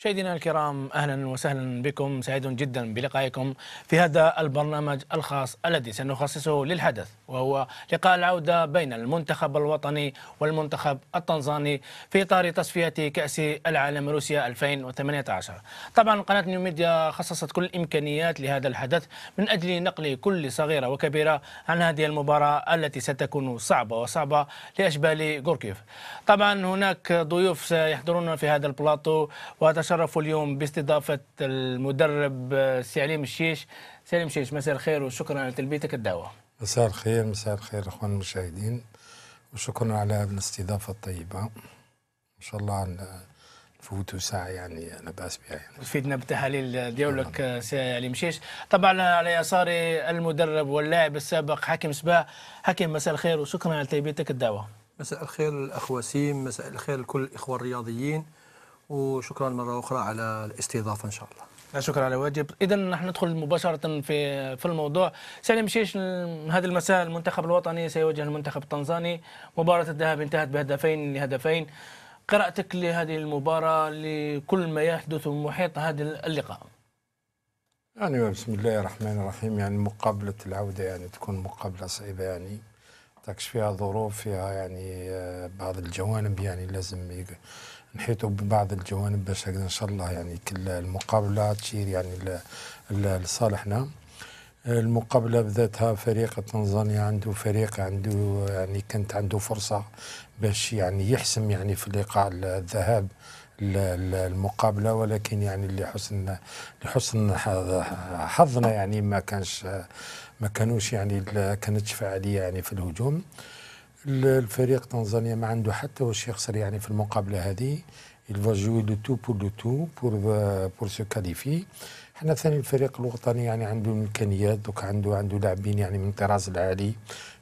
مشاهدينا الكرام اهلا وسهلا بكم سعيد جدا بلقائكم في هذا البرنامج الخاص الذي سنخصصه للحدث وهو لقاء العوده بين المنتخب الوطني والمنتخب التنزاني في اطار تصفيه كاس العالم روسيا 2018 طبعا قناه نيو ميديا خصصت كل الامكانيات لهذا الحدث من اجل نقل كل صغيره وكبيره عن هذه المباراه التي ستكون صعبه وصعبه لاشبال غوركيف طبعا هناك ضيوف سيحضرون في هذا البلاطو وهذا تشرفوا اليوم باستضافه المدرب آه، سي علي مشيش سي علي مشيش مساء الخير وشكرا على تلبيتك الدعوه مساء الخير مساء الخير اخوان المشاهدين وشكرا على الاستضافه الطيبه ان شاء الله فوتو ساعة يعني لا بأس بها يعني. تفيدنا بالتحاليل ديالك نعم. آه، سي علي مشيش طبعا على يساري المدرب واللاعب السابق حكيم سبا حكيم مساء الخير وشكرا على تلبيتك الدعوة مساء الخير الأخ وسيم مساء الخير لكل الإخوة الرياضيين وشكرا مرة أخرى على الاستضافة إن شاء الله لا شكرا على واجب اذا نحن ندخل مباشره في في الموضوع سالم مشيش هذا المساء المنتخب الوطني سيواجه المنتخب التنزاني مباراه الذهاب انتهت بهدفين لهدفين قراءتك لهذه المباراه لكل ما يحدث محيط هذا اللقاء يعني بسم الله الرحمن الرحيم يعني مقابله العوده يعني تكون مقابله صعيبه يعني تكش فيها ظروف فيها يعني آه، بعض الجوانب يعني لازم نحيطوا ببعض الجوانب باش هكذا ان شاء الله يعني كل المقابله تشير يعني لصالحنا المقابلة بذاتها فريق تنزانيا عنده فريق عنده يعني كانت عنده فرصة باش يعني يحسم يعني في لقاء الذهاب المقابلة ولكن يعني لحسن لحسن حظنا يعني ما كانش ما كانوش يعني كانتش فعالية يعني في الهجوم الفريق تنزانيا ما عنده حتى واش يخسر يعني في المقابله هذه il va jouer le tout pour le tout pour euh, pour se qualifier حنا ثاني الفريق الوطني يعني عنده امكانيات دوك عنده عنده لاعبين يعني من الطراز العالي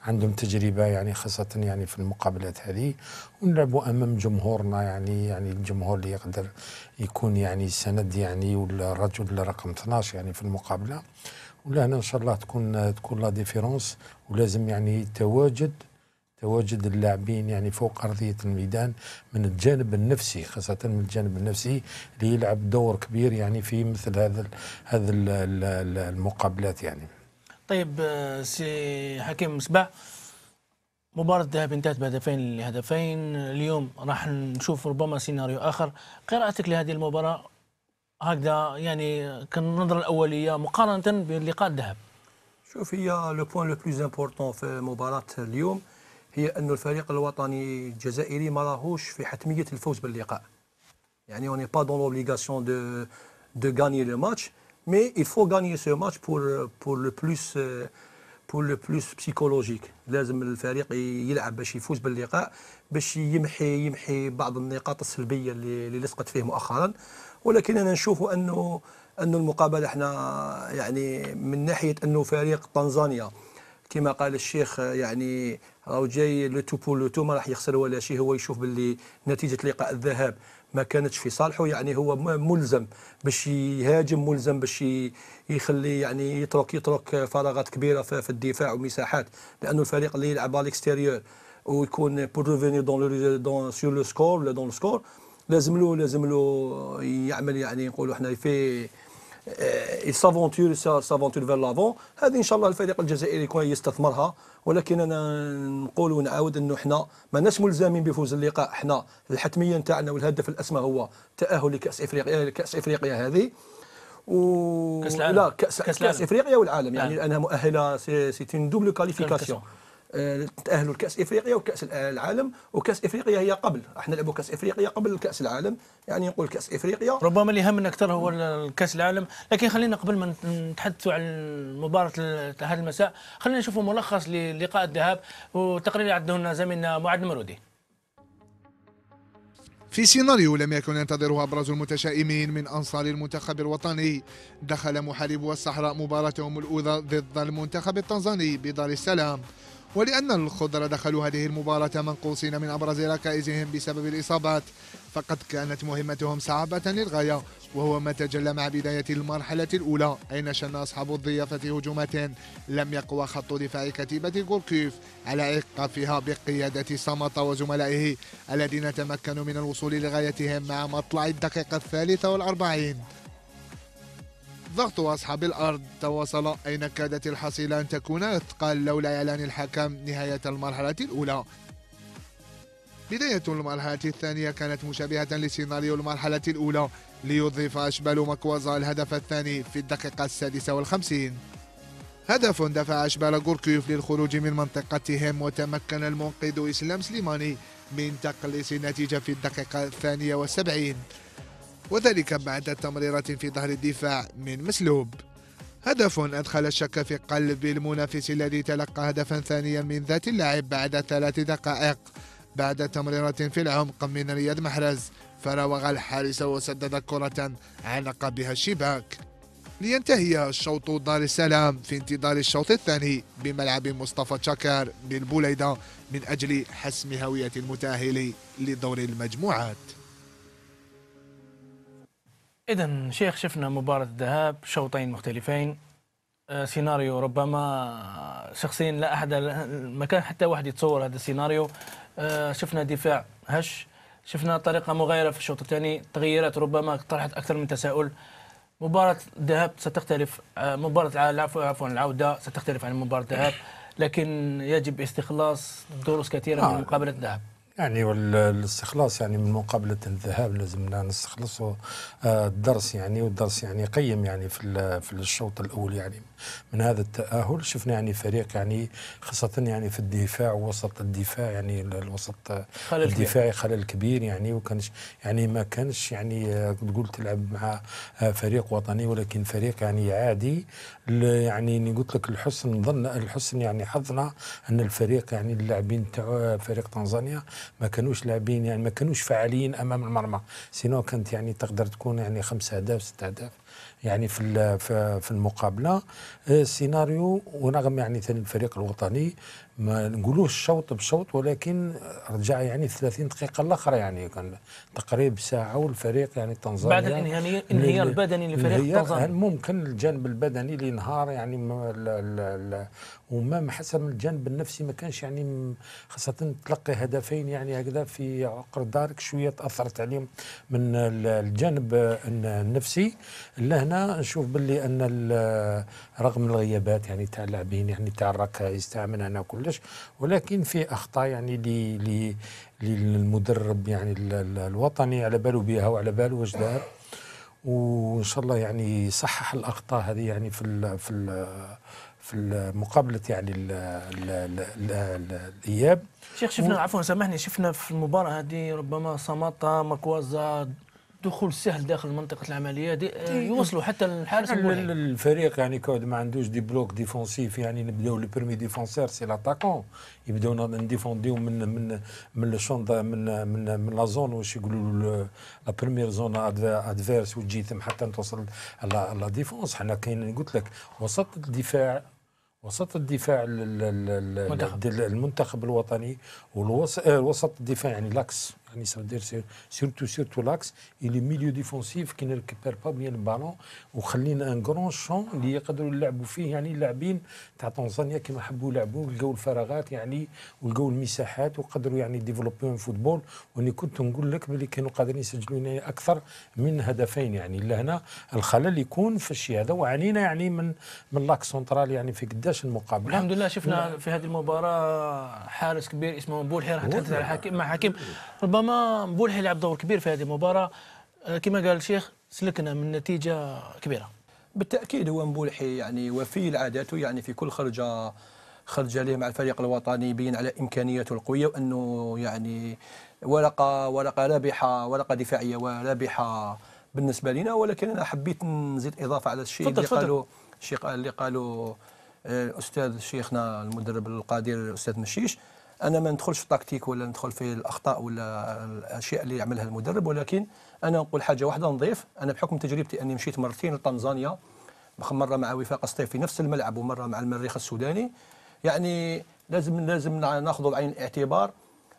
عندهم تجربه يعني خاصه يعني في المقابلات هذه ونلعبوا امام جمهورنا يعني يعني الجمهور اللي يقدر يكون يعني سند يعني والرجل رقم 12 يعني في المقابله ولا ان شاء الله تكون تكون لا ديفيرونس ولازم يعني التواجد تواجد اللاعبين يعني فوق أرضية الميدان من الجانب النفسي خاصة من الجانب النفسي اللي يلعب دور كبير يعني في مثل هذا هذا المقابلات يعني طيب آه، سي حكيم مصباح مباراة الذهاب انتهت بهدفين لهدفين اليوم راح نشوف ربما سيناريو آخر قراءتك لهذه المباراة هكذا يعني كنظرة الأولية مقارنة بلقاء الذهب شوف هي لو بوان لو بلوز امبورتون في مباراة اليوم هي أن الفريق الوطني الجزائري ما راهوش في حتمية الفوز باللقاء يعني اوني با دون لوبليغاسيون دو دو غاني لو ماتش مي il faut gagner ce match pour pour le plus pour le plus psychologique لازم الفريق يلعب باش يفوز باللقاء باش يمحي يمحي بعض النقاط السلبيه اللي, اللي لصقت فيه مؤخرا ولكن انا نشوف انه انه المقابله احنا يعني من ناحيه انه فريق تنزانيا كما قال الشيخ يعني راهو جاي لو لو تو ما راح يخسر ولا شيء هو يشوف باللي نتيجه لقاء الذهاب ما كانتش في صالحه يعني هو ملزم باش يهاجم ملزم باش يخلي يعني يترك يترك فراغات كبيره في الدفاع ومساحات لانه الفريق اللي يلعب على الاكستيريور ويكون بور ريفيني دون دون سور لو سكور ولا دون سكور لازم له لازم له يعمل يعني نقولوا احنا في سافونتور سافونتور فير لافون هذه ان شاء الله الفريق الجزائري يكون يستثمرها ولكن انا نقول ونعاود انه احنا ماناش ملزمين بفوز اللقاء احنا الحتميه نتاعنا والهدف الاسمى هو التاهل لكاس افريقيا آه، لكاس افريقيا هذه و كأس لا كاس كاس, كأس افريقيا والعالم يعني لانها نعم. مؤهله سي اون دوبل كاليفيكاسيون تاهلوا آه، لكاس افريقيا وكاس العالم وكاس افريقيا هي قبل احنا لعبوا كاس افريقيا قبل كاس العالم يعني نقول كاس افريقيا ربما اللي يهمنا اكثر هو كاس العالم لكن خلينا قبل ما نتحدثوا عن مباراه هذا المساء خلينا نشوفوا ملخص للقاء الذهاب وتقرير عنده لنا زميلنا معد المرودي في سيناريو لم يكن ينتظره أبرز المتشائمين من أنصار المنتخب الوطني دخل محاربو الصحراء مباراتهم الأولى ضد المنتخب التنزاني بدار السلام ولأن الخضر دخلوا هذه المباراة منقوصين من أبرز ركائزهم بسبب الإصابات فقد كانت مهمتهم صعبة للغاية وهو ما تجلى مع بداية المرحلة الأولى أين شن أصحاب الضيافة هجومات لم يقوى خط دفاع كتيبة غوركيف على إيقافها بقيادة صمت وزملائه الذين تمكنوا من الوصول لغايتهم مع مطلع الدقيقة الثالثة والأربعين الضغط وأصحاب الأرض تواصل أين كادت الحصيلة أن تكون أثقل لولا إعلان الحكم نهاية المرحلة الأولى بداية المرحلة الثانية كانت مشابهة لسيناريو المرحلة الأولى ليضيف أشبال مكوزا الهدف الثاني في الدقيقة السادسة والخمسين هدف دفع أشبال غوركيوف للخروج من منطقتهم وتمكن المنقذ إسلام سليماني من تقليص النتيجة في الدقيقة الثانية والسبعين وذلك بعد تمريرة في ظهر الدفاع من مسلوب هدف أدخل الشك في قلب المنافس الذي تلقى هدفا ثانيا من ذات اللاعب بعد ثلاث دقائق بعد تمريرة في العمق من رياض محرز فراوغ الحارس وسدد كرة علق بها الشباك لينتهي الشوط دار السلام في انتظار الشوط الثاني بملعب مصطفى تشاكر بالبوليدة من أجل حسم هوية المتأهل لدور المجموعات إذا شيخ شفنا مباراة الذهاب شوطين مختلفين آه، سيناريو ربما شخصيا لا أحد ما كان حتى واحد يتصور هذا السيناريو آه، شفنا دفاع هش شفنا طريقة مغايرة في الشوط الثاني تغييرات ربما طرحت أكثر من تساؤل مباراة الذهاب ستختلف آه، مباراة العفو عفوا العودة ستختلف عن مباراة الذهاب لكن يجب استخلاص دروس كثيرة من نعم. مقابلة الذهاب يعني والاستخلاص يعني من مقابله الذهاب لازم نستخلصه آه، الدرس يعني والدرس يعني قيم يعني في في الشوط الاول يعني من هذا التاهل شفنا يعني فريق يعني خاصه يعني في الدفاع وسط الدفاع يعني الوسط خلل الدفاعي خلل كبير يعني وكانش يعني ما كانش يعني آه، تقول تلعب مع آه، فريق وطني ولكن فريق يعني عادي يعني قلت لك الحسن ظن الحسن يعني حظنا ان الفريق يعني اللاعبين تاع آه، فريق تنزانيا ما كانوش لاعبين يعني ما كانوش فعاليين امام المرمى سينو كانت يعني تقدر تكون يعني خمس اهداف ست اهداف يعني في في المقابله آه، سيناريو ورغم يعني ثاني الفريق الوطني ما نقولوش شوط بشوط ولكن رجع يعني 30 دقيقه الاخرى يعني كان تقريب ساعه والفريق يعني تنزانيا بعد الانهيار البدني بدني لفريق تنزانيا ممكن الجانب البدني اللي نهار يعني ما لا لا لا وما حسب الجانب النفسي ما كانش يعني خاصه تلقي هدفين يعني هكذا في عقر دارك شويه تاثرت عليهم من الجانب النفسي لهنا نشوف باللي ان رغم الغيابات يعني تاع اللاعبين يعني تاع الركائز تاع من هنا كل علاش ولكن في اخطاء يعني لي للمدرب يعني الوطني على باله بها وعلى باله واش دار وان شاء الله يعني يصحح الاخطاء هذه يعني في الـ في الـ في مقابله يعني الـ الـ الـ الـ الـ الاياب شيخ شفنا و... عفوا سامحني شفنا في المباراه هذه ربما سماطه مكوازا دخول سهل داخل منطقه العمليه دي آه، إيه، إيه. يوصلوا حتى الحارس الفريق يعني كود ما عندوش دي بلوك ديفونسيف يعني نبداو لو بيرمي ديفونسير سي لاتاكون يبداو نديفونديو من من من الشوند من من من لا زون واش يقولوا لا بريمير زون ادفيرس وتجي ثم حتى توصل لا ديفونس حنا كاين قلت لك وسط الدفاع وسط الدفاع المنتخب الوطني والوسط آه، الدفاع يعني لاكس يعني c'est-à-dire surtout surtout l'axe et les milieux défensifs qui ne وخلينا ان كرون شون اللي يقدروا يلعبوا فيه يعني اللاعبين تاع تنزانيا كما حبوا يلعبوا لقوا الفراغات يعني ولقوا المساحات وقدروا يعني ديفلوبيو ان فوتبول واني كنت نقول لك بلي كانوا قادرين يسجلوا يعني اكثر من هدفين يعني لهنا الخلل يكون في الشيء هذا وعانينا يعني من من لاك سنترال يعني في قداش المقابله الحمد لله شفنا في هذه المباراه حارس كبير اسمه بولحي راح تحدث على حكيم مع حكيم ربما ربما بولحي لعب دور كبير في هذه المباراه آه، كما قال الشيخ سلكنا من نتيجه كبيره بالتاكيد هو مبولحي يعني وفي العادات يعني في كل خرجه خرج عليه مع الفريق الوطني بين على امكانياته القويه وانه يعني ورقه ورقه رابحه ورقه دفاعيه ورابحه بالنسبه لنا ولكن انا حبيت نزيد اضافه على الشيء اللي قالوا الشيخ اللي قالوا الاستاذ آه، شيخنا المدرب القادر الاستاذ مشيش انا ما ندخلش في التكتيك ولا ندخل في الاخطاء ولا الاشياء اللي يعملها المدرب ولكن انا نقول حاجه واحده نضيف انا بحكم تجربتي اني مشيت مرتين لتنزانيا مره مع وفاق السطيف في نفس الملعب ومره مع المريخ السوداني يعني لازم لازم ناخذ بعين الاعتبار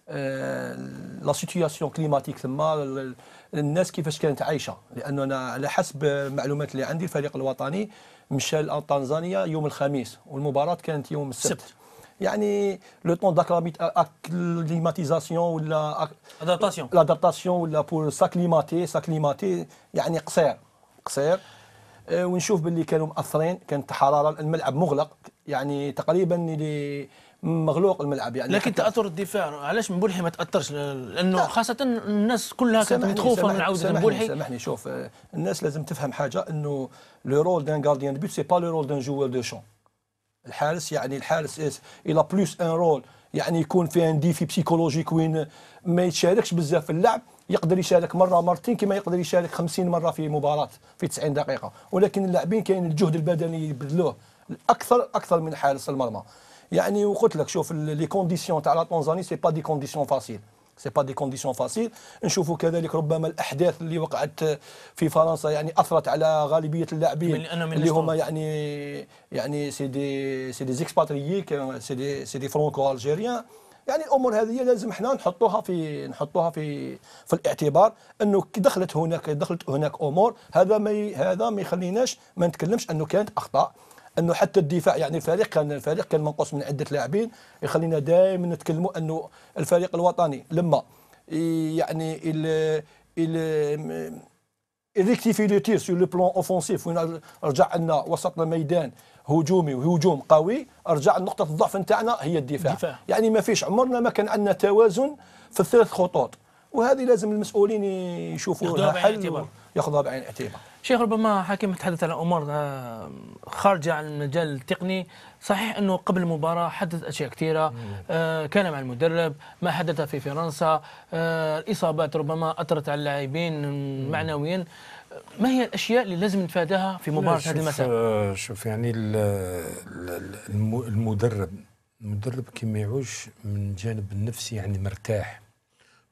آه، لا سيتياسيون كليماتيك ثما الناس كيفاش كانت عايشه لانه انا على حسب المعلومات اللي عندي الفريق الوطني مشى لتنزانيا يوم الخميس والمباراه كانت يوم السبت يعني لو طون d'acclimatisation ولا ادابتاسيون لادابتاسيون ولا بور ساكليماتي ساكليماتي يعني قصير قصير اه ونشوف باللي كانوا مأثرين كانت حراره الملعب مغلق يعني تقريبا اللي مغلوق الملعب يعني لكن تاثر الدفاع علاش مبولحي ما تاثرش لانه لا. خاصه الناس كلها كانت متخوفه من عوده مبولحي سامحني شوف اه الناس لازم تفهم حاجه انه لو رول دان غارديان دو بوت سي با لو رول دان جوور دو شون الحارس يعني الحارس إيه الى بلوس ان رول يعني يكون في ان ديفي بسيكولوجيك وين ما يتشاركش بزاف في اللعب يقدر يشارك مره مرتين كما يقدر يشارك 50 مره في مباراه في 90 دقيقه ولكن اللاعبين كاين الجهد البدني يبذلوه اكثر اكثر من حارس المرمى يعني وقلت لك شوف لي كونديسيون تاع لا تونزاني سي با دي كونديسيون فاسيل سي با دي كونديسيون فاسيل نشوفوا كذلك ربما الاحداث اللي وقعت في فرنسا يعني اثرت على غالبيه اللاعبين اللي هما يعني يعني سي دي سي دي زيكسباتريي سي دي سي دي فرونكو الجيريان يعني الامور هذه لازم احنا نحطوها في نحطوها في في الاعتبار انه كي دخلت هناك دخلت هناك امور هذا ما هذا ما يخليناش ما نتكلمش انه كانت اخطاء انه حتى الدفاع يعني الفريق كان الفريق كان منقوص من عده لاعبين يخلينا دائما نتكلموا انه الفريق الوطني لما يعني ال ال ريكتيفي لو تير سور لو بلون اوفونسيف وين رجع لنا وسط الميدان هجومي وهجوم قوي رجع نقطة الضعف نتاعنا هي الدفاع. الدفاع يعني ما فيش عمرنا ما كان عندنا توازن في الثلاث خطوط وهذه لازم المسؤولين يشوفوها حل ياخذها بعين الاعتبار. شيخ ربما حكيم تحدث عن امور آه، خارجه عن المجال التقني، صحيح انه قبل المباراه حدث اشياء كثيره آه، كان مع المدرب، ما حدث في فرنسا، آه، الاصابات ربما اثرت على اللاعبين معنويا. ما هي الاشياء اللي لازم نتفاداها في مباراه هذا المساء؟ شوف يعني المدرب المدرب كي ما يعوش من الجانب النفسي يعني مرتاح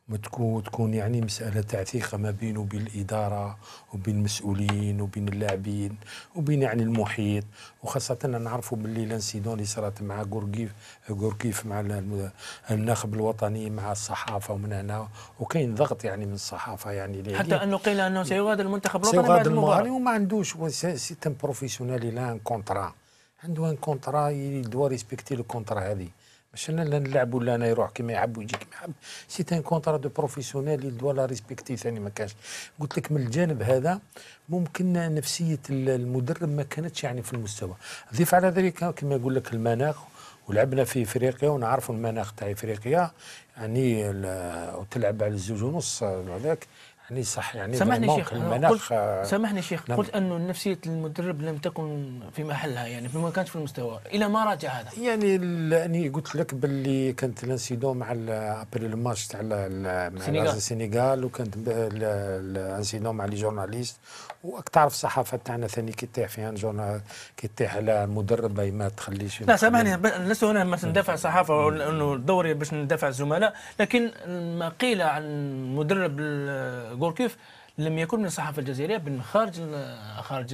وتكون تكون يعني مساله تعثيقة ما بينه وبين الاداره وبين المسؤولين وبين اللاعبين وبين يعني المحيط وخاصه نعرفوا باللي لانسيدون اللي صارت مع غورغيف غورغيف مع الناخب الوطني مع الصحافه ومن هنا وكاين ضغط يعني من الصحافه يعني حتى انه قيل انه سيغادر المنتخب الوطني بعد المباراه وما عندوش سيتم بروفيسيونيل لا ان كونترا عنده ان كونترا يدوا ريسبكتي لو هذه ماشي انا نلعب ولا انا يروح كما يحب ويجي كما يحب سي ان كونترا دو بروفيسيونيل اللي دوا لا ريسبكتي ثاني ما كانش قلت لك من الجانب هذا ممكن نفسيه المدرب ما كانتش يعني في المستوى ضيف على ذلك كما يقول لك المناخ ولعبنا في افريقيا ونعرفوا المناخ تاع افريقيا يعني وتلعب على الزوج ونص هذاك يعني صح يعني سامحني شيخ آه، المناخ قلت آه، سامحني شيخ نعم. قلت انه نفسية المدرب لم تكن في محلها يعني ما كانش في المستوى إلى ما راجع هذا يعني أني يعني قلت لك باللي كانت لانسيدو مع أبري الماتش تاع السنغال وكانت لانسيدو مع لي جورناليست واك تعرف الصحافه تاعنا ثاني كي تاع فيها جورنال كي تاع على مدرب ما تخليش لا سامحني لست هنا باش ندافع الصحافه انه دوري باش ندافع الزملاء لكن ما قيل عن مدرب جوركيف لم يكن من الصحافه الجزائريه بل من خارج خارج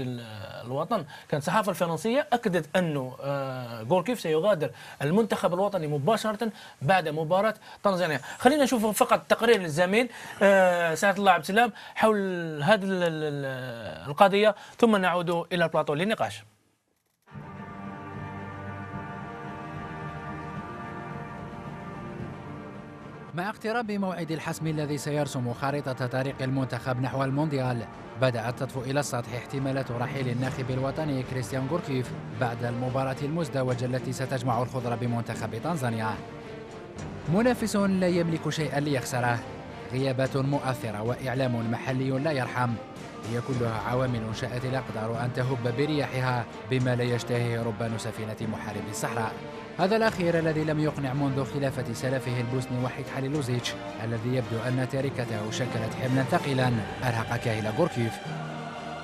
الوطن كانت الصحافه الفرنسيه اكدت انه آه، غوركيف سيغادر المنتخب الوطني مباشره بعد مباراه تنزانيا خلينا نشوف فقط تقرير للزميل آه، سعد الله عبد السلام حول هذه القضيه ثم نعود الى البلاطو للنقاش مع اقتراب موعد الحسم الذي سيرسم خريطة طريق المنتخب نحو المونديال بدأت تطفو إلى السطح احتمالات رحيل الناخب الوطني كريستيان غوركيف بعد المباراة المزدوجة التي ستجمع الخضر بمنتخب تنزانيا منافس لا يملك شيئا ليخسره غيابات مؤثرة وإعلام محلي لا يرحم هي كلها عوامل شاءت الأقدار أن تهب برياحها بما لا يشتهيه ربان سفينة محارب الصحراء هذا الأخير الذي لم يقنع منذ خلافة سلفه البوسني وحيد حليلوزيتش الذي يبدو أن تركته شكلت حملا ثقيلا أرهق كاهل غوركيف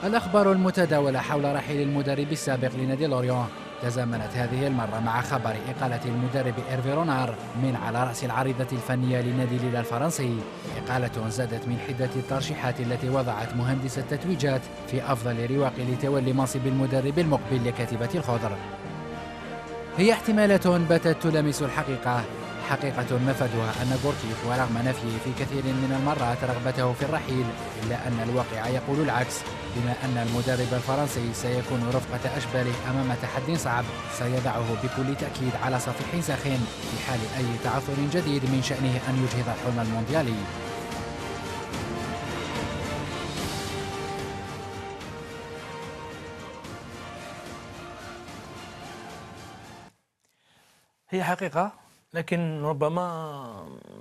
الأخبار المتداولة حول رحيل المدرب السابق لنادي لوريون تزامنت هذه المرة مع خبر إقالة المدرب إيرفي رونار من على رأس العريضة الفنية لنادي ليلا الفرنسي إقالة زادت من حدة الترشيحات التي وضعت مهندس التتويجات في أفضل رواق لتولي منصب المدرب المقبل لكاتبة الخضر هي احتمالات باتت تلامس الحقيقة حقيقة مفادها أن غورتيف ورغم نفيه في كثير من المرات رغبته في الرحيل إلا أن الواقع يقول العكس بما أن المدرب الفرنسي سيكون رفقة أشبال أمام تحدي صعب سيضعه بكل تأكيد على سطح ساخن في حال أي تعثر جديد من شأنه أن يجهض الحلم المونديالي هي حقيقة لكن ربما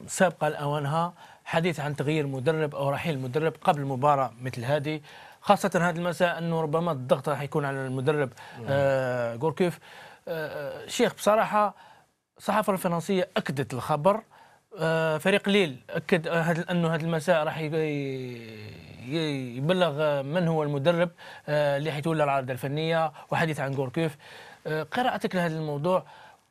سابقة لأوانها حديث عن تغيير مدرب أو رحيل مدرب قبل مباراة مثل هذه خاصة هذا المساء أنه ربما الضغط راح يكون على المدرب نعم. آه غوركيف آه شيخ بصراحة الصحافة الفرنسية أكدت الخبر آه، فريق ليل أكد أنه هذا المساء راح يبلغ من هو المدرب آه، اللي حيتولى العارضة الفنية وحديث عن غوركيف آه، قراءتك لهذا الموضوع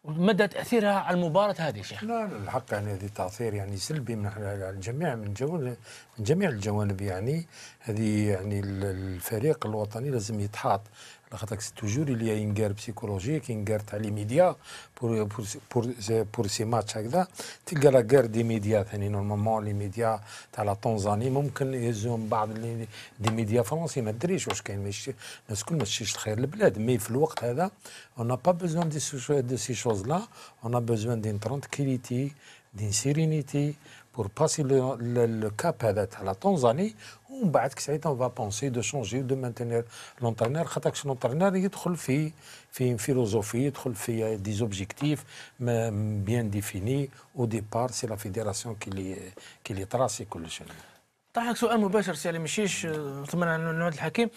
مدى تاثيرها على المباراه هذه شيخ؟ لا الحق يعني هذه تاثير يعني سلبي من الجميع يعني من من جميع الجوانب يعني هذه يعني الفريق الوطني لازم يتحاط toujours il y a une guerre psychologique, une guerre immédiate médias pour, pour, pour, ces matchs. c'est la guerre des médias. Normalement, les médias de la Tanzanie, ممكن يهزهم بعض دي ميديا فرنسي ما ادريش واش كاين ماشي الناس كل ما تشيش تخير Mais مي là on n'a pas besoin de ces choses là on a besoin d'une tranquillité d'une sérénité pour باسي le, le, هذا تاع لا تنزاني ومن بعد كسعيد اون فا بونسي دو شونجي دو مانتينير لونترنير خاطرش لونترنير يدخل في في فيلوزوفي يدخل في دي زوبجيكتيف بيان ديفيني او ديبار سي لا فيديراسيون كي لي كي لي تراسي كل شيء طرحك سؤال مباشر سي علي مشيش نتمنى على نعود الحكيم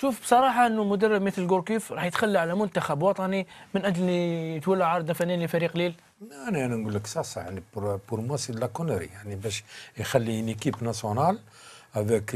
شوف بصراحة أنه مدرب مثل جوركيف راح يتخلى على منتخب وطني من أجل يتولى عرض فني لفريق ليل انا انا يعني نقول لك صح يعني بور, مو موا سي لا كونري يعني باش يخلي اون ايكيب ناسيونال افيك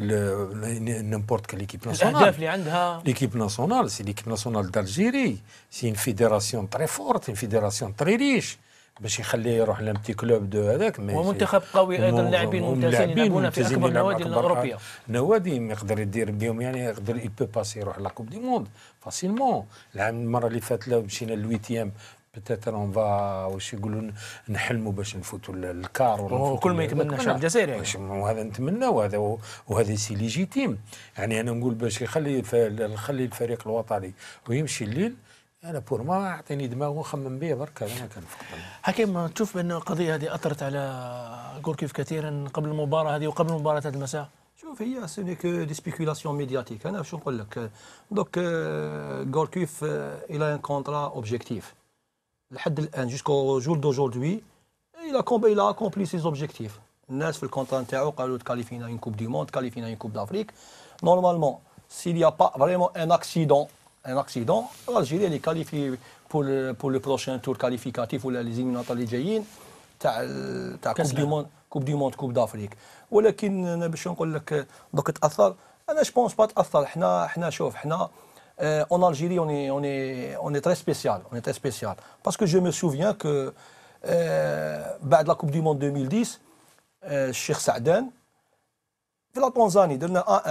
نيمبورت كال ايكيب ناسيونال الاهداف اللي عندها ليكيب ناسيونال سي ليكيب ناسيونال دالجيري سي ان فيديراسيون تري فورت اون فيديراسيون تري ريش باش يخليه يروح بتي كلوب دو هذاك ومنتخب قوي ايضا لاعبين ممتازين يلعبون في اكبر النوادي الاوروبيه آه، نوادي يقدر يدير بهم يعني يقدر يبو باسي يروح لا كوب دي موند فاسيلمون العام المره اللي فاتت مشينا للويتيام بتاتر اون فا واش يقولوا نحلموا باش نفوتوا الكار ولا كل ما يتمنى الشعب الجزائري يعني. وهذا نتمنى وهذا وهذا سي ليجيتيم يعني انا نقول باش يخلي يخلي الفريق الوطني ويمشي الليل انا بور ما اعطيني دماغ ونخمم به برك انا كنفكر حكيم تشوف بان القضيه هذه اثرت على كوركيف كثيرا قبل المباراه هذه وقبل مباراه هذا المساء شوف هي سوني كو دي سبيكولاسيون ميدياتيك انا شو نقول لك دوك غوركيف الى ان كونترا اوبجيكتيف لحد الان جوسكو جور دوجوردي الى كومبي الى اكومبلي سي زوبجيكتيف الناس في الكونتان تاعو قالوا تكاليفينا ان كوب دي موند تكاليفينا ان كوب دافريك نورمالمون سي n'y با فريمون ان اكسيدون ان اكسيدون accident, اللي كاليفي بور qualifiée لو le, تور كاليفيكاتيف ولا لي qualificatif اللي جايين تاع تاع كوب دي موند كوب دي موند كوب دافريك ولكن انا باش نقول لك دوك تاثر انا جو بونس با تاثر حنا حنا شوف حنا Euh, en Algérie, on est, on, est, on est très spécial. On est très spécial. Parce que je me souviens que, euh, bah, de la Coupe du Monde 2010, euh, Cheikh dans la Tanzanie,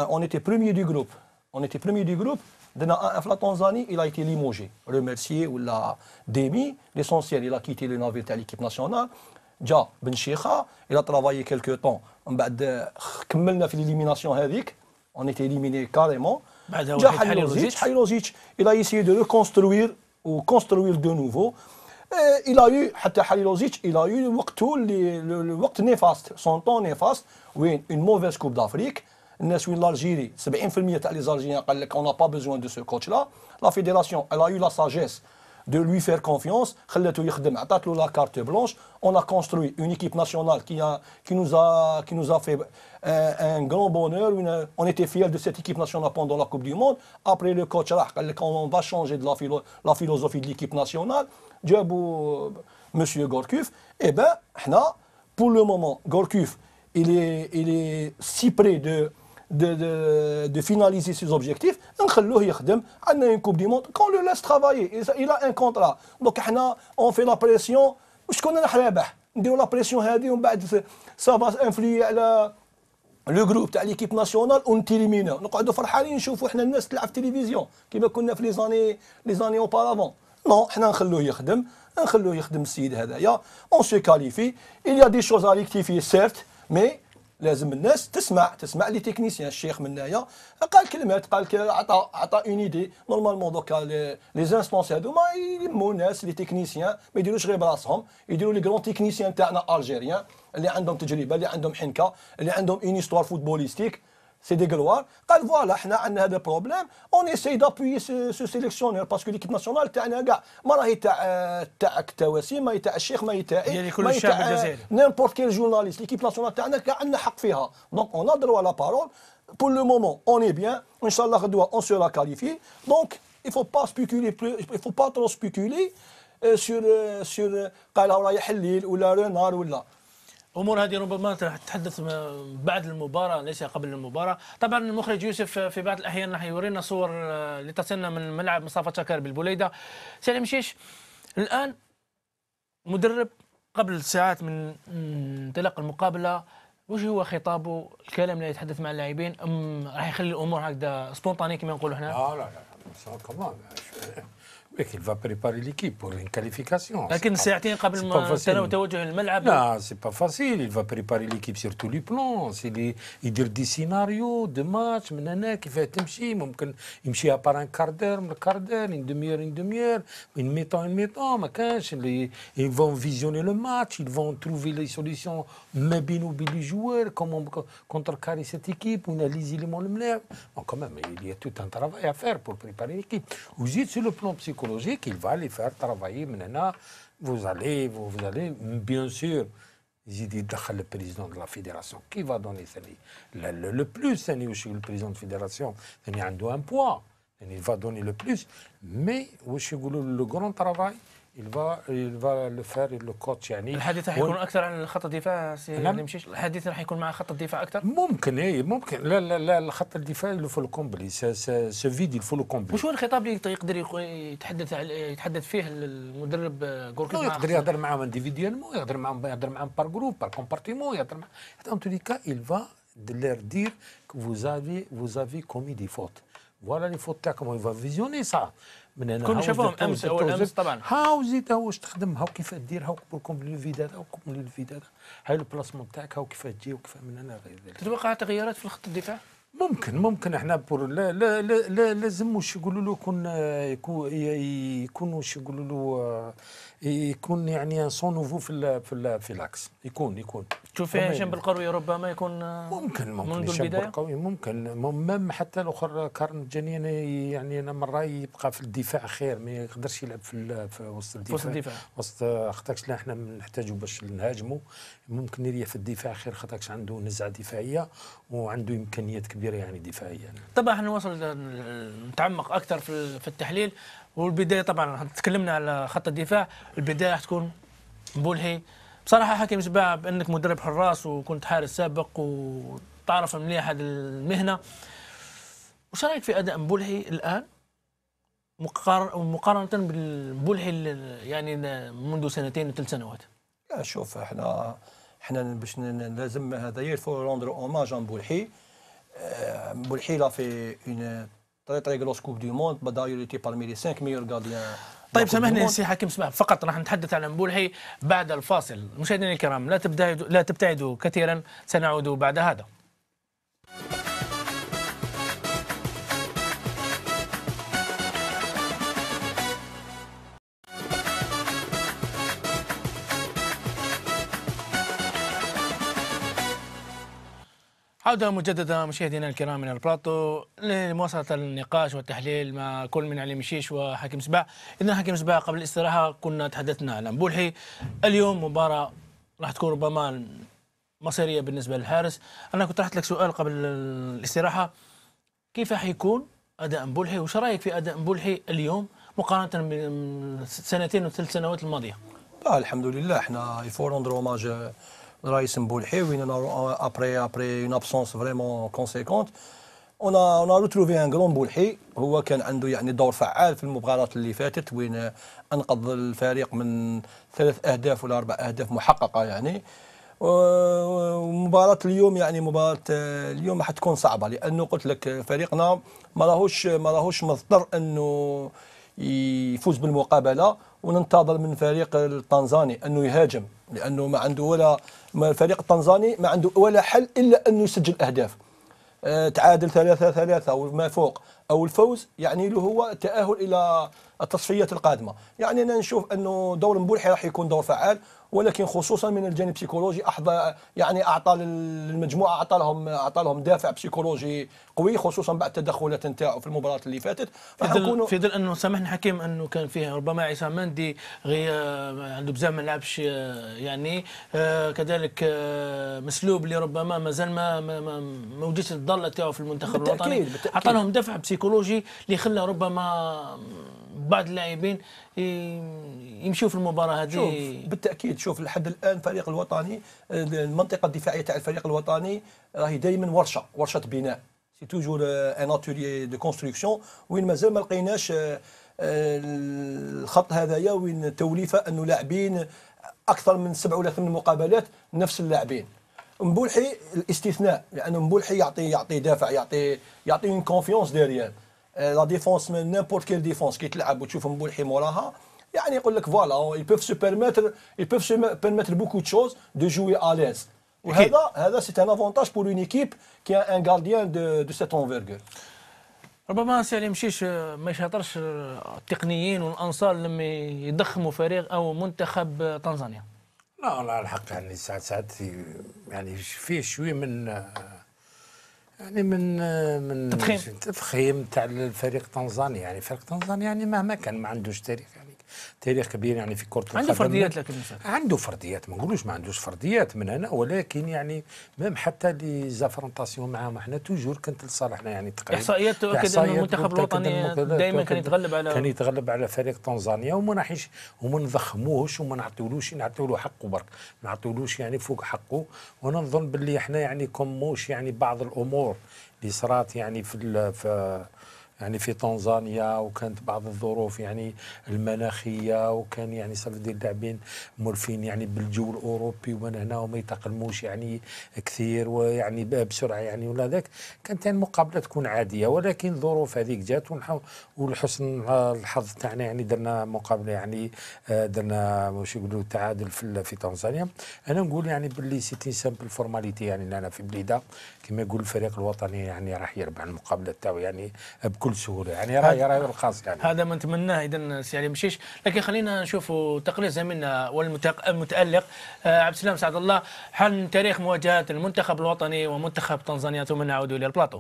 on était premier du groupe. On était premier du groupe. La Tanzanie, il a été limogé, remercié ou l'a démis. L'essentiel, il a quitté le navire de l'équipe nationale. Il a travaillé quelques temps. travaillé quelques temps. On a fait l'élimination on بعد جا حيروزيتش حيروزيتش الى يسي دو ريكونستروير وكونستروير دو نوفو الى يو حتى حيروزيتش الى يو وقته اللي الوقت نيفاست سون طون نيفاست وين اون موفيس كوب دافريك الناس وين لالجيري 70% تاع لي زالجيان قال لك اون با بيزوان دو سو كوتش لا لا فيديراسيون الى يو لا ساجيس de lui faire confiance. la carte blanche. On a construit une équipe nationale qui, a, qui, nous, a, qui nous a fait euh, un, grand bonheur. on était fiers de cette équipe nationale pendant la Coupe du Monde. Après le coach, quand on va changer de la, la philosophie de l'équipe nationale, M. Euh, Monsieur Gorkuf, eh bien, pour le moment, Gorkuf, il est, il est si près de de, de, finaliser ses objectifs, نخلوه يخدم عندنا une coupe du monde qu'on le laisse travailler il a un contrat donc حنا on fait la pression وشكون راح رابح نديروا لا بريسيون هذه ومن بعد سا فا انفلي على لو جروب تاع ليكيب ناسيونال تيليمينا نقعدوا فرحانين نشوفوا احنا الناس تلعب في التلفزيون كيما كنا في لي زاني لي زاني اوبارافون نو حنا نخلوه يخدم نخلوه يخدم السيد هذايا اون سو كاليفي il y a des choses à rectifier certes mais لازم الناس تسمع تسمع لي تكنيسيان الشيخ من هنايا قال كلمات قال عطى عطى اون ايدي نورمالمون دوكا لي زانستونس ما يلموا الناس لي تكنيسيان ما يديروش غير براسهم يديروا لي كرون تكنيسيان تاعنا الجيريان اللي عندهم تجربه اللي عندهم حنكه اللي عندهم اون استوار فوتبوليستيك سيدي قلوار قال فوالا حنا عندنا هذا بروبليم اون اسي دابوي سو سيليكسيونير باسكو ليكيب ناسيونال تاعنا كاع ما راهي تاع تاعك تا وسيم ماهي تاع الشيخ ماهي تاع يعني كل الشعب الجزائري نيمبورت كيل جورناليست ليكيب ناسيونال تاعنا كاع عندنا حق فيها دونك اون ا دروا لا بارول pour le moment, on est bien. Inch'Allah, on sera qualifié. Donc, il ne faut pas spéculer, plus, il faut pas trop spéculer euh, sur, euh, sur euh, ou la Renard ou là. امور هذه ربما تتحدث بعد المباراه ليس قبل المباراه طبعا المخرج يوسف في بعض الاحيان راح يورينا صور آه، لتصلنا من ملعب مصطفى شكر بالبوليده سالم مشيش الان مدرب قبل ساعات من انطلاق المقابله وش هو خطابه الكلام اللي يتحدث مع اللاعبين ام راح يخلي الامور هكذا سبونطاني كما نقولوا احنا لا لا لا كمان qu'il va préparer l'équipe pour une qualification. Non, c'est pas facile. Il va préparer l'équipe sur tous les plans. Il dit des scénarios de matchs. qui fait un ممكن يمشي بار un quart d'heure, une demi-heure une demi-heure une mi-temps une mi-temps ils vont visionner le match ils vont trouver les solutions ما بين les joueurs comment contrecarrer cette équipe on les quand même il y a tout un travail à faire pour préparer l'équipe vous êtes sur le plan psychologique il va les faire travailler maintenant. Vous allez, vous, vous allez, bien sûr, j'ai dit le président de la fédération. Qui va donner le, le, le plus Le président de la fédération, il a un poids. Il va donner le plus. Mais le grand travail, il va, il va le faire, il le coach يعني الحديث راح يكون اكثر عن خط الدفاع سي نعم. الحديث راح يكون مع خط الدفاع اكثر ممكن اي ممكن لا لا لا الخط الدفاع لو فو كومبلي سا سا سو فيد الفو لو كومبلي وشو الخطاب اللي يقدر يتحدث يتحدث فيه المدرب غوركيز آه، يقدر يهضر معاهم انديفيديالمون يهضر معاهم يهضر معاهم بار جروب بار كومبارتيمون يهضر معاهم ان تو كا il va de leur dire que vous avez vous avez commis des fautes voilà les fautes là comment il va visionner ça من هنا كنا شافوهم امس اول امس طبعا هاو هاوزيت هاو واش تخدم هاو كيف دير هاو بركم للفيدات هاو كم للفيدات هاي البلاسمون تاعك هاو كيف تجي وكيف من هنا غير ذلك تتوقع تغيرات في خط الدفاع ممكن ممكن احنا بور لا لا لا, لا لازم واش يقولوا له يكون آه، يكون واش يقولوا له آه، يكون يعني سون نوفو في الـ في الـ في العكس يكون يكون تشوف فيها هشام بالقروي ربما يكون آه، ممكن ممكن منذ البدايه بالقروي ممكن مم حتى الاخر كارن جاني انا يعني انا من رايي يبقى في الدفاع خير ما يقدرش يلعب في, في وسط الدفاع وسط الدفاع وسط خاطرش احنا نحتاجو باش نهاجمو ممكن يريا في الدفاع خير خاطرش عنده نزعه دفاعيه وعنده امكانيات كبيره يعني دفاعيا طبعا طبعا نوصل نتعمق اكثر في التحليل والبدايه طبعا تكلمنا على خط الدفاع البدايه راح تكون بولهي بصراحه حكيم شباب بانك مدرب حراس وكنت حارس سابق وتعرف مليح هذه المهنه وش رايك في اداء بولهي الان مقارنه بالبولهي يعني منذ سنتين وثلاث سنوات شوف احنا احنا باش لازم هذا يل روندر اوماج ان بولحي بولحي لا في اون طري طريق لو سكوب دو موند بدايو ليتي بارمي لي 5 ميور غارديان طيب سامحني سي حكيم سمع فقط راح نتحدث عن أمبول هي بعد الفاصل مشاهدينا الكرام لا تبتعدوا لا تبتعدوا كثيرا سنعود بعد هذا عودة مجددة مشاهدينا الكرام من البلاطو لمواصلة النقاش والتحليل مع كل من علي مشيش وحكيم سباع إذا حكيم سباع قبل الاستراحة كنا تحدثنا عن بولحي اليوم مباراة راح تكون ربما مصيرية بالنسبة للحارس أنا كنت طرحت لك سؤال قبل الاستراحة كيف حيكون أداء بولحي وش رأيك في أداء بولحي اليوم مقارنة بسنتين وثلاث سنوات الماضية آه، الحمد لله احنا يفور روماج رئيس مبولحي وين انا ابري ابري اون ابسونس فريمون كونسيكونت on a روتروفي ان غرون بولحي هو كان عنده يعني دور فعال في المباراه اللي فاتت وين انقذ الفريق من ثلاث اهداف ولا اربع اهداف محققه يعني ومباراة اليوم يعني مباراة اليوم راح تكون صعبة لأنه قلت لك فريقنا ما راهوش ما راهوش مضطر أنه يفوز بالمقابلة وننتظر من الفريق التنزاني انه يهاجم لانه ما عنده ولا الفريق التنزاني ما عنده ولا حل الا انه يسجل اهداف آه، تعادل ثلاثة ثلاثة أو ما فوق أو الفوز يعني له هو التأهل إلى التصفيات القادمة يعني أنا نشوف أنه دور مبولحي راح يكون دور فعال ولكن خصوصا من الجانب السيكولوجي احظى يعني اعطى للمجموعه اعطى لهم اعطى لهم دافع بسيكولوجي قوي خصوصا بعد التدخلات نتاعو في المباراه اللي فاتت في ظل في ظل انه سامحني حكيم انه كان فيه ربما عصام مندي عنده بزاف ما لعبش يعني آه، كذلك آه، مسلوب اللي ربما مازال ما ما, وجدش الضله الضاله تاعو في المنتخب بالتأكيد الوطني اعطى لهم دافع بسيكولوجي اللي خلى ربما بعض اللاعبين يمشوا في المباراه هذه شوف بالتاكيد شوف لحد الان الفريق الوطني آه، المنطقه الدفاعيه تاع الفريق الوطني راهي دائما ورشه ورشه بناء سي توجور ان اتولي دو كونستركسيون وين مازال ما لقيناش آه، آه، الخط هذايا وين توليفه انه لاعبين اكثر من سبع ولا ثمان مقابلات نفس اللاعبين مبولحي الاستثناء لانه مبولحي يعطي يعطي دافع يعطي يعطي اون كونفيونس ديريال لا ديفونس نيمبورت كيل ديفونس كي تلعب وتشوف مبولحي موراها يعني يقول لك فوالا اي بوف سو بيرميتر اي بوف سو بيرميتر بوكو تشوز دو جوي اليز وهذا هذا سي ان افونتاج بور اون ايكيب كي ان غارديان دو دو سيت اونفيرغور ربما سي علي مشيش آه، ما يشاطرش آه، التقنيين والانصار لما يضخموا فريق او منتخب آه، تنزانيا لا والله الحق يعني ساعات ساعات يعني فيه شويه من يعني من من تضخيم تضخيم تاع الفريق تنزاني يعني فريق تنزاني يعني مهما كان ما عندوش تاريخ تاريخ كبير يعني في كره عنده فرديات لكن عنده فرديات ما نقولوش ما عندوش فرديات من هنا ولكن يعني مام حتى لي زافرونتاسيون معاهم احنا توجور كانت لصالحنا يعني تقريبا احصائيات تؤكد ان المنتخب الوطني دائما كان يتغلب على كان يتغلب على فريق تنزانيا وما نحيش وما نضخموهش وما نعطيولوش نعطيولو حقه برك ما نعطيولوش يعني فوق حقه وانا نظن باللي احنا يعني كموش يعني بعض الامور اللي صرات يعني في في يعني في تنزانيا وكانت بعض الظروف يعني المناخيه وكان يعني صار ديال اللاعبين مولفين يعني بالجو الاوروبي ومن هنا وما يتاقلموش يعني كثير ويعني بسرعه يعني ولا ذاك كانت يعني تكون عاديه ولكن الظروف هذيك جات ولحسن الحظ تاعنا يعني درنا مقابله يعني آه، درنا واش يقولوا تعادل في في تنزانيا انا نقول يعني باللي سيتي سامبل فورماليتي يعني انا في بليده كما يقول الفريق الوطني يعني راح يربح المقابله تاعو يعني بكل بكل سهوله يعني راي راي الخاص يعني هذا ما نتمناه اذا سي علي مشيش لكن خلينا نشوفوا تقرير زميلنا والمتالق آه، عبد السلام سعد الله حل تاريخ مواجهات المنتخب الوطني ومنتخب تنزانيا ثم نعود الى البلاطو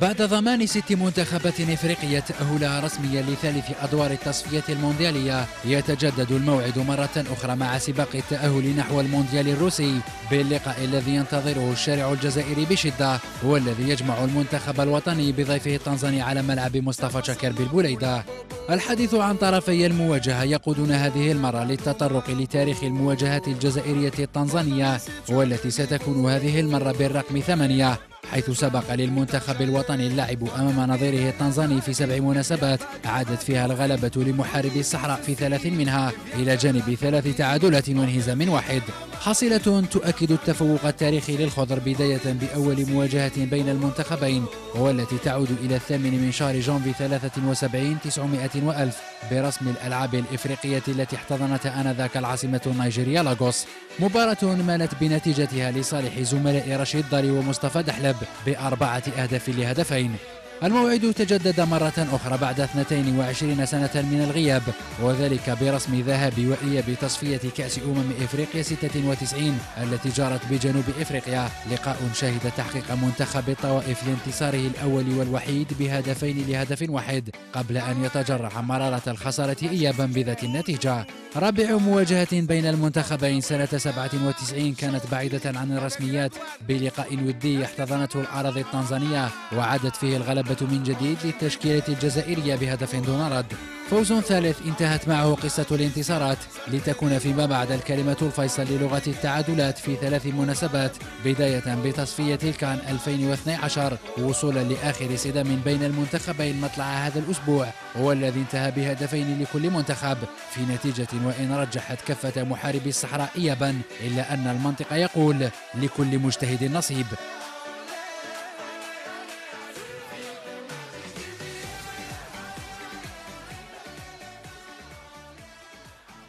بعد ضمان ست منتخبات إفريقية تأهلها رسميا لثالث أدوار التصفية المونديالية يتجدد الموعد مرة أخرى مع سباق التأهل نحو المونديال الروسي باللقاء الذي ينتظره الشارع الجزائري بشدة والذي يجمع المنتخب الوطني بضيفه التنزاني على ملعب مصطفى شاكر بالبوليدة الحديث عن طرفي المواجهة يقودنا هذه المرة للتطرق لتاريخ المواجهات الجزائرية التنزانية والتي ستكون هذه المرة بالرقم ثمانية حيث سبق للمنتخب الوطني اللعب أمام نظيره التنزاني في سبع مناسبات عادت فيها الغلبة لمحاربي الصحراء في ثلاث منها إلى جانب ثلاث تعادلات وانهزام واحد حصيلة تؤكد التفوق التاريخي للخضر بداية بأول مواجهة بين المنتخبين والتي تعود إلى الثامن من شهر جانفي 73 900 وألف برسم الألعاب الإفريقية التي احتضنتها آنذاك العاصمة النيجيرية لاغوس مباراة مالت بنتيجتها لصالح زملاء رشيد داري ومصطفى دحلب بأربعة أهداف لهدفين الموعد تجدد مرة أخرى بعد 22 سنة من الغياب وذلك برسم ذهب وإياب تصفية كأس أمم إفريقيا 96 التي جرت بجنوب إفريقيا لقاء شهد تحقيق منتخب الطوائف لانتصاره الأول والوحيد بهدفين لهدف واحد قبل أن يتجرع مرارة الخسارة إيابا بذات النتيجة رابع مواجهة بين المنتخبين سنة 97 كانت بعيدة عن الرسميات بلقاء ودي احتضنته الأراضي التنزانية وعادت فيه الغلبة الشابة من جديد للتشكيلة الجزائرية بهدف دون رد فوز ثالث انتهت معه قصة الانتصارات لتكون فيما بعد الكلمة الفيصل للغة التعادلات في ثلاث مناسبات بداية بتصفية الكان 2012 وصولا لآخر صدام بين المنتخبين مطلع هذا الأسبوع والذي انتهى بهدفين لكل منتخب في نتيجة وإن رجحت كفة محاربي الصحراء إيابا إلا أن المنطق يقول لكل مجتهد نصيب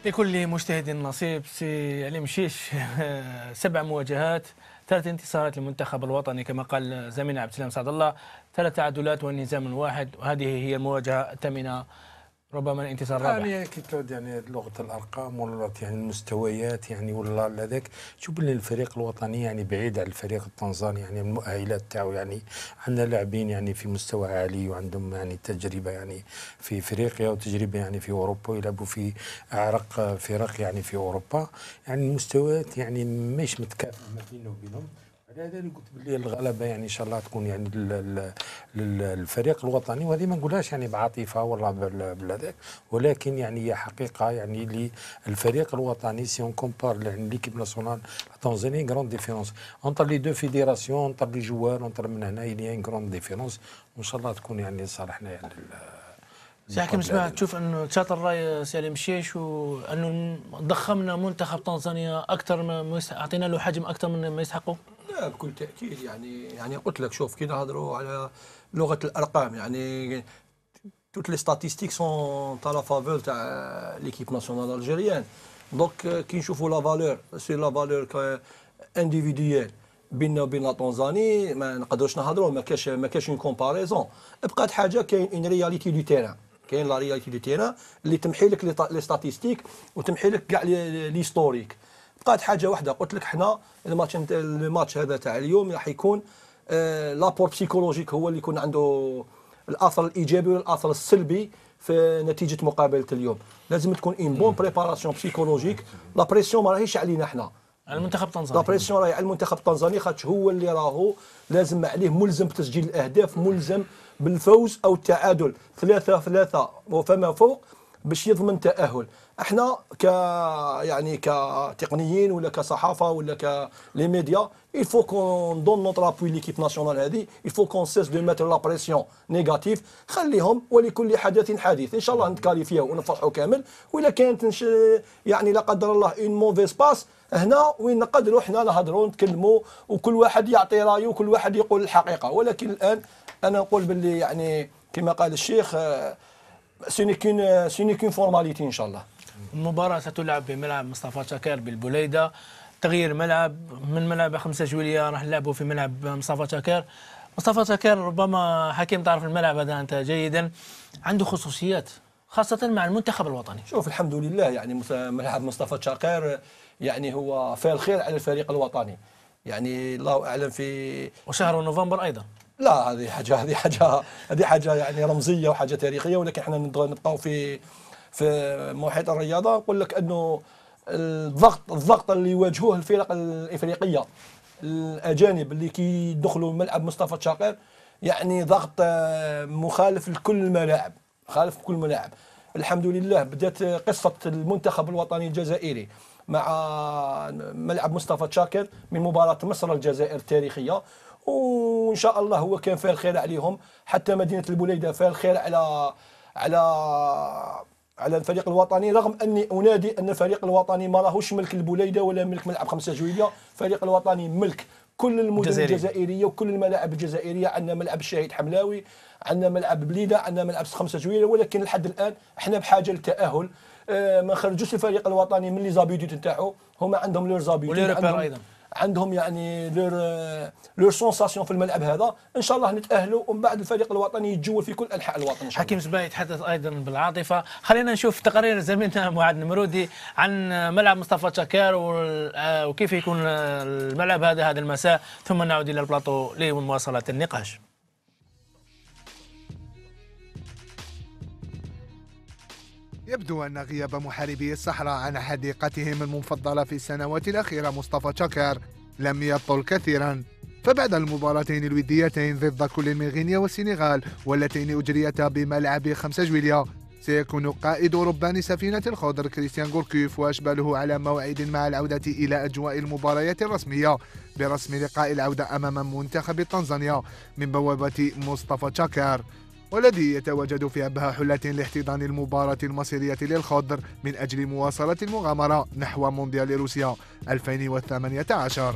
لكل مجتهد نصيب سي علي مشيش سبع مواجهات ثلاث انتصارات للمنتخب الوطني كما قال زميلنا عبد السلام سعد الله ثلاث تعادلات وانهزام واحد وهذه هي المواجهه الثامنه ربما الانتصار يعني الرابع يعني كي تعود يعني لغه الارقام ولا يعني المستويات يعني ولا لذاك شوف بلي الفريق الوطني يعني بعيد على الفريق التنزاني يعني المؤهلات تاعو يعني عندنا لاعبين يعني في مستوى عالي وعندهم يعني تجربه يعني في افريقيا وتجربه يعني في اوروبا ويلعبوا في اعرق فرق يعني في اوروبا يعني المستويات يعني مش متكافئه ما بيننا وبينهم هذا اللي قلت باللي الغلبه يعني ان شاء الله تكون يعني للفريق الوطني وهذه ما نقولهاش يعني بعاطفه ولا بالهذاك ولكن يعني هي حقيقه يعني للفريق الوطني سي اون كومبار يعني ليكيب ناسيونال تونزيني كروند ديفيرونس انتر لي دو فيديراسيون انتر لي جوار انتر من هنا الى ان كروند ديفيرونس وان شاء الله تكون يعني صالحنا يعني سي حكيم اسمع يعني. تشوف انه تشاط الراي سالم شيش وانه ضخمنا منتخب تنزانيا اكثر ما اعطينا له حجم اكثر من ما يستحقه لا بكل تاكيد يعني يعني قلت لك شوف كي نهضروا على لغه الارقام يعني توت لي ستاتيستيك سون تاع لا فافور تاع ليكيب ناسيونال الجيريان دونك كي نشوفوا لا فالور سي لا فالور انديفيديال بيننا وبين لا تونزاني ما نقدروش نهضروا ما كاش ما كاش اون كومباريزون بقات حاجه كاين اون رياليتي دو تيران كاين لا رياليتي دو تيران اللي تمحي لك لي ستاتيستيك وتمحي لك كاع لي ستوريك بقات حاجه واحده قلت لك حنا الماتش الماتش هذا تاع اليوم راح يكون آه، لابور بسيكولوجيك هو اللي يكون عنده الاثر الايجابي والاثر السلبي في نتيجه مقابله اليوم لازم تكون اون بون بريباراسيون بسيكولوجيك لا بريسيون ما راهيش علينا حنا على المنتخب التنزاني لا بريسيون راهي على المنتخب التنزاني خاطر هو اللي راهو لازم عليه ملزم بتسجيل الاهداف ملزم بالفوز او التعادل ثلاثه ثلاثه وفما فوق باش يضمن تاهل احنا ك يعني كتقنيين ولا كصحافه ولا لي ميديا il faut qu'on donne notre appui l'équipe nationale هذه il faut qu'on cesse de mettre la pression négative خليهم ولكل حدث حديث ان شاء الله نتكاليفيو ونفرحوا كامل واذا كانت يعني لا قدر الله اون موفي باس هنا وين نقدروا حنا نهضروا نتكلموا وكل واحد يعطي رايه وكل واحد يقول الحقيقه ولكن الان انا نقول باللي يعني كما قال الشيخ سيني كون فورماليتي ان شاء الله المباراة ستلعب بملعب مصطفى شاكر بالبليدة تغيير ملعب من ملعب 5 جويلية راح نلعبوا في ملعب مصطفى شاكر مصطفى شاكر ربما حكيم تعرف الملعب هذا أنت جيدا عنده خصوصيات خاصة مع المنتخب الوطني شوف الحمد لله يعني ملعب مصطفى شاكر يعني هو فيه الخير على الفريق الوطني يعني الله أعلم في وشهر نوفمبر أيضا لا هذه حاجة هذه حاجة هذه حاجة يعني رمزية وحاجة تاريخية ولكن احنا نبقاو في في محيط الرياضه يقول لك انه الضغط الضغط اللي يواجهوه الفرق الافريقيه الاجانب اللي كيدخلوا ملعب مصطفى شاقر يعني ضغط آه، مخالف لكل الملاعب مخالف كل الملاعب الحمد لله بدات قصه المنتخب الوطني الجزائري مع ملعب مصطفى تشاكر من مباراه مصر الجزائر التاريخيه وان شاء الله هو كان فيها الخير عليهم حتى مدينه البوليده فيها الخير على على على الفريق الوطني رغم اني انادي ان الفريق الوطني ما راهوش ملك البوليده ولا ملك ملعب خمسه جويليه الفريق الوطني ملك كل المدن جزائري. الجزائريه وكل الملاعب الجزائريه عندنا ملعب الشهيد حملاوي عندنا ملعب بليده عندنا ملعب خمسه جويليه ولكن لحد الان احنا بحاجه للتاهل آه ما خرجوش الفريق الوطني من لي زابيديت نتاعو هما عندهم لي زابيديت ولي ريبير ايضا عندهم يعني لور لور سونساسيون في الملعب هذا ان شاء الله نتاهلوا ومن بعد الفريق الوطني يتجول في كل انحاء الوطن إن شاء الله. حكيم زبا يتحدث ايضا بالعاطفه خلينا نشوف تقارير زميلنا معاد المرودي عن ملعب مصطفى تشاكر وكيف يكون الملعب هذا هذا المساء ثم نعود الى البلاطو لمواصله النقاش يبدو أن غياب محاربي الصحراء عن حديقتهم المفضلة في السنوات الأخيرة مصطفى شكر لم يطل كثيرا فبعد المباراتين الوديتين ضد كل من غينيا والسنغال واللتين أجريتا بملعب 5 جويليا سيكون قائد ربان سفينة الخضر كريستيان غوركيف وأشباله على موعد مع العودة إلى أجواء المباريات الرسمية برسم لقاء العودة أمام منتخب تنزانيا من بوابة مصطفى تشاكر والذي يتواجد في أبهى حلة لاحتضان المباراة المصيرية للخضر من أجل مواصلة المغامرة نحو مونديال روسيا 2018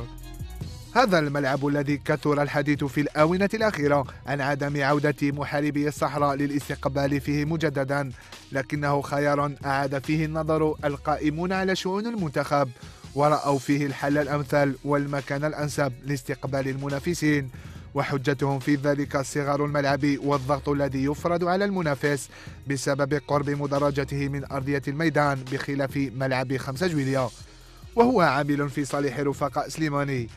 هذا الملعب الذي كثر الحديث في الآونة الأخيرة عن عدم عودة محاربي الصحراء للاستقبال فيه مجددا لكنه خيار أعاد فيه النظر القائمون على شؤون المنتخب ورأوا فيه الحل الأمثل والمكان الأنسب لاستقبال المنافسين وحجتهم في ذلك صغر الملعب والضغط الذي يفرض على المنافس بسبب قرب مدرجته من أرضية الميدان بخلاف ملعب 5 جويليا وهو عامل في صالح رفقاء سليماني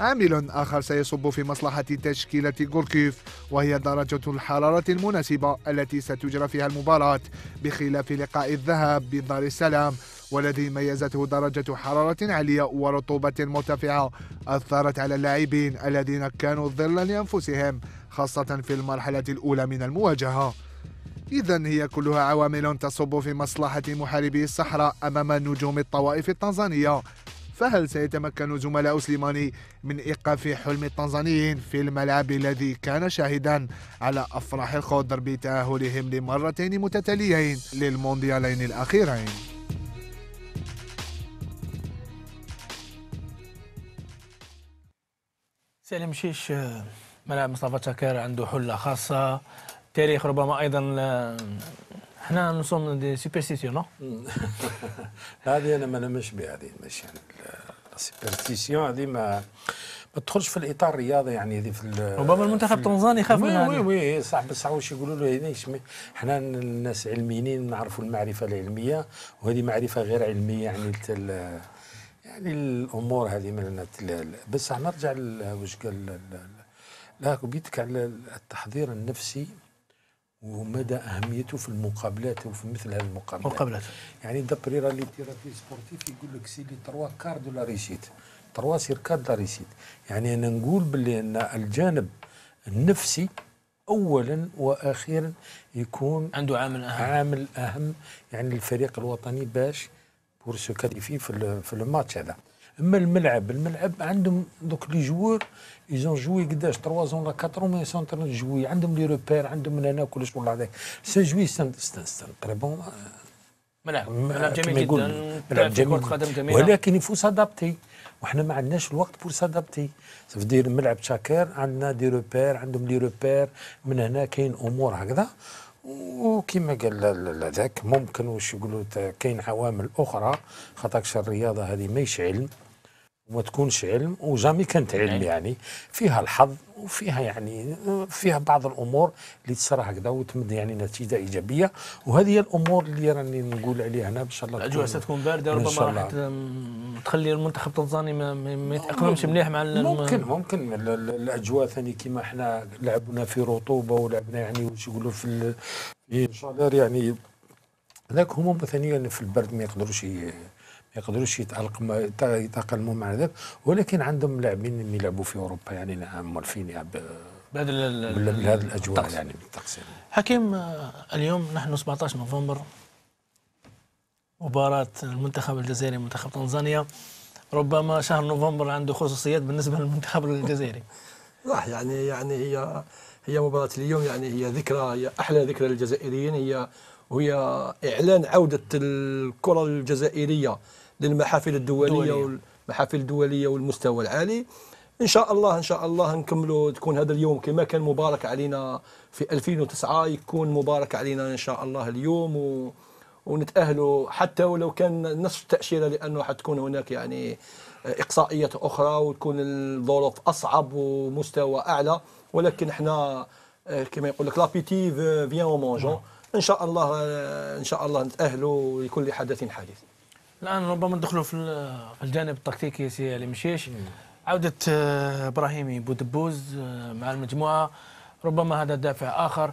عامل آخر سيصب في مصلحة تشكيلة غوركيف وهي درجة الحرارة المناسبة التي ستجرى فيها المباراة بخلاف لقاء الذهاب بدار السلام والذي ميزته درجة حرارة عالية ورطوبة مرتفعة أثرت على اللاعبين الذين كانوا ظلا لأنفسهم خاصة في المرحلة الأولى من المواجهة إذا هي كلها عوامل تصب في مصلحة محاربي الصحراء أمام نجوم الطوائف التنزانية فهل سيتمكن زملاء سليماني من إيقاف حلم التنزانيين في الملعب الذي كان شاهدا على أفراح الخضر بتأهلهم لمرتين متتاليين للمونديالين الأخيرين؟ سالم شيش آه، ملاعب مصطفى تكار عنده حله خاصه تاريخ ربما ايضا آه، احنا نصوم دي سوبرستيسيون نو هذه انا ما نمش بها هذه ماشي السوبرستيسيون هذه ما ما تدخلش في الاطار الرياضي يعني هذه في ربما المنتخب التنزاني يخاف منها وي وي صح بصح واش يقولوا له هذه حنا الناس علميين نعرفوا المعرفه العلميه وهذه معرفه غير علميه يعني يعني الامور هذه من بصح نرجع واش قال لا بيتك على التحضير النفسي ومدى اهميته في المقابلات وفي مثل هذه المقابلات مقابلات يعني دابريرا لي تيرابي سبورتيف يقول لك سي لي تروا كار دو لا ريسيت تروا سير كار دو لا ريسيت يعني انا نقول باللي ان الجانب النفسي اولا واخيرا يكون عنده عامل اهم عامل اهم يعني الفريق الوطني باش بور سو كاليفي في في الماتش هذا اما الملعب الملعب عندهم دوك لي جوور ايزون جوي قداش 3 زون 4 مي سون تران جوي عندهم لي روبير عندهم من هنا كلش والله هذاك سي جوي سان سان تري بون ملعب ملعب جميل جدا ملعب جميل ولكن يفو سادابتي وحنا ما عندناش الوقت بور سادابتي دير ملعب شاكر عندنا دي روبير عندهم لي روبير من هنا كاين امور هكذا وكما قال ذاك ممكن واش يقولوا كاين عوامل اخرى خاطرش الرياضه هذه ماهيش علم وما تكونش علم وجامي كانت نعم. علم يعني فيها الحظ وفيها يعني فيها بعض الامور اللي تصير هكذا وتمد يعني نتيجه ايجابيه وهذه هي الامور اللي راني نقول عليها هنا ان شاء الله الاجواء ستكون بارده ربما راح تخلي المنتخب التنزاني ما, يتاقلمش مليح مع ممكن ممكن الاجواء ثاني كما احنا لعبنا في رطوبه ولعبنا يعني واش يقولوا في شاء الله يعني هذاك هما ثانيا يعني في البرد ما يقدروش يقدروش يتاقلموا مع ذلك ولكن عندهم لاعبين يلعبوا في اوروبا يعني مولفين بهذا بهذه الاجواء الطقس. يعني بالتقسيم حكيم آه، اليوم نحن 17 نوفمبر مباراة المنتخب الجزائري منتخب تنزانيا ربما شهر نوفمبر عنده خصوصيات بالنسبة للمنتخب الجزائري صح يعني يعني هي هي مباراة اليوم يعني هي ذكرى هي أحلى ذكرى للجزائريين هي وهي إعلان عودة الكرة الجزائرية للمحافل الدوليه والمحافل الدوليه والمستوى العالي ان شاء الله ان شاء الله نكملوا تكون هذا اليوم كما كان مبارك علينا في 2009 يكون مبارك علينا ان شاء الله اليوم و ونتاهلوا حتى ولو كان نصف التاشيره لانه حتكون هناك يعني آه، اقصائيه اخرى وتكون الظروف اصعب ومستوى اعلى ولكن احنا آه، كما يقول لك لابيتي فيان ومونجون ان شاء الله آه، ان شاء الله نتاهلوا لكل حدث حديث الان ربما ندخلوا في الجانب التكتيكي سي علي مشيش عوده آه، ابراهيمي بودبوز آه، مع المجموعه ربما هذا دافع اخر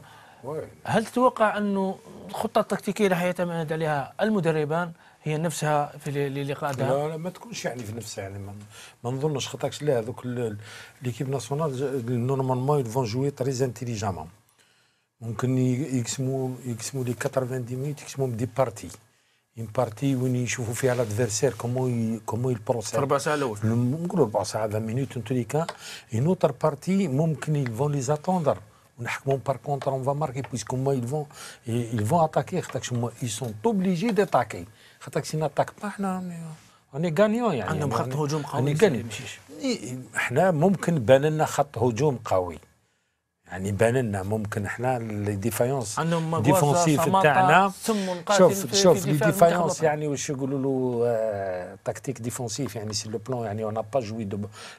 هل تتوقع انه الخطه التكتيكيه اللي حيعتمد عليها المدربان هي نفسها في اللي قادها لا لا ما تكونش يعني في نفسها يعني ما, ما نظنش خطاكش لا هذوك ليكيب ناسيونال نورمالمون يلفون جوي تري انتيليجامون ممكن يقسموا يقسموا لي 90 مينوت يقسموا دي بارتي اون بارتي وين يشوفوا فيها لادفيرسير كومو كومو البروسيس ربع ساعه الاول نقولوا ربع ساعه 20 مينوت ان تولي كا اون اوتر بارتي ممكن يلفون لي زاتوندر ونحكمهم بار كونتر اون فا ماركي بويسكو هما يلفون يلفون اتاكي خاطرش هما يسون توبليجي اوبليجي داتاكي خاطرش سي ناتاك با حنا اني غانيون يعني عندهم خط هجوم قوي ما يمشيش احنا ممكن بان لنا خط هجوم قوي يعني بان لنا ممكن احنا لي ديفايونس ديفونسيف تاعنا شوف شوف لي ديفايونس يعني واش يقولوا له آه تكتيك ديفونسيف يعني سي لو بلون يعني اون با جوي دو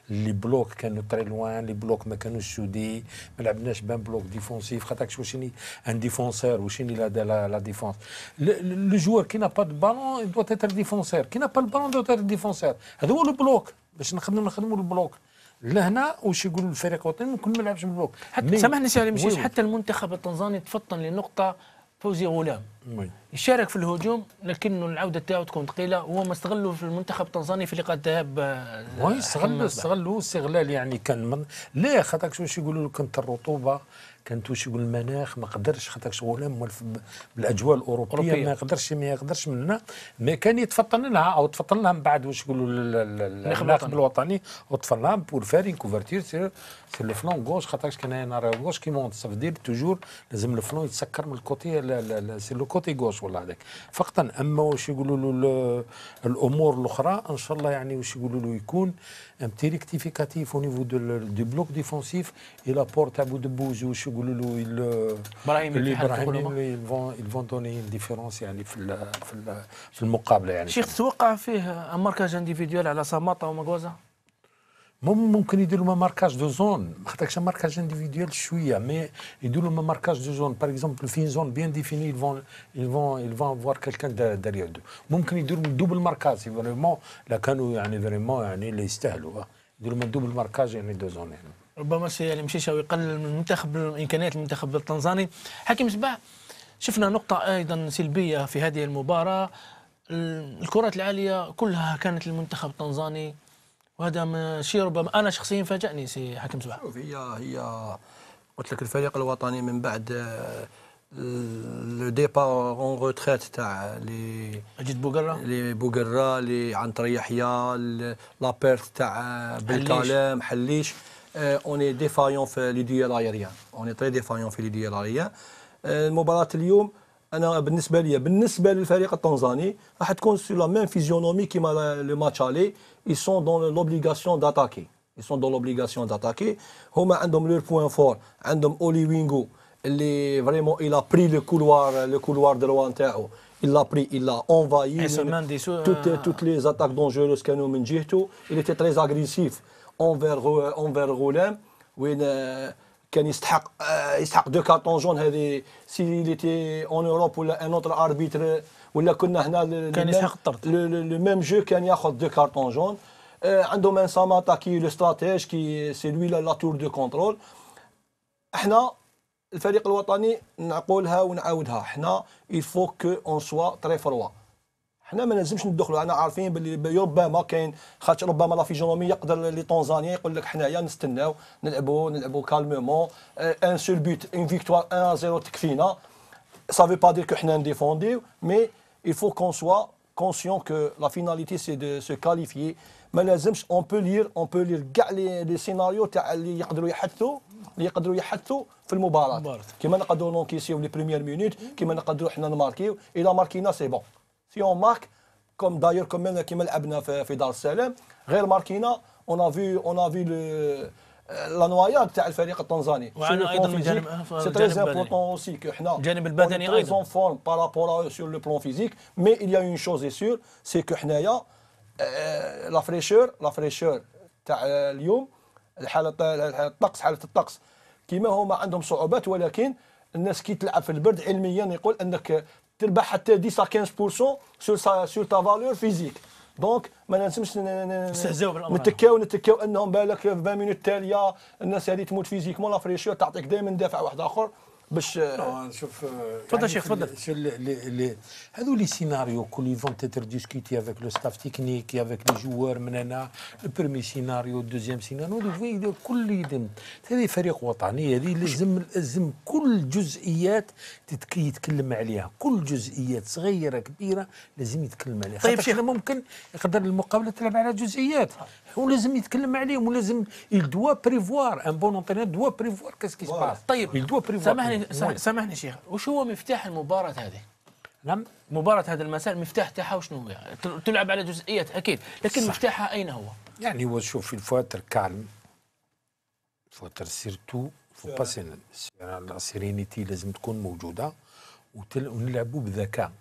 لي بلوك كانوا تري لوان لي بلوك ما كانوش سودي ما لعبناش بان بلوك ديفونسيف خاطرك شو شيني ان ديفونسور وشيني لا لا, لا ديفونس لو جوار كي نا با دو بالون دو تيتر ديفونسور كي نا با البالون دو تيتر ديفونسور هذا هو البلوك باش نخدم نخدموا البلوك لهنا واش يقول الفريق الوطني ممكن ما نلعبش بالبلوك حتى سامحني سي علي حتى المنتخب التنزاني تفطن لنقطه فوزي غلام يشارك في الهجوم لكن العوده تاعو تكون ثقيله هو ما استغلوا في المنتخب التنزاني في لقاء الذهاب آه، وي استغلوا استغلوا استغلال يعني كان من ليه خاطرك واش يقولوا لك انت الرطوبه توش يقول المناخ ما قدرش خاطر شغل بالاجواء الاوروبيه أوروبية. ما يقدرش ما يقدرش مننا ما كان يتفطن لها او تفطن لها من بعد واش يقولوا الناخب الوطني وتفطن لها بور فارين كوفرتير سير لو فلون غوش خاطرش كان انا راه غوش كي مونت سا دير توجور لازم الفلون يتسكر من الكوتي سير لو كوتي غوش ولا هذاك فقط اما واش يقولوا له الامور الاخرى ان شاء الله يعني واش يقولوا له يكون ان بتي ريكتيفيكاتيف او نيفو دو دو بلوك ديفونسيف اي لابور تاع بوز واش يقولوا له ابراهيم ابراهيم فون دوني ديفيرونس يعني في ال في, ال في المقابله يعني شيخ توقع فيه ماركاج انديفيديوال على ساماطه وماكوزا ممكن يديروا ما ماركاج دو زون ما خاطرش ماركاج انديفيديوال شويه مي يديروا ما ماركاج دو زون باغ اكزومبل في زون بيان ديفيني فون يلفون فون فوار كالكان داريور دو ممكن يديروا دوبل ماركاج فريمون لا كانوا يعني فريمون يعني اللي يستاهلوا يديروا دوبل ماركاج يعني دو زون يعني ربما سي يعني مشيش او يقلل من المنتخب امكانيات المنتخب التنزاني حكيم سبع شفنا نقطه ايضا سلبيه في هذه المباراه الكرات العاليه كلها كانت للمنتخب التنزاني وهذا شيء ربما انا شخصيا فاجأني سي حكم سبحان شوف هي هي قلت لك الفريق الوطني من بعد لو ديبار اون روتريت تاع لي اجيت بوغرا لي بوغرا لي عنتر يحيى لا بيرت تاع بالكلام حليش اون اي ديفايون في لي ديال ايريان اون اي تري ديفايون في لي ديال ايريان آه، المباراه اليوم en à la. بالنسبة, à la. بالنسبة au. F. R. I. C. A. La. Même. Physionomie. Qui. Le. Match. Aller. Ils. Sont. Dans. L'obligation. D'attaquer. Ils. Sont. Dans. L'obligation. D'attaquer. Homme. Un. De. leur Points. Forts. Un. De. Oli. Wingo. Il. Vraiment. Il. A. Pris. Le. Couloir. Le. Couloir. De. L'Antaio. Il. A. Pris. Il. A. Envahi. Toutes. Les. Attaques. Dangereuses. qu'il a Tout. Il. Était. Très. Agressif. Envers. Euh, envers. كان يستحق آه، يستحق دو كارتون جون هذه سي ليتي اون اوروب ولا ان اوتر اربيتر ولا كنا هنا كان يستحق الطرد لو ميم جو كان ياخذ دو كارتون جون آه، عندهم ان ساماتا كي لو ستراتيج كي سي لوي لا تور دو كونترول احنا الفريق الوطني نقولها ونعاودها احنا il faut que on soit très froid حنا ما لازمش ندخلوا انا عارفين باللي ربما كاين خاطر ربما لا فيجونومي يقدر لي تنزانيا يقول لك حنايا نستناو نلعبوا نلعبوا كالمومون ان سول بوت اون فيكتوار 1 0 تكفينا ça با pas dire حنا نديفونديو مي il faut qu'on soit conscient que la finalité c'est de se qualifier ما لازمش اون بو لير اون بو لير كاع لي سيناريو تاع اللي يقدروا يحثوا اللي يقدروا يحثوا في المباراه كيما نقدروا نونكيسيو لي بريمير مينوت كيما نقدروا حنا نماركيو الا ماركينا سي بون Si on marque, comme d'ailleurs comme في دار السلام غير ماركينا اون a اون on a لا نوايات تاع الفريق التنزاني وعنا ايضا الجانب سي تري امبورطون اوسي كو حنا الجانب البدني ايضا اون فورم بارابور سور لو بلون فيزيك مي il y a une chose est sûre c'est que حنايا لا فريشور لا فريشور تاع اليوم الحاله الطقس حاله الطقس كيما هما عندهم صعوبات ولكن الناس كي تلعب في البرد علميا يقول انك تربح حتى 10 15% سور سور sur ta valeur دونك ما نسمش نستهزاو بالامر نتكاو نتكاو انهم بالك 20 مينوت التاليه الناس هذه تموت فيزيكمون لا فريشور تعطيك دائما دافع واحد اخر باش آه، نشوف آه، تفضل يعني شيخ تفضل هذو لي سيناريو كل فون تيتر ديسكوتي افيك لو ستاف تكنيك افيك لي جوار من هنا البرومي سيناريو الدوزيام سيناريو كل يدم هذه فريق وطني هذه لازم لازم كل جزئيات يتكلم عليها كل جزئيات صغيره كبيره لازم يتكلم عليها طيب شيخ ممكن يقدر المقابله تلعب على جزئيات ولازم يتكلم عليهم ولازم دوا بريفوار ان بون انترينور دوا بريفوار كاس كي سباس طيب الدوا بريفوار سامحني سامحني شيخ وش هو مفتاح المباراه هذه؟ نعم مباراة هذا المساء المفتاح تاعها وشنو هو؟ تلعب على جزئيات اكيد لكن مفتاحها اين هو؟ يعني هو شوف الفواتر كالم الفواتر سيرتو فو با سيرينيتي لازم تكون موجوده ونلعبوا بذكاء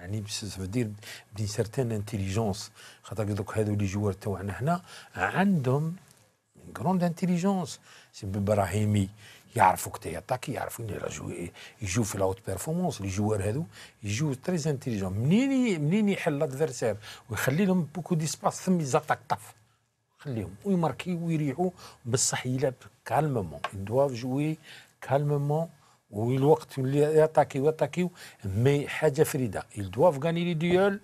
يعني سا دير بدي سارتان انتيليجونس خاطر دوك هذو اللي جوار تاعنا هنا عندهم كروند انتيليجونس سي ابراهيمي يعرف وقت ياتاكي يعرف وين إيه، يجوا في لاوت بيرفورمانس جوار هذو يجوا تري انتيليجون منين منين يحل لادفيرسير ويخلي لهم بوكو دي سباس ثم يزاتاك طف خليهم ويماركي ويريحوا بصح يلعب كالمومون دواف جوي كالمومون والوقت اللي ياتاكيو ياتاكيو مي حاجه فريده يل دواف غاني لي ديول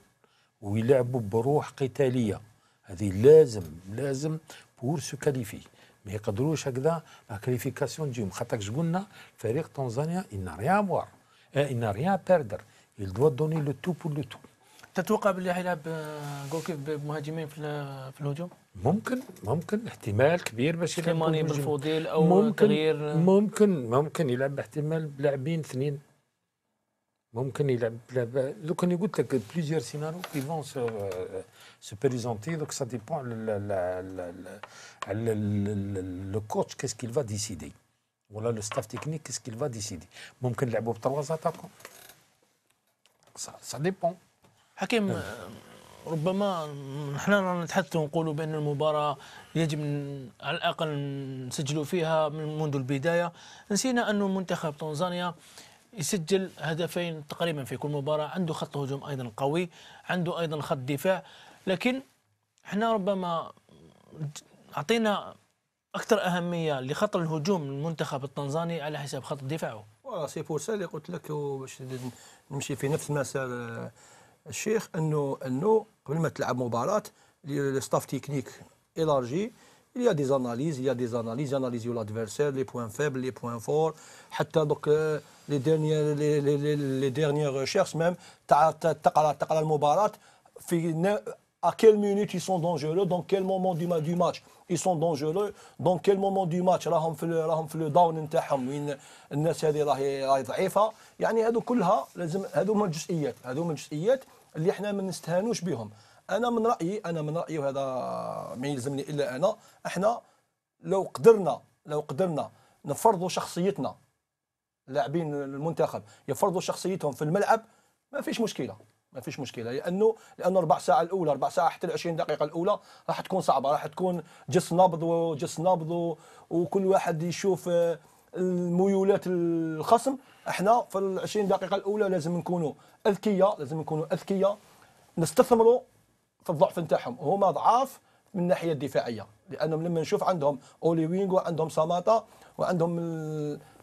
ويلعبوا بروح قتاليه هذه لازم لازم بور سو كاليفي ما يقدروش هكذا لا كاليفيكاسيون ديوم خاطر قلنا فريق تنزانيا ان ريان فوار ان ريان بيردر يل دوا دوني لو تو بور لو تو تتوقع باللي حيلعب آه، جول بمهاجمين في في الهجوم؟ ممكن ممكن احتمال كبير باش يلعب ماني بالفضيل او ممكن تغيير ممكن ممكن يلعب احتمال بلاعبين اثنين ممكن يلعب لعب لو كان قلت لك بليزيور سيناريو كي فون سو بريزونتي دوك سا ديبون على لو كوتش كيس كيل فا ديسيدي ولا لو ستاف تكنيك كيس كيل فا ديسيدي ممكن يلعبوا بثلاثه اتاكون سا ديبون حكيم نعم. ربما نحن رانا نتحدث ونقولوا بان المباراه يجب على الاقل نسجلوا فيها من منذ البدايه نسينا انه منتخب تنزانيا يسجل هدفين تقريبا في كل مباراه عنده خط هجوم ايضا قوي عنده ايضا خط دفاع لكن احنا ربما اعطينا اكثر اهميه لخط الهجوم المنتخب التنزاني على حساب خط دفاعه. سي فورسال اللي قلت لك باش نمشي في نفس المسار الشيخ انه انه قبل ما تلعب مباراه الستاف تكنيك الارجي il y a des analyses, il y a des analyses, analyser l'adversaire, les points faibles, les points forts, حتى دوك les dernières les les les dernières recherches même تقرا تقرا المباراه في à quelle minute ils sont dangereux, dans quel moment du, du match ils sont dangereux, dans quel moment du match راهم في راهم في الداون نتاعهم وين الناس هذه راهي راهي ضعيفه يعني هذو كلها لازم هذو هما الجزئيات هذو هما الجزئيات اللي احنا ما نستهانوش بهم انا من رايي انا من رايي وهذا ما يلزمني الا انا احنا لو قدرنا لو قدرنا نفرضوا شخصيتنا لاعبين المنتخب يفرضوا شخصيتهم في الملعب ما فيش مشكله ما فيش مشكله لانه لانه ربع ساعه الاولى ربع ساعه حتى ال 20 دقيقه الاولى راح تكون صعبه راح تكون جس نبض وجس نبض وكل واحد يشوف آه، الميولات الخصم احنا في ال 20 دقيقه الاولى لازم نكونوا اذكياء لازم نكونوا اذكياء نستثمروا في الضعف نتاعهم هما ضعاف من الناحيه الدفاعيه لانهم لما نشوف عندهم اولي وينغ وعندهم ساماتا وعندهم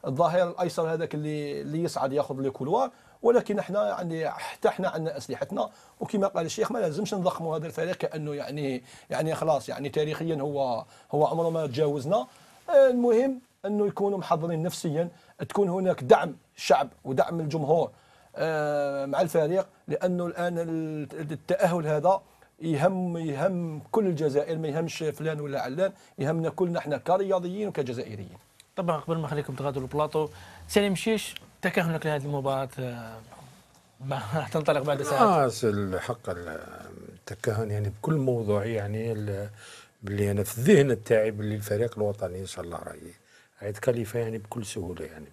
الظهير الايسر هذاك اللي اللي يصعد ياخذ لي كولوار ولكن احنا يعني حتى احنا عندنا اسلحتنا وكما قال الشيخ ما لازمش نضخموا هذا الفريق كانه يعني يعني خلاص يعني تاريخيا هو هو عمره ما تجاوزنا المهم انه يكونوا محضرين نفسيا تكون هناك دعم الشعب ودعم الجمهور آه، مع الفريق لانه الان التاهل هذا يهم يهم كل الجزائر ما يهمش فلان ولا علان يهمنا كلنا احنا كرياضيين وكجزائريين طبعا قبل ما نخليكم تغادروا البلاطو سليم شيش تكهنك لهذه المباراه راح آه، تنطلق بعد ساعات اه الحق التكهن يعني بكل موضوع يعني باللي انا في الذهن تاعي باللي الفريق الوطني ان شاء الله راهي كاليفه يعني بكل سهوله يعني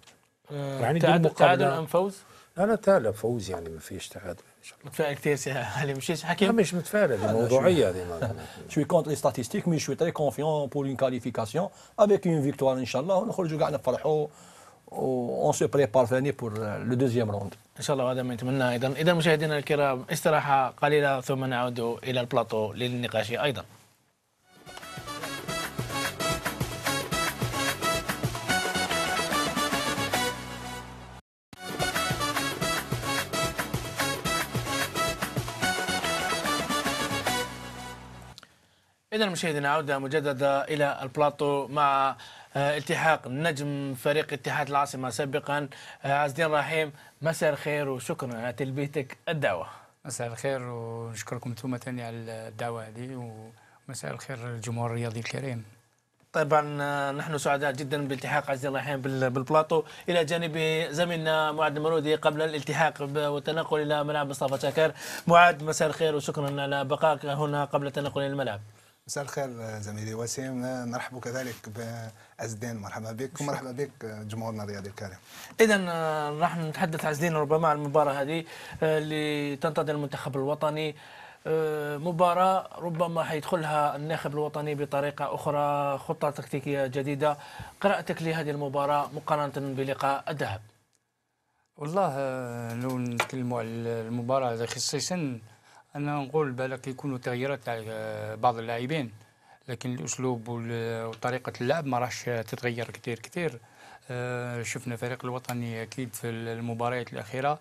آه، يعني تعادل ام فوز؟ لا تعالى فوز يعني ما فيش تعادل ان شاء الله متفائل كثير سي علي حكي حكيم مش متفائل هذه موضوعيه هذه شوي كونت لي ستاتيستيك مي شوي تري كونفيون بور اون كاليفيكاسيون افيك اون فيكتوار ان شاء الله ونخرجوا كاع نفرحوا اون سو بريبار ثاني بور لو دوزيام روند ان شاء الله هذا ما نتمناه ايضا اذا مشاهدينا الكرام استراحه قليله ثم نعود الى البلاطو للنقاش ايضا إذا مشاهدينا عودة مجددة إلى البلاطو مع آه، التحاق نجم فريق اتحاد العاصمة سابقا آه، عز الدين رحيم مساء الخير وشكرا على تلبيتك الدعوة مساء الخير ونشكركم انتم ثاني على الدعوة هذه ومساء الخير للجمهور الرياضي الكريم طبعا آه، نحن سعداء جدا بالتحاق عز الدين الرحيم بالبلاطو الى جانب زميلنا معاد المرودي قبل الالتحاق والتنقل الى ملعب مصطفى شاكر معاد مساء الخير وشكرا على بقائك هنا قبل التنقل الى الملعب مساء الخير زميلي وسيم نرحب كذلك بأزدين مرحبا بك ومرحبا بك جمهورنا الرياضي الكريم إذا آه، راح نتحدث عزدين ربما عن المباراة هذه اللي آه، تنتظر المنتخب الوطني آه، مباراة ربما حيدخلها الناخب الوطني بطريقة أخرى خطة تكتيكية جديدة قراءتك لهذه المباراة مقارنة بلقاء الذهب والله لو نتكلموا على المباراة خصيصا انا نقول بالك يكونوا تغييرات تاع آه، بعض اللاعبين لكن الاسلوب آه، وطريقه اللعب ما راحش تتغير كثير كثير آه، شفنا الفريق الوطني اكيد في المباريات الاخيره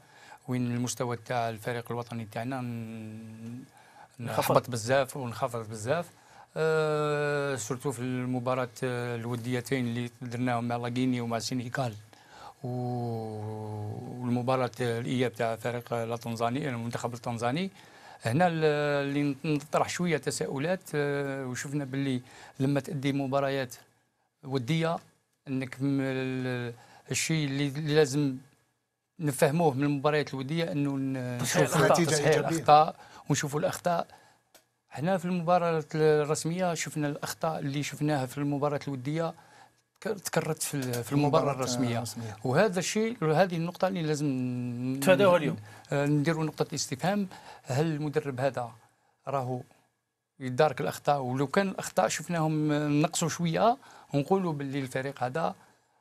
وين المستوى تاع الفريق الوطني تاعنا انخفض بزاف وانخفض بزاف أه سورتو في المباراة الوديتين اللي درناهم مع لاغيني ومع سينيكال والمباراة الإياب تاع فريق التنزاني المنتخب التنزاني هنا اللي نطرح شويه تساؤلات آه، وشفنا باللي لما تأدي مباريات وديه انك الشيء اللي لازم نفهموه من المباريات الوديه انه نشوف تصحيح الاخطاء ونشوفوا الاخطاء هنا في المباراه الرسميه شفنا الاخطاء اللي شفناها في المباراه الوديه تكررت في, في المباراه الرسميه وهذا الشيء هذه النقطه اللي لازم نتفاداوها اليوم آه، نديروا نقطه استفهام هل المدرب هذا راهو يدارك الاخطاء ولو كان الاخطاء شفناهم نقصوا شويه ونقولوا باللي الفريق هذا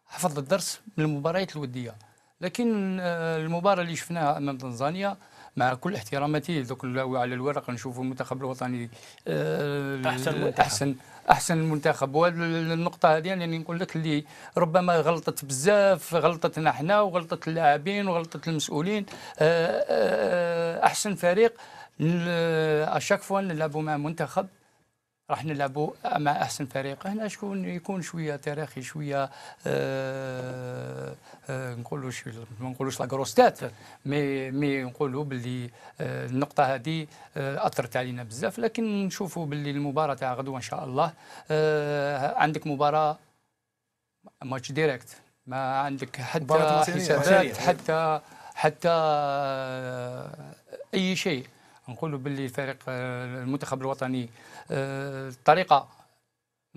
حفظ الدرس من المباريات الوديه لكن آه، المباراه اللي شفناها امام تنزانيا مع كل احتراماتي دوك على الورق نشوفوا المنتخب الوطني آه، احسن منتخب. احسن احسن المنتخب والنقطه هذه يعني نقول لك اللي ربما غلطت بزاف غلطتنا حنا وغلطت اللاعبين وغلطت المسؤولين آه، آه، آه، احسن فريق اشاك فوا نلعبوا مع منتخب راح نلعبوا مع احسن فريق هنا شكون يكون شويه تاريخي شويه آه آه، نقولوش ما نقولوش لا كروستات مي مي نقولوا باللي آه، النقطه هذه آه، اثرت علينا بزاف لكن نشوفوا باللي المباراه تاع غدوه ان شاء الله عندك مباراه ماتش ديريكت ما عندك حتى حسابات حتى حتى اي شيء نقولوا باللي فريق المنتخب الوطني الطريقه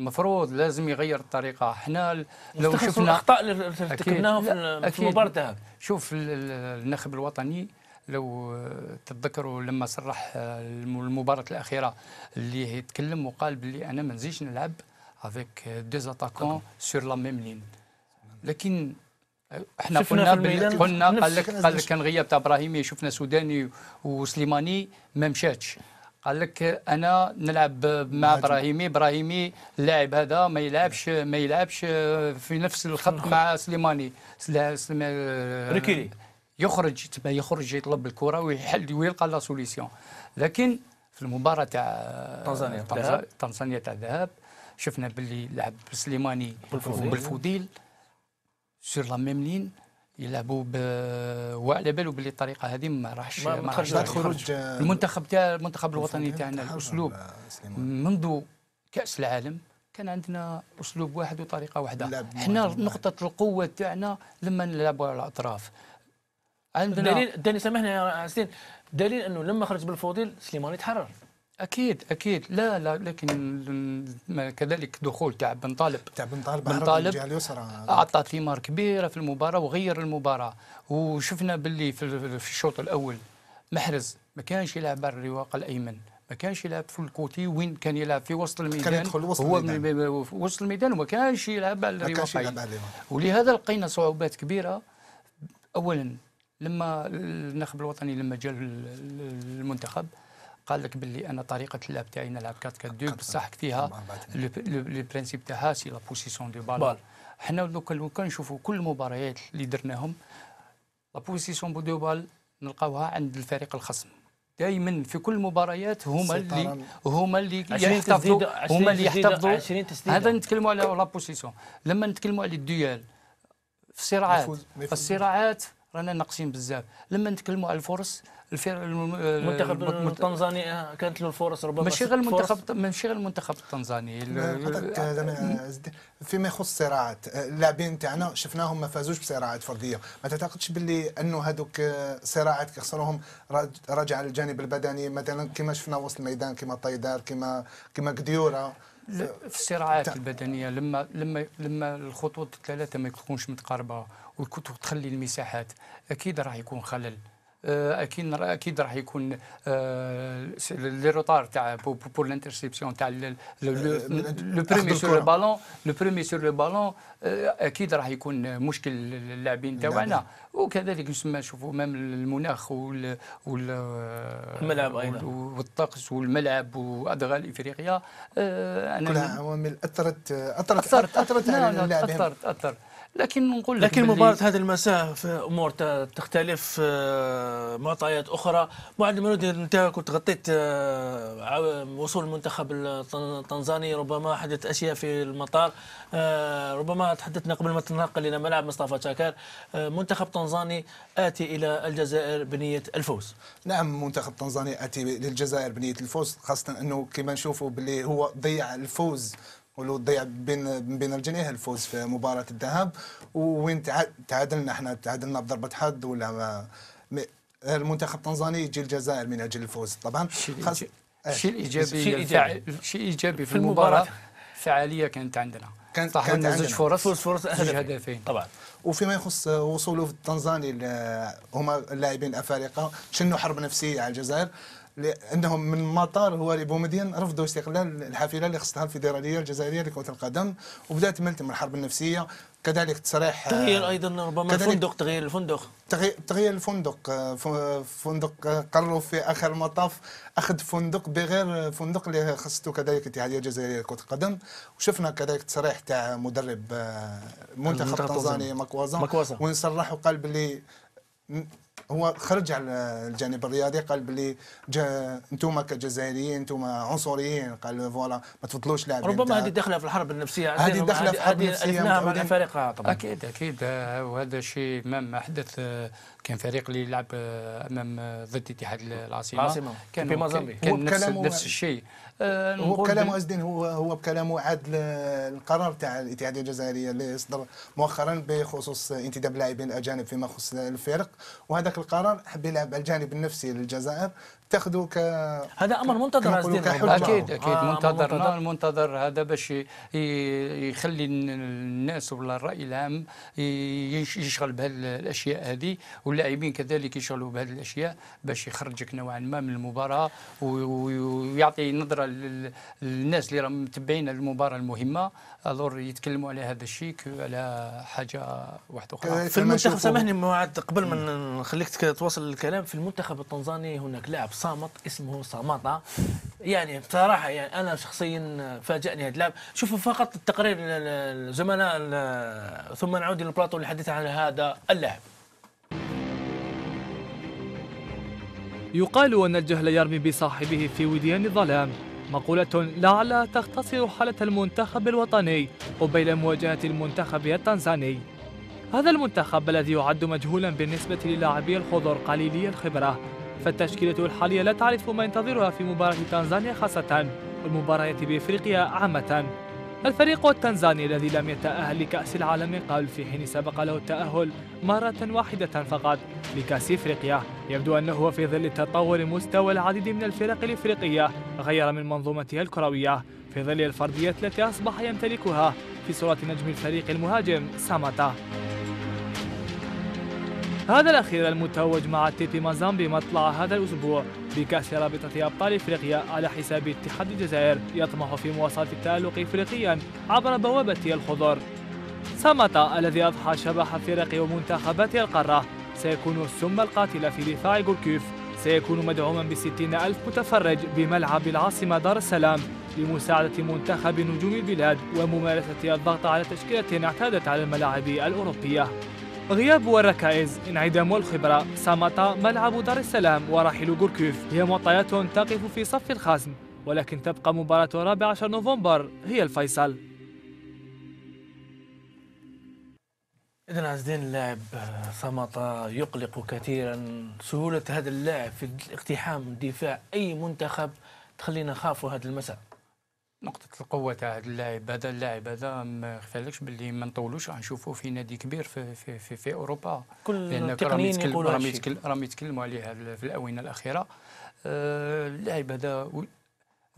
المفروض لازم يغير الطريقه حنا لو شفنا الاخطاء اللي ارتكبناها في المباراه الذهب شوف الناخب الوطني لو تتذكروا لما صرح المباراه الاخيره اللي يتكلم وقال بلي انا ما نزيدش نلعب افيك دو اتاكون سور لا ميم لين لكن احنا قلنا قلنا قال لك قال لك كان غياب تاع ابراهيمي شفنا سوداني وسليماني ما مشاتش قال لك انا نلعب مع ابراهيمي ابراهيمي اللاعب هذا ما يلعبش ما يلعبش في نفس الخط مع سليماني ركيلي يخرج تبقى يخرج يطلب الكره ويحل ويلقى لا سوليسيون لكن في المباراه تاع تنزانيا تنزانيا تاع الذهاب شفنا باللي لعب سليماني بالفوديل سور لا ميم لين يلعبوا ب... وعلى بالو باللي الطريقه هذه ما راحش ما راحش تخرج المنتخب تاع المنتخب الوطني تاعنا الاسلوب آه، منذ كاس العالم كان عندنا اسلوب واحد وطريقه واحده حنا نقطه القوه تاعنا لما نلعبوا على الاطراف عندنا دليل دليل سامحني يا حسين دليل انه لما خرج بالفوضيل سليماني تحرر اكيد اكيد لا لا لكن كذلك دخول تاع بن طالب تاع بن طالب بن طالب اليسرى اعطى ثمار كبيره في المباراه وغير المباراه وشفنا باللي في, الشوط الاول محرز ما كانش يلعب على الرواق الايمن ما كانش يلعب في الكوتي وين كان يلعب في وسط الميدان كان يدخل وسط هو الميدان هو وسط الميدان وما كانش يلعب على الايمن ولهذا لقينا صعوبات كبيره اولا لما النخب الوطني لما جاء المنتخب قال لك باللي انا طريقه اللعب تاعي نلعب كات كات دو بصح فيها لو برينسيب تاعها سي لا بوسيسيون دو بال حنا لو كان لو كان نشوفوا كل المباريات اللي درناهم لا بوسيسيون دو بال نلقاوها عند الفريق الخصم دائما في كل المباريات هما اللي هما اللي يحتفظوا هما اللي يحتفظوا هذا نتكلموا على لا بوسيسيون لما نتكلموا على الديال في الصراعات في الصراعات رانا ناقصين بزاف لما نتكلموا على الفرص الفر... المنتخب آه، التنزاني كانت له الفرص ربما ماشي غير المنتخب ماشي غير المنتخب التنزاني فيما يخص الصراعات آه، اللاعبين تاعنا شفناهم ما فازوش بصراعات فرديه ما تعتقدش باللي انه هذوك آه، صراعات كيخسروهم راجع للجانب البدني مثلا كما شفنا وسط الميدان كما طيدار كما كما قديوره في الصراعات البدنيه لما لما لما الخطوط الثلاثه ما يكونش متقاربه والكتب تخلي المساحات اكيد راح يكون خلل آه، اكيد اكيد راح يكون آه، لي روتار تاع بور لانترسيبسيون تاع لو بريمي سور لو بالون لو بريمي سور لو بالون اكيد راح يكون مشكل اللاعبين نعم. تاعنا وكذلك نسمى نشوفوا مام المناخ وال والملعب ايضا والطقس والملعب وادغال افريقيا آه، انا كلها عوامل أثرت, أثرت, أثرت, أثرت, أثرت, أثرت, أثرت لكن نقول لكن مباراة هذا المساء في أمور تختلف آه، معطيات أخرى بعد ما أنت كنت غطيت آه، وصول المنتخب التنزاني ربما حدث أشياء في المطار آه، ربما تحدثنا قبل ما تنقل إلى ملعب مصطفى شاكر منتخب تنزاني آتي إلى الجزائر بنية الفوز نعم منتخب تنزاني آتي للجزائر بنية الفوز خاصة أنه كما نشوفوا باللي هو ضيع الفوز ولو ضيع بين بين الجنيه الفوز في مباراه الذهاب وين تعادلنا احنا تعادلنا بضربه حد ولا ما المنتخب التنزاني يجي الجزائر من اجل الفوز طبعا خاص إيه. شيء ايجابي شيء ايجابي ايجابي في المباراه فعاليه كانت عندنا كانت صح كانت زوج فرص زوج فرص هدفين طبعا وفيما يخص وصوله في التنزاني هما اللاعبين الافارقه شنوا حرب نفسيه على الجزائر لانهم من مطار هو لبومدين رفضوا استقلال الحافله اللي خصتها الفيدراليه الجزائريه لكره القدم وبدات ملتم الحرب النفسيه كذلك تصريح آه، تغيير ايضا ربما الفندق تغيير الفندق تغيير الفندق آه، فندق آه، قرروا في اخر المطاف اخذ فندق بغير فندق اللي خصته كذلك الاتحاديه الجزائريه لكره القدم وشفنا كذلك تصريح تاع مدرب منتخب تنزاني مكوازا وين صرح وقال بلي هو خرج على الجانب الرياضي قال بلي انتم كجزائريين انتم عنصريين قال فوالا ما تفضلوش لاعبين ربما هذه دخلها في الحرب النفسيه هذه دخلها في الحرب النفسيه مع الفريق طبعا اكيد اكيد آه، وهذا شيء ما حدث آه، كان فريق اللي يلعب آه، امام ضد اتحاد العاصمه العاصمه كان في موزمبيق كان نفس, نفس يعني. الشيء آه، هو كلام أزدين هو هو بكلامه عاد القرار تاع الاتحاد الجزائريه اللي صدر مؤخرا بخصوص انتداب لاعبين الاجانب فيما يخص الفرق وهذاك القرار حب يلعب على الجانب النفسي للجزائر تاخذه ك هذا امر منتظر اكيد اكيد آه, آه، منتظر منتظر, منتظر هذا باش يخلي الناس ولا الراي العام يشغل بهالاشياء هذه واللاعبين كذلك يشغلوا بهالاشياء باش يخرجك نوعا ما من المباراه ويعطي نظره للناس اللي راهم متبعين المباراه المهمه الور يتكلموا على هذا الشيء على حاجه واحده اخرى في المنتخب سامحني عاد قبل ما نخليك تواصل الكلام في المنتخب التنزاني هناك لاعب صامت اسمه صامطة يعني بصراحه يعني انا شخصيا فاجئني هذا اللاعب شوفوا فقط التقرير الزملاء ثم نعود الى البلاطو للحديث عن هذا اللاعب يقال أن الجهل يرمي بصاحبه في وديان الظلام مقولة لعل تختصر حالة المنتخب الوطني قبيل مواجهة المنتخب التنزاني هذا المنتخب الذي يعد مجهولا بالنسبة للاعبي الخضر قليلي الخبرة فالتشكيلة الحالية لا تعرف ما ينتظرها في مباراة تنزانيا خاصة والمباريات بإفريقيا عامة الفريق التنزاني الذي لم يتأهل لكأس العالم من قبل في حين سبق له التأهل مرة واحدة فقط لكأس إفريقيا يبدو أنه في ظل تطور مستوى العديد من الفرق الإفريقية غير من منظومتها الكروية في ظل الفرديات التي أصبح يمتلكها في صورة نجم الفريق المهاجم ساماتا هذا الأخير المتوج مع تيتي مازامبي مطلع هذا الأسبوع بكأس رابطة أبطال إفريقيا على حساب اتحاد الجزائر يطمح في مواصلة التألق إفريقيا عبر بوابة الخضر سمط الذي أضحى شبح فرق ومنتخبات القارة سيكون السم القاتل في دفاع غوركيف سيكون مدعوما بستين ألف متفرج بملعب العاصمة دار السلام لمساعدة منتخب نجوم البلاد وممارسة الضغط على تشكيلة اعتادت على الملاعب الأوروبية غياب الركائز انعدام الخبرة صمت ملعب دار السلام وراحل غوركوف هي معطيات تقف في صف الخصم ولكن تبقى مباراة 14 نوفمبر هي الفيصل إذا عزيزين اللاعب صمت يقلق كثيرا سهولة هذا اللاعب في اقتحام دفاع أي منتخب تخلينا نخافوا هذا المساء نقطة القوة تاع هذا اللاعب هذا اللاعب هذا ما خفالكش باللي ما نطولوش راح نشوفوه في نادي كبير في في في, في اوروبا كل التقنيين يقولوا راهم راهم يتكلموا عليها في الاونه الاخيره آه اللاعب هذا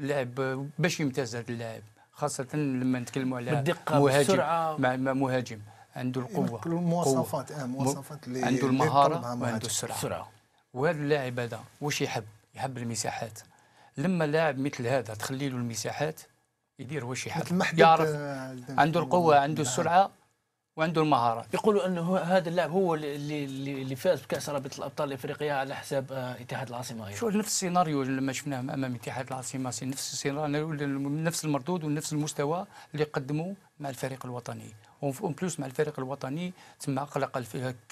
اللاعب باش يمتاز هذا اللاعب خاصة لما نتكلموا على بالدقة مهاجم مع مهاجم عنده القوة المواصفات آه اللي عنده المهارة وعنده السرعة, السرعة. وهذا اللاعب هذا واش يحب؟ يحب المساحات لما لاعب مثل هذا تخلي له المساحات يدير هو شي حاجه يعرف آه، عنده القوه عنده السرعه وعنده المهاره يقولوا انه هذا اللاعب هو اللي اللي فاز بكاس رابطه الابطال الافريقيه على حساب آه، اتحاد العاصمه ايضا شو نفس السيناريو لما شفناه امام اتحاد العاصمه نفس السيناريو نفس المردود ونفس المستوى اللي قدموا مع الفريق الوطني اون بلوس مع الفريق الوطني تم قلق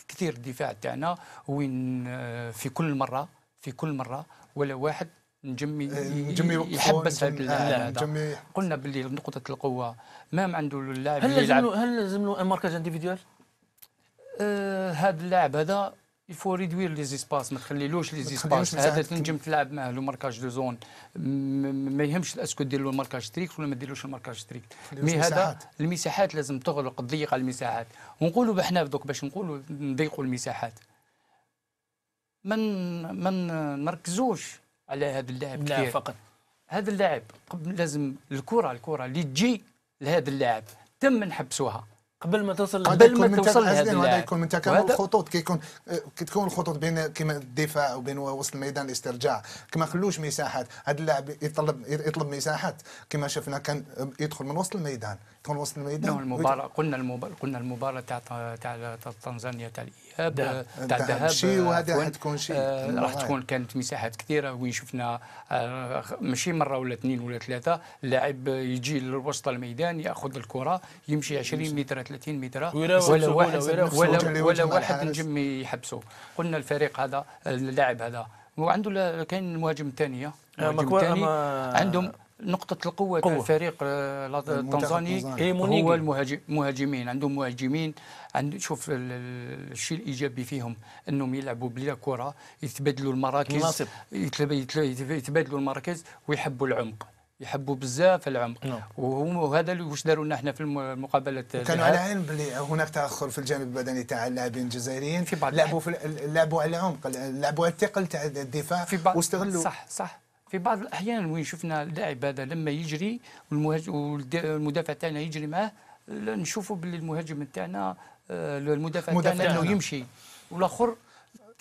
كثير الدفاع تاعنا وين آه، في كل مره في كل مره ولا واحد نجمي آه، نجمي يحبس هذا آه، هذا قلنا باللي نقطه القوه ما عنده اللاعب هل لازم هل لازم له ان ماركاج انديفيديوال آه، هذا اللاعب هذا يفو ريدوير لي زيسباس ما تخليلوش لي زيسباس هذا تنجم تلعب معاه لو ماركاج دو زون ما يهمش اسكو دير له الماركاج تريك ولا ما ديرلوش الماركاج تريك مي هذا المساحات لازم تغلق تضيق على المساحات ونقولوا بحنا دوك باش نقولوا نضيقوا المساحات من من نركزوش على هذا اللاعب لا فقط هذا اللاعب قبل لازم الكره الكره اللي تجي لهذا اللاعب تم نحبسوها قبل ما توصل قبل ما توصل لهذا اللاعب يكون من تكامل الخطوط كي يكون كي تكون الخطوط بين كيما الدفاع وبين وسط الميدان الاسترجاع كما خلوش مساحات هذا اللاعب يطلب يطلب مساحات كما شفنا كان يدخل من وسط الميدان كان وسط الميدان المباراه قلنا المباراه قلنا المباراه تاع تاع تنزانيا تاع الاياب تاع الذهاب شيء آه، وهذا راح تكون شيء آه، راح تكون كانت مساحات كثيره وين شفنا آه، ماشي مره ولا اثنين ولا ثلاثه اللاعب يجي لوسط الميدان ياخذ الكره يمشي 20 متر 30 متر ولا واحد ولا, ولا واحد نجم يحبسه قلنا الفريق هذا اللاعب هذا وعنده كاين مهاجم ثانيه مهاجم ثاني عندهم نقطة القوة تاع الفريق آه، التنزاني إيه، هو المهاجمين عندهم مهاجمين عند شوف الشيء الإيجابي فيهم أنهم يلعبوا بلا كرة يتبادلوا المراكز يتبادلوا المراكز ويحبوا العمق يحبوا بزاف العمق نعم. وهذا اللي واش داروا لنا احنا في المقابله كانوا على علم بلي هناك تاخر في الجانب البدني تاع اللاعبين الجزائريين في بعض لعبوا في لعبوا على العمق لعبوا على الثقل تاع الدفاع واستغلوا صح صح في بعض الاحيان وين شفنا اللاعب هذا لما يجري والمدافع تاعنا يجري معاه نشوفوا باللي المهاجم تاعنا آه، المدافع تاعنا انه يمشي والاخر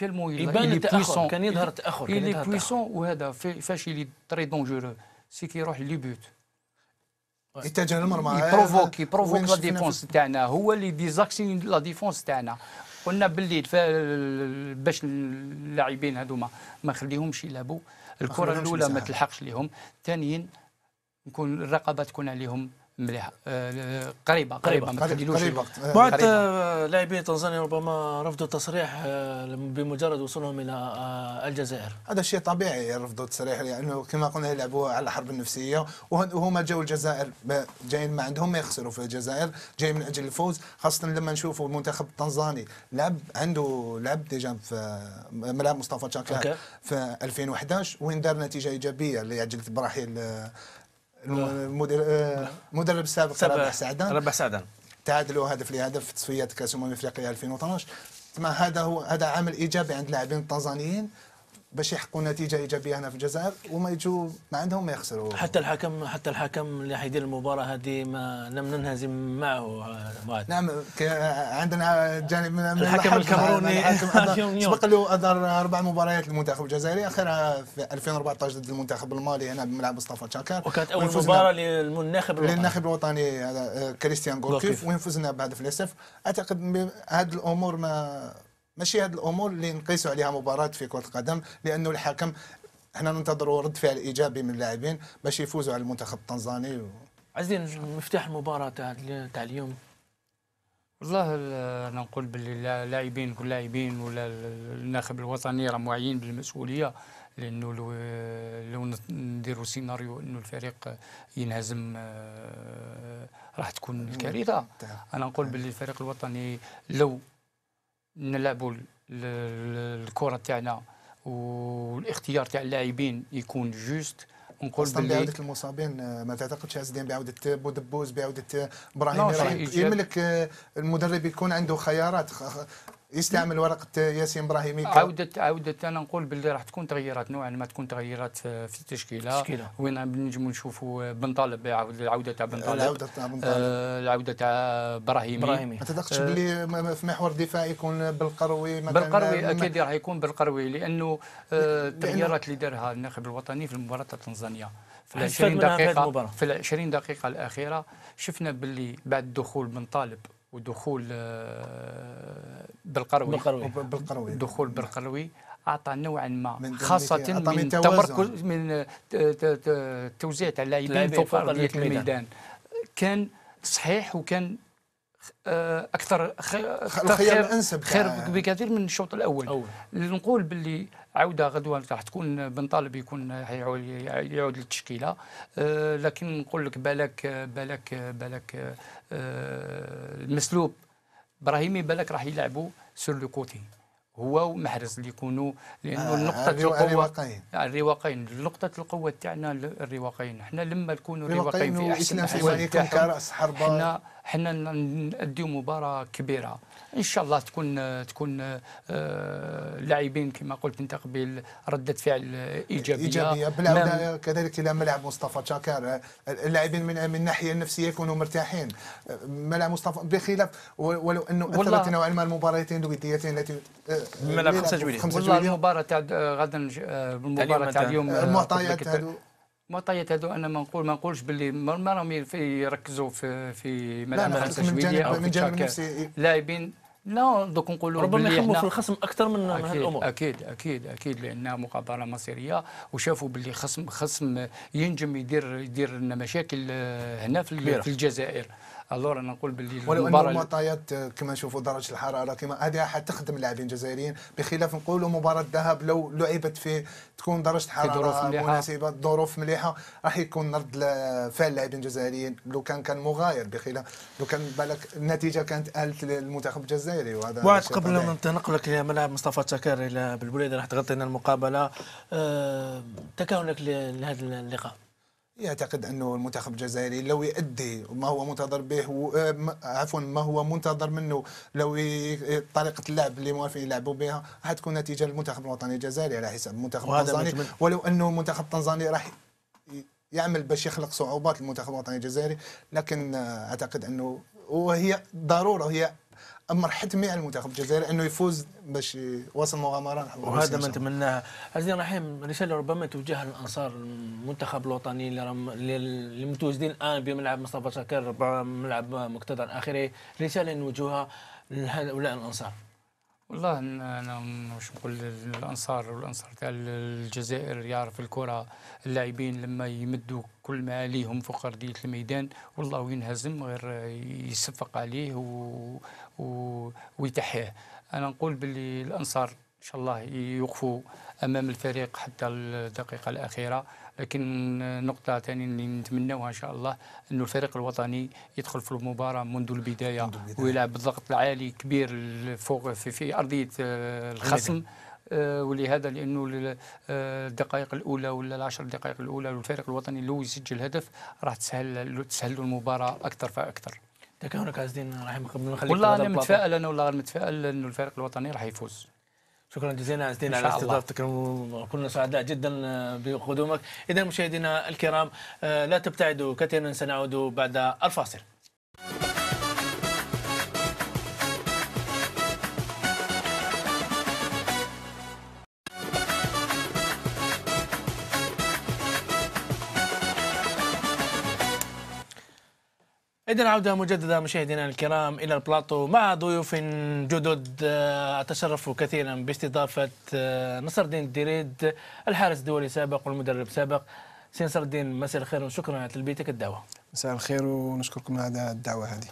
يبان تاخر كان يظهر تاخر كان يظهر بويسون وهذا فاش اللي تري دونجورو سي كيروح لي بوت يتجه للمرمى يبروفوك يبروفوك لا ديفونس تاعنا هو اللي ديزاكسي لا ديفونس تاعنا قلنا باللي باش اللاعبين هذوما ما نخليهمش يلعبوا الكره الاولى ما تلحقش لهم ثانيا نكون الرقابه تكون عليهم مليحه آه، قريبه قريبه ما تخليلوش آه، بعض آه، لاعبي تنزانيا ربما رفضوا التصريح بمجرد وصولهم الى الجزائر هذا شيء طبيعي يرفضوا التصريح لانه يعني كما قلنا يلعبوا على الحرب النفسيه وهما جاوا الجزائر جايين ما عندهم ما يخسروا في الجزائر جايين من اجل الفوز خاصه لما نشوفوا المنتخب التنزاني لعب عنده لعب ديجا في ملعب مصطفى تشاكا في 2011 وين دار نتيجه ايجابيه اللي عجلت برحيل المدرب آه، السابق رباح سعدان رباح سعدان تعادلوا هدف لهدف في تصفيات كاس امم افريقيا 2012 تما هذا هو هذا عامل ايجابي عند اللاعبين التنزانيين باش يحققوا نتيجه ايجابيه هنا في الجزائر وما يجوا ما عندهم ما يخسروا حتى الحكم حتى الحكم اللي حيدير المباراه هذه ما لم ننهزم معه بعد نعم عندنا جانب من الحكم الكاميروني سبق له ادار اربع مباريات للمنتخب الجزائري اخرها في 2014 ضد المنتخب المالي هنا بملعب مصطفى تشاكر وكانت اول مباراه للمنتخب الوطني للناخب الوطني آه، كريستيان جوركيف وين فزنا بهدف للاسف اعتقد هذه الامور ما ماشي هذه الامور اللي نقيسوا عليها مباراه في كره القدم لانه الحكم احنا ننتظروا رد فعل ايجابي من اللاعبين باش يفوزوا على المنتخب التنزاني و... عزيز مفتاح المباراه تاع تاع اليوم والله انا نقول باللي اللاعبين كل لاعبين ولا الناخب الوطني راه معين بالمسؤوليه لانه لو لو نديروا سيناريو انه الفريق ينهزم آه، راح تكون الكارثه انا نقول باللي الفريق الوطني لو نلعبوا الكره تاعنا والاختيار تاع اللاعبين يكون جوست نقول اصلا بعوده المصابين آه، ما تعتقدش عز الدين بعوده بودبوز بعوده آه، ابراهيم نعم، يملك آه، المدرب يكون عنده خيارات يستعمل ورقه ياسين ابراهيمي عوده عوده انا نقول باللي راح تكون تغييرات نوعا ما تكون تغييرات آه، في التشكيله تشكيلة. وين نجم نشوفوا آه، بن آه، طالب العوده تاع بن طالب العوده تاع بن طالب العوده تاع ابراهيمي ابراهيمي ما تدقش باللي في محور دفاع يكون بالقروي بالقروي اكيد راح يكون بالقروي لانه التغييرات اللي دارها الناخب الوطني في المباراه تاع تنزانيا في ال 20 دقيقه في ال 20 دقيقه الاخيره شفنا باللي بعد دخول بن طالب ودخول آه، بالقروي بالقروي, بالقروي. دخول بالقروي اعطى نوعا ما خاصه من, من تمركز من آه، توزيع تاع اللاعبين فوق ارضيه الميدان كان صحيح وكان آه، اكثر خير, خير, خير بكثير من الشوط الاول أول. نقول باللي عوده غدوه راح تكون بن طالب يكون يعود للتشكيله أه، لكن نقول لك بالك بالك بالك أه، المسلوب ابراهيمي بالك راح يلعبوا سور لو كوتي هو ومحرز اللي يكونوا لانه آه نقطه القوه الرواقين آه، الرواقين نقطه القوه تاعنا الرواقين احنا لما نكونوا رواقين في احسن حربة حنا حنا ناديو مباراه كبيره ان شاء الله تكون تكون آه، لاعبين كما قلت انت قبل رده فعل ايجابيه ايجابيه بالعوده نعم. كذلك الى ملعب مصطفى تشاكر اللاعبين من من الناحيه النفسيه يكونوا مرتاحين ملعب مصطفى بخلاف ولو انه اثرت نوعا ما المباراتين الوديتين التي آه، ملعب خمسه جويليه والله المباراه تاع آه، غدا المباراه تاع اليوم المعطيات معطيات هذو انا ما نقول ما نقولش باللي ما راهم يركزوا في في ملامح التجويديه او في التشاركات إيه. لاعبين لا دوك نقولوا ربما يخموا في الخصم اكثر من هذه الامور اكيد اكيد اكيد لان مقابله مصيريه وشافوا باللي خصم خصم ينجم يدير يدير لنا مشاكل آه، هنا في, في الجزائر الدور نقول باللي ولو المعطيات آه، كما نشوفوا درجه الحراره كما هذه حتخدم اللاعبين الجزائريين بخلاف نقولوا مباراه الذهب لو لعبت في تكون درجه الحراره مناسبه ظروف مليحه راح يكون نرد فعل اللاعبين الجزائريين لو كان كان مغاير بخلاف لو كان بالك النتيجه كانت قالت للمنتخب الجزائري وهذا وعد قبل ما ننقلك الى ملعب مصطفى تكار الى بالبلاد راح تغطينا المقابله أه تكاونك لهذا اللقاء يعتقد انه المنتخب الجزائري لو يؤدي ما هو منتظر به آه، عفوا ما هو منتظر منه لو طريقه اللعب اللي موافقين يلعبوا بها راح تكون نتيجه للمنتخب الوطني الجزائري على حساب المنتخب التنزاني ولو انه المنتخب التنزاني راح يعمل باش يخلق صعوبات للمنتخب الوطني الجزائري لكن آه، اعتقد انه وهي ضروره هي اما رحت على المنتخب الجزائري انه يفوز باش يواصل مغامره وهذا ما نتمناه عزيزي الرحيم رساله ربما توجهها للانصار المنتخب الوطني اللي رم... اللي متواجدين الان بملعب مصطفى شاكر ملعب مقتدر اخره رساله نوجهها لهؤلاء الانصار والله انا مش نقول للانصار والانصار تاع الجزائر يعرف الكره اللاعبين لما يمدوا كل ما عليهم فوق ارضيه الميدان والله وينهزم غير يصفق عليه و ويتحيه انا نقول باللي الانصار ان شاء الله يوقفوا امام الفريق حتى الدقيقه الاخيره لكن نقطة ثانية اللي نتمناوها إن شاء الله أنه الفريق الوطني يدخل في المباراة منذ البداية, منذ البداية. ويلعب بالضغط العالي كبير فوق في, في أرضية آه، الخصم آه، ولهذا لانه آه، الدقائق الاولى ولا العشر دقائق الاولى والفريق الوطني لو يسجل هدف راح تسهل تسهل المباراه اكثر فاكثر تكهنك عز الدين رحمك ربنا يخليك والله انا متفائل انا والله متفائل انه الفريق الوطني راح يفوز شكرا جزيلا عز الدين على استضافتك وكنا سعداء جدا آه، بقدومك اذا مشاهدينا الكرام آه، لا تبتعدوا كثيرا سنعود بعد الفاصل إذا عودة مجددة مشاهدينا الكرام إلى البلاطو مع ضيوف جدد آه، أتشرف كثيرا باستضافة آه، نصر الدين الدريد الحارس الدولي سابق والمدرب سابق سي نصر الدين مساء الخير وشكرا على تلبيتك الدعوة مساء الخير ونشكركم على الدعوة هذه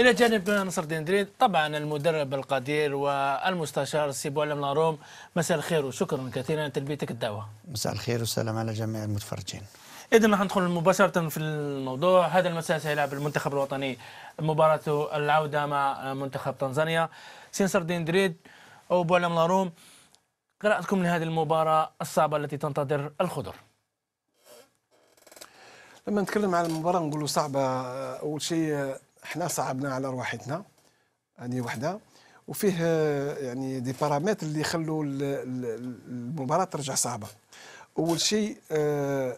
إلى جانب نصر الدين الدريد طبعا المدرب القدير والمستشار بو بوعلم لاروم مساء الخير وشكرا كثيرا على تلبيتك الدعوة مساء الخير والسلام على جميع المتفرجين اذا راح ندخل مباشره في الموضوع هذا المساء سيلعب المنتخب الوطني مباراته العوده مع منتخب تنزانيا سينسر دين دريد او بولم ملاروم قراءتكم لهذه المباراه الصعبه التي تنتظر الخضر لما نتكلم على المباراه نقولوا صعبه اول شيء احنا صعبنا على رواحتنا هذه وحده وفيه يعني دي بارامتر اللي يخلوا المباراه ترجع صعبه اول شيء آه،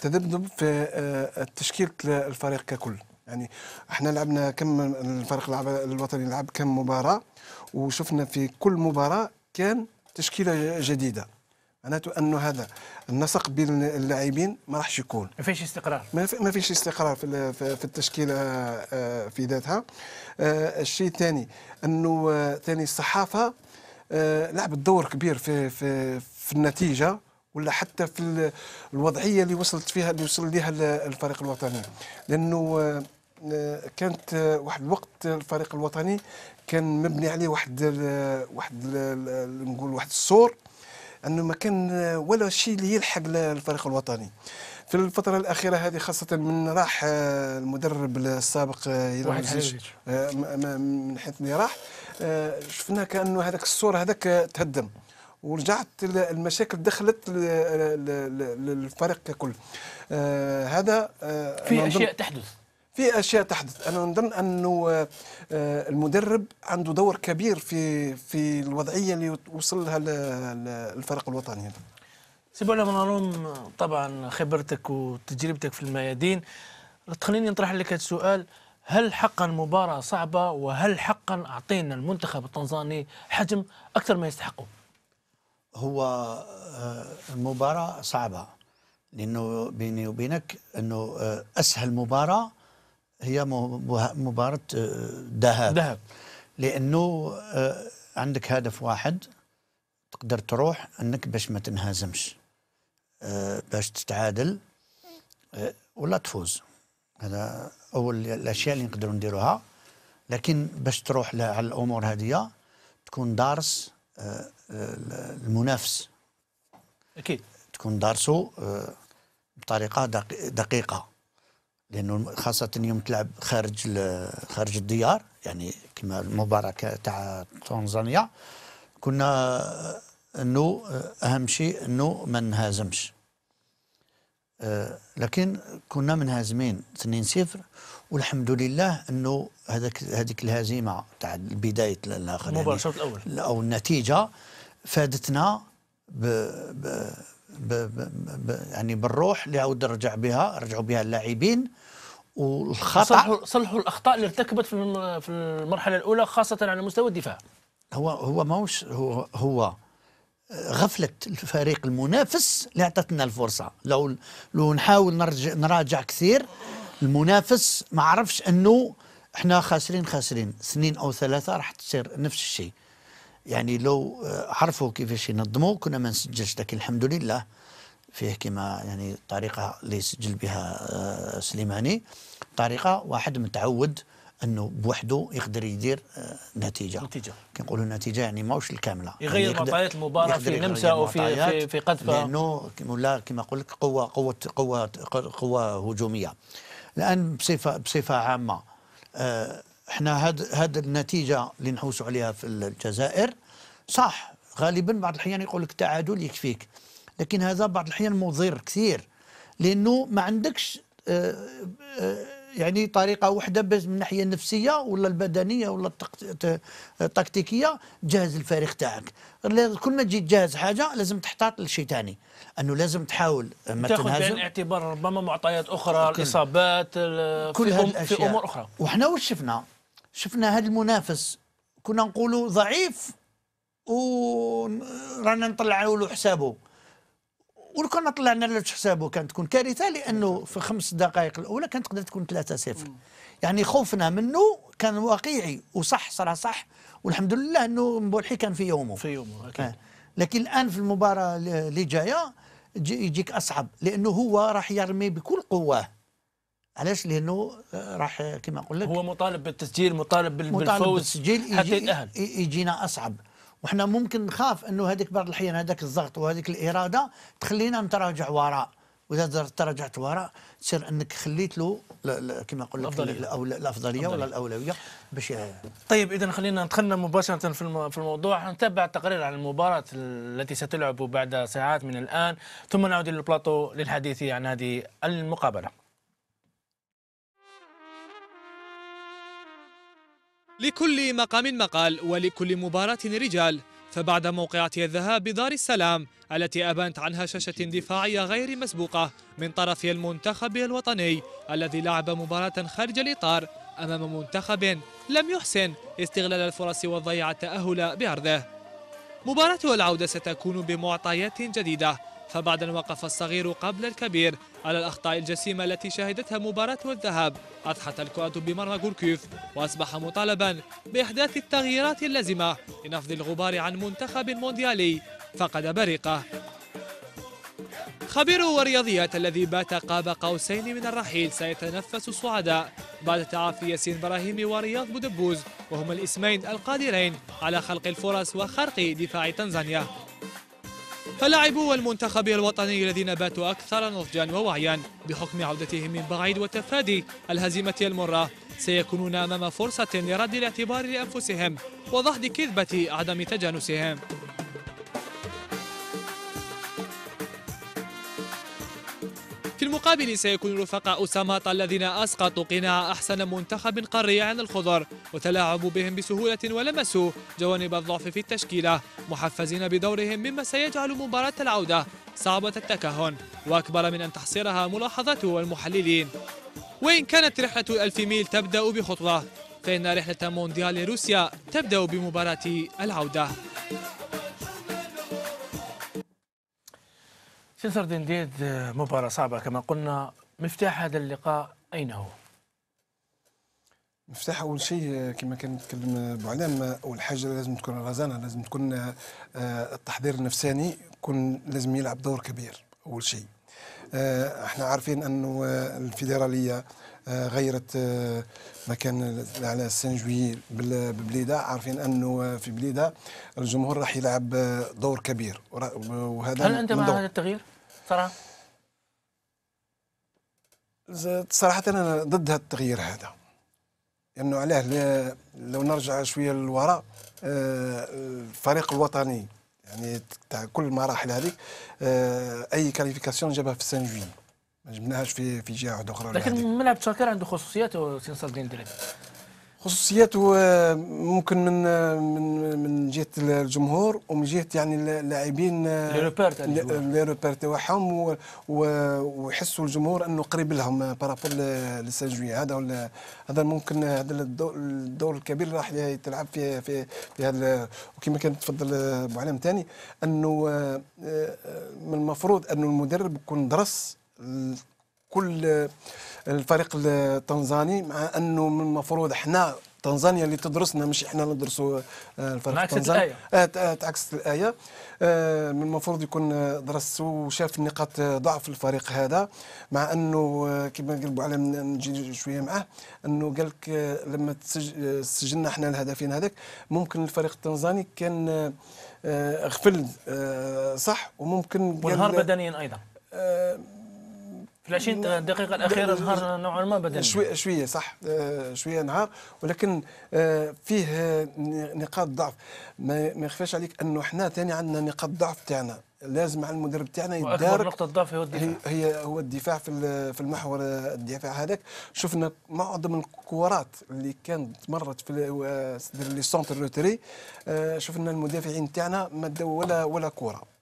تذبذب في آه، تشكيله الفريق ككل يعني احنا لعبنا كم الفريق الوطني لعب كم مباراه وشفنا في كل مباراه كان تشكيله جديده معناته انه هذا النسق بين اللاعبين ما راحش يكون ما فيش استقرار ما فيش استقرار في في التشكيله آه، في ذاتها آه، الشيء الثاني انه ثاني الصحافه لعبت دور كبير في في في النتيجه ولا حتى في الوضعيه اللي وصلت فيها اللي وصل لها الفريق الوطني لانه آه، كانت آه، واحد الوقت الفريق الوطني كان مبني عليه واحد واحد نقول واحد السور انه ما كان آه، ولا شيء اللي يلحق الفريق الوطني في الفترة الأخيرة هذه خاصة من راح المدرب السابق من حيث راح شفنا كأنه هذاك السور هذاك تهدم ورجعت المشاكل دخلت للفريق ككل آه هذا آه في اشياء تحدث في اشياء تحدث انا نظن انه آه، المدرب عنده دور كبير في في الوضعيه اللي وصل لها الفريق الوطني هذا سي بولا منالوم طبعا خبرتك وتجربتك في الميادين تخليني نطرح لك هذا السؤال هل حقا مباراة صعبة وهل حقا أعطينا المنتخب التنزاني حجم أكثر ما يستحقه؟ هو المباراة آه، صعبة لأنه بيني وبينك أنه آه، أسهل مباراة هي مباراة آه، دهب دهب لأنه عندك هدف واحد تقدر تروح أنك باش ما تنهزمش باش تتعادل ولا تفوز هذا أول الأشياء اللي نقدروا نديروها لكن باش تروح على الأمور هذه تكون دارس المنافس اكيد تكون دارسو آه، بطريقه دقيقه لانه خاصه يوم تلعب خارج خارج الديار يعني كما المباراه تاع تنزانيا كنا آه، انه آه، اهم شيء انه ما نهازمش لكن كنا منهزمين 2-0 والحمد لله انه هذاك هذيك الهزيمه تاع بدايه الاخر المباراه يعني الاول او النتيجه فادتنا ب ب ب ب يعني بالروح اللي عاود رجع بها رجعوا بها اللاعبين والخطا صلحوا صلحوا الاخطاء اللي ارتكبت في في المرحله الاولى خاصه على مستوى الدفاع هو هو ماهوش هو هو غفله الفريق المنافس اللي عطتنا الفرصه لو لو نحاول نرجع نراجع كثير المنافس ما عرفش انه احنا خاسرين خاسرين سنين او ثلاثه راح تصير نفس الشيء يعني لو آه، عرفوا كيفاش ينظموا كنا ما نسجلش لكن الحمد لله فيه كما يعني الطريقه اللي سجل بها آه، سليماني طريقه واحد متعود انه بوحده يقدر يدير آه، نتيجه نتيجه كنقولوا نتيجه يعني ماهوش الكامله يعني يغير يعني معطيات المباراه في نمسا او في في, قذفه لانه ولا كما نقول لك قوه قوه قوه قوه هجوميه الان بصفه بصفه عامه آه احنا هاد هاد النتيجه اللي نحوسوا عليها في الجزائر صح غالبا بعض الاحيان يقول لك تعادل يكفيك لكن هذا بعض الاحيان مضر كثير لانه ما عندكش آه، آه، يعني طريقه واحده باش من الناحيه النفسيه ولا البدنيه ولا التكتيكيه تجهز الفريق تاعك كل ما تجي تجهز حاجه لازم تحتاط لشيء ثاني انه لازم تحاول آه، ما تاخذ بعين الاعتبار ربما معطيات اخرى الاصابات كل في, في امور اخرى وحنا واش شفنا شفنا هذا المنافس كنا نقولوا ضعيف ورانا نطلعوا له حسابه ولو طلعنا له حسابه كانت تكون كارثه لانه في خمس دقائق الاولى كانت تقدر تكون 3 0 يعني خوفنا منه كان واقعي وصح صرا صح والحمد لله انه مبولحي كان في يومه في يومه اكيد آه. لكن الان في المباراه اللي جايه يجيك اصعب لانه هو راح يرمي بكل قواه علاش لانه آه، راح آه، كما قلت لك هو مطالب بالتسجيل مطالب بالفوز مطالب بالتسجيل حتى يجينا اصعب وحنا ممكن نخاف انه هذيك بعض الاحيان هذاك الضغط وهذيك الاراده تخلينا نتراجع وراء واذا تراجعت وراء تصير انك خليت له كما قلت لك الافضليه, الأفضلية ولا الاولويه باش طيب اذا خلينا ندخلنا مباشره في الموضوع نتابع التقرير عن المباراه التي ستلعب بعد ساعات من الان ثم نعود الى البلاطو للحديث عن هذه المقابله لكل مقام مقال ولكل مباراة رجال فبعد موقعة الذهاب بدار السلام التي أبانت عنها شاشة دفاعية غير مسبوقة من طرف المنتخب الوطني الذي لعب مباراة خارج الإطار أمام منتخب لم يحسن استغلال الفرص وضيع التأهل بعرضه مباراة العودة ستكون بمعطيات جديدة فبعد ان وقف الصغير قبل الكبير على الأخطاء الجسيمة التي شهدتها مباراة الذهاب أضحت الكرة بمرمى غوركيوف وأصبح مطالبا بإحداث التغييرات اللازمة لنفض الغبار عن منتخب مونديالي فقد بريقه خبير الرياضيات الذي بات قاب قوسين من الرحيل سيتنفس الصعداء بعد تعافي ياسين براهيمي ورياض بودبوز وهما الاسمين القادرين على خلق الفرص وخرق دفاع تنزانيا فلاعبو المنتخب الوطني الذين باتوا أكثر نضجا ووعيا بحكم عودتهم من بعيد وتفادي الهزيمة المرة سيكونون أمام فرصة لرد الاعتبار لأنفسهم وضحد كذبة عدم تجانسهم في المقابل سيكون رفقاء ساماطا الذين أسقطوا قناع أحسن منتخب قاري عن الخضر وتلاعبوا بهم بسهولة ولمسوا جوانب الضعف في التشكيلة محفزين بدورهم مما سيجعل مباراة العودة صعبة التكهن وأكبر من أن تحصرها ملاحظته والمحللين وإن كانت رحلة ألف ميل تبدأ بخطوة فإن رحلة مونديال روسيا تبدأ بمباراة العودة جسر دنديد آه، مباراة صعبة كما قلنا مفتاح هذا اللقاء أين هو؟ مفتاح اول شيء آه، كما كان نتكلم ابو آه، علام اول حاجه لازم تكون رزانه لازم تكون التحضير النفساني يكون لازم يلعب دور كبير اول شيء احنا عارفين انه الفيدراليه غيرت مكان على السان جويي ببليده عارفين انه في بليده الجمهور راح يلعب دور كبير وهذا هل انت مع هذا التغيير؟ صراحه صراحة أنا ضد هذا التغيير هذا لأنه علاه لو نرجع شوية للوراء آه، الفريق الوطني يعني تاع كل المراحل هذيك آه، أي كاليفيكاسيون جابها في سان جوي ما جبناهاش في في جهه اخرى لكن ملعب تشاكر عنده خصوصيات سي صالح الدين خصوصياته ممكن من من من جهه الجمهور ومن جهه يعني اللاعبين آه، لي روبير تاعهم ويحسوا الجمهور انه قريب لهم بارابول آه، لسان جوي هذا ولا هذا ممكن آه، هذا الدور الكبير راح تلعب في في في هذا وكما كان تفضل ابو علام ثاني انه من المفروض انه المدرب يكون درس كل الفريق التنزاني مع انه من المفروض احنا تنزانيا اللي تدرسنا مش احنا ندرسوا آه، الفريق التنزاني تعكست الايه آه، تعكست آه، الايه من المفروض يكون درس وشاف نقاط ضعف الفريق هذا مع انه كما نقلبوا على نجي شويه معاه انه قال لك لما سجلنا احنا الهدفين هذاك ممكن الفريق التنزاني كان غفل صح وممكن ونهار بدنيا ايضا في العشرين دقيقة الأخيرة نهار نوعا ما بدل شوية شوية صح آه، شوية نهار ولكن آه، فيه نقاط ضعف ما يخفاش عليك أنه احنا ثاني عندنا نقاط ضعف تاعنا لازم على المدرب تاعنا يدار نقطة ضعف هو الدفاع هي هو الدفاع في في المحور الدفاع هذاك شفنا معظم الكورات اللي كانت مرت في آه، لي سونتر روتري شفنا المدافعين تاعنا ما داو ولا ولا كوره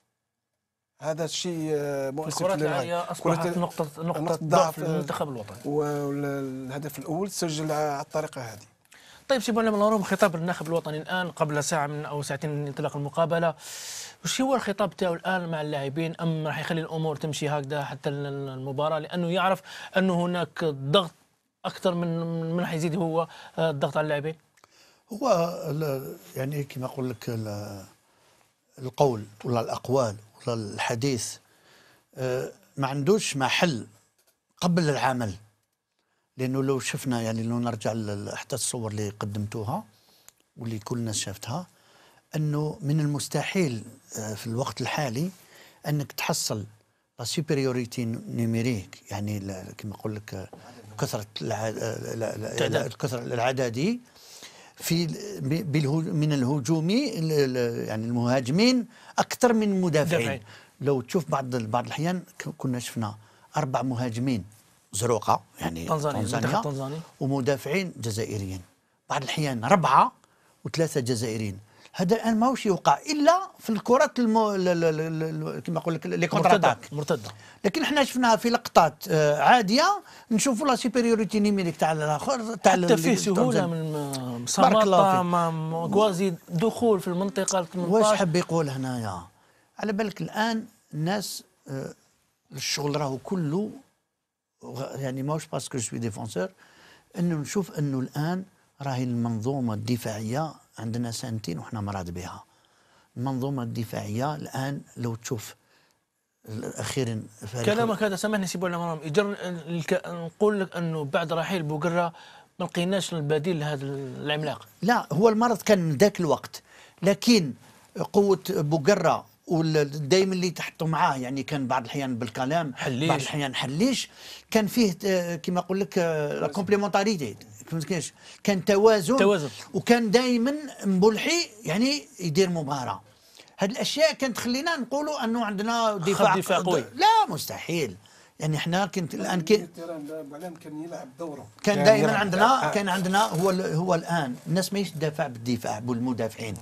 هذا الشيء آه، مؤسف الكرات العالية أصبحت نقطة نقطة ضعف المنتخب آه، الوطني والهدف الأول سجل على الطريقة هذه طيب سي معلم الله خطاب الناخب الوطني الان قبل ساعه من او ساعتين من انطلاق المقابله وش هو الخطاب تاعو الان مع اللاعبين ام راح يخلي الامور تمشي هكذا حتى المباراه لانه يعرف انه هناك ضغط اكثر من من راح يزيد هو آه، الضغط على اللاعبين هو يعني كما اقول لك القول ولا الاقوال الحديث أه، ما عندوش محل قبل العمل لانه لو شفنا يعني لو نرجع حتى الصور اللي قدمتوها واللي كل الناس شافتها انه من المستحيل أه، في الوقت الحالي انك تحصل يعني لا سوبريوريتي نيميريك يعني كما نقول لك كثره العددي في من الهجوم يعني المهاجمين اكثر من المدافعين لو تشوف بعض بعض الاحيان كنا شفنا اربع مهاجمين زروقه يعني تنزانيا طنزانيا طنزاني. ومدافعين جزائريين بعض الاحيان ربعه وثلاثه جزائريين هذا الان ماهوش يوقع الا في الكرات المو... كما نقول لك لي كونتراتاك مرتده لكن حنا شفناها في لقطات آه، عاديه نشوفوا لا سوبيريوريتي نيميريك تاع الاخر تاع حتى فيه سهوله من سماطه ما كوازي دخول في المنطقه 18 واش حب يقول هنايا على بالك الان الناس آه، الشغل راهو كله يعني ماهوش باسكو جو سوي ديفونسور انه نشوف انه الان راهي المنظومه الدفاعيه عندنا سنتين وحنا مراد بها المنظومة الدفاعية الآن لو تشوف اخيرا كلامك هذا سامحني سي على مرام يجر نقول لك انه بعد رحيل بوقره ما لقيناش البديل لهذا العملاق لا هو المرض كان من ذاك الوقت لكن قوه بوقره ودائما اللي تحطوا معاه يعني كان بعض الاحيان بالكلام حليش بعض الاحيان حليش كان فيه آه، كما نقول لك كومبليمونتاريتي آه، فهمت كيفاش كان توازن توازن وكان دائما مبلحي يعني يدير مباراه هاد الاشياء كانت تخلينا نقولوا انه عندنا دفاع, دفاع قوي لا مستحيل يعني احنا كنت الان كي كان يلعب دوره كان دائما عندنا كان آه. عندنا هو هو الان الناس ما تدافع بالدفاع بالمدافعين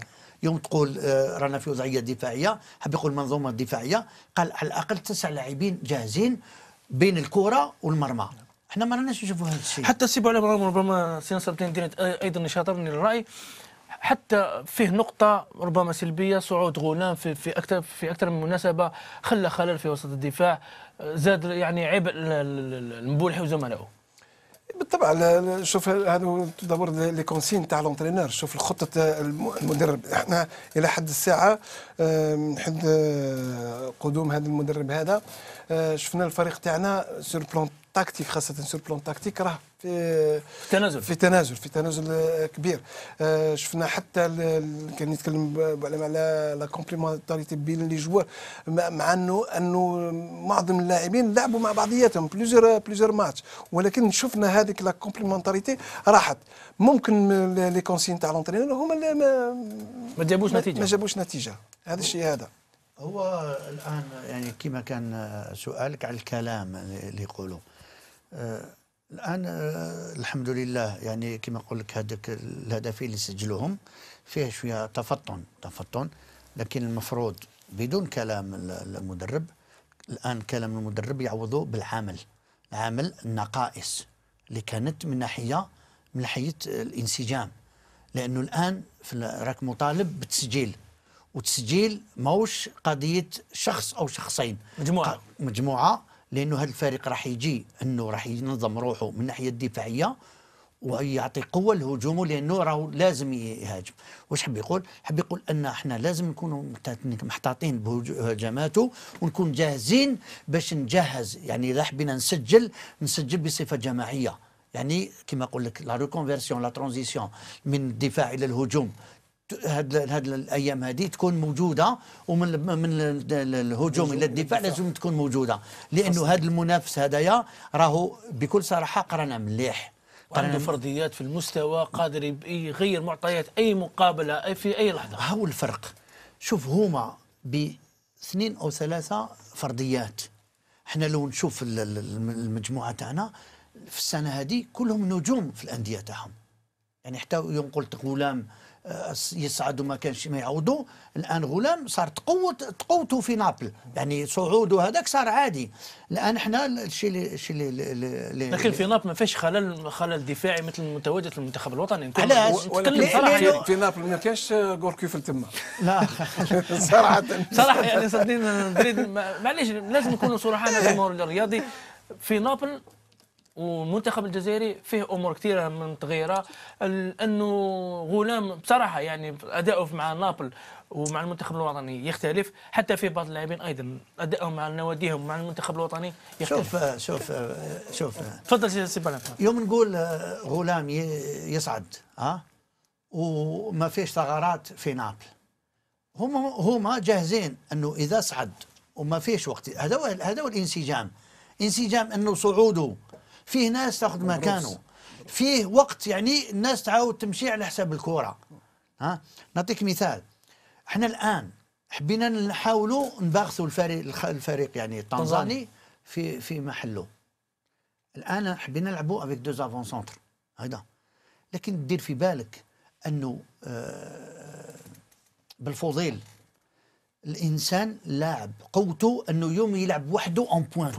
يوم تقول آه، رانا في وضعيه دفاعيه حاب يقول منظومه دفاعيه قال على الاقل تسع لاعبين جاهزين بين الكره والمرمى حنا ما راناش نشوفوا هذا الشيء حتى سي بوعلام ربما سينصر ايضا شاطرني الراي حتى فيه نقطة ربما سلبية صعود غولان في في أكثر في أكثر من مناسبة خلى خلل في وسط الدفاع زاد يعني عبء المبولحي وزملائه. بالطبع شوف هذا هو دور لي كونسين تاع لونترينور شوف الخطه المدرب احنا الى حد الساعه حد آه، قدوم هذا المدرب هذا آه، شفنا الفريق تاعنا سور بلون تكتيك خاصه سور بلون تكتيك راه في تنازل في تنازل في تنازل آه، كبير آه، شفنا حتى كان نتكلم على لا كومبليمونتاريتي بين لي جوار مع انه انه معظم اللاعبين لعبوا مع بعضياتهم بليزيور بليزيور ماتش ولكن شفنا هذيك لا كومبليمونتاريتي راحت ممكن لي كونسين تاع لونترينور هما اللي ما ما جابوش نتيجه ما جابوش نتيجه هذا الشيء هذا هو الان يعني كما كان سؤالك على الكلام اللي يقولوا آه، الان آه، الحمد لله يعني كما نقول لك هذاك الهدفين اللي سجلوهم فيه شويه تفطن تفطن لكن المفروض بدون كلام المدرب الان كلام المدرب يعوضه بالعمل العمل النقائص اللي كانت من ناحيه من ناحيه الانسجام لانه الان راك مطالب بالتسجيل وتسجيل ماهوش قضيه شخص او شخصين مجموعه مجموعه لانه هذا الفريق راح يجي انه راح ينظم روحه من الناحيه الدفاعيه ويعطي قوه لهجومه لانه راه لازم يهاجم واش حب يقول حب يقول ان احنا لازم نكونوا محتاطين بهجماته ونكون جاهزين باش نجهز يعني اذا حبينا نسجل نسجل بصفه جماعيه يعني كما قلت لك لا ريكونفيرسيون لا ترانزيسيون من الدفاع الى الهجوم هاد الايام هذه تكون موجوده ومن من الهجوم الى الدفاع لازم تكون موجوده لانه هذا المنافس هذايا راهو بكل صراحه قرانا مليح عنده فرضيات في المستوى قادر يغير معطيات اي مقابله أي في اي لحظه هو الفرق شوف هما باثنين او ثلاثه فرضيات احنا لو نشوف المجموعه تاعنا في السنه هذه كلهم نجوم في الانديه تاعهم يعني حتى ينقل غلام يصعدوا ما كانش ما يعودوا الان غلام صار تقوت تقوتوا في نابل يعني صعوده هذاك صار عادي الان احنا الشيء اللي الشيء اللي لكن في نابل ما فيش خلل خلل دفاعي مثل متواجد المنتخب الوطني علاش نتكلم صراحه يعني. في نابل ما كانش في تما لا صراحه صراحه يعني صدقني معليش لازم نكونوا صراحه الجمهور الرياضي في نابل والمنتخب الجزائري فيه امور كثيره متغيره لانه غلام بصراحه يعني اداؤه مع نابل ومع المنتخب الوطني يختلف حتى في بعض اللاعبين ايضا ادائهم مع نواديهم ومع المنتخب الوطني يختلف شوف شوف شوف تفضل سي يوم نقول غلام يصعد ها وما فيش ثغرات في نابل هما هما جاهزين انه اذا صعد وما فيش وقت هذا هو هذا هو الانسجام انسجام انه صعوده فيه ناس تاخذ مكانه فيه وقت يعني الناس تعاود تمشي على حساب الكره ها نعطيك مثال احنا الان حبينا نحاولوا نباغثوا الفريق الفريق يعني التنزاني في في محله الان حبينا نلعبوا افيك دو زافون سونتر هذا لكن دير في بالك انه آه، بالفضيل الانسان لاعب قوته انه يوم يلعب وحده اون بوينت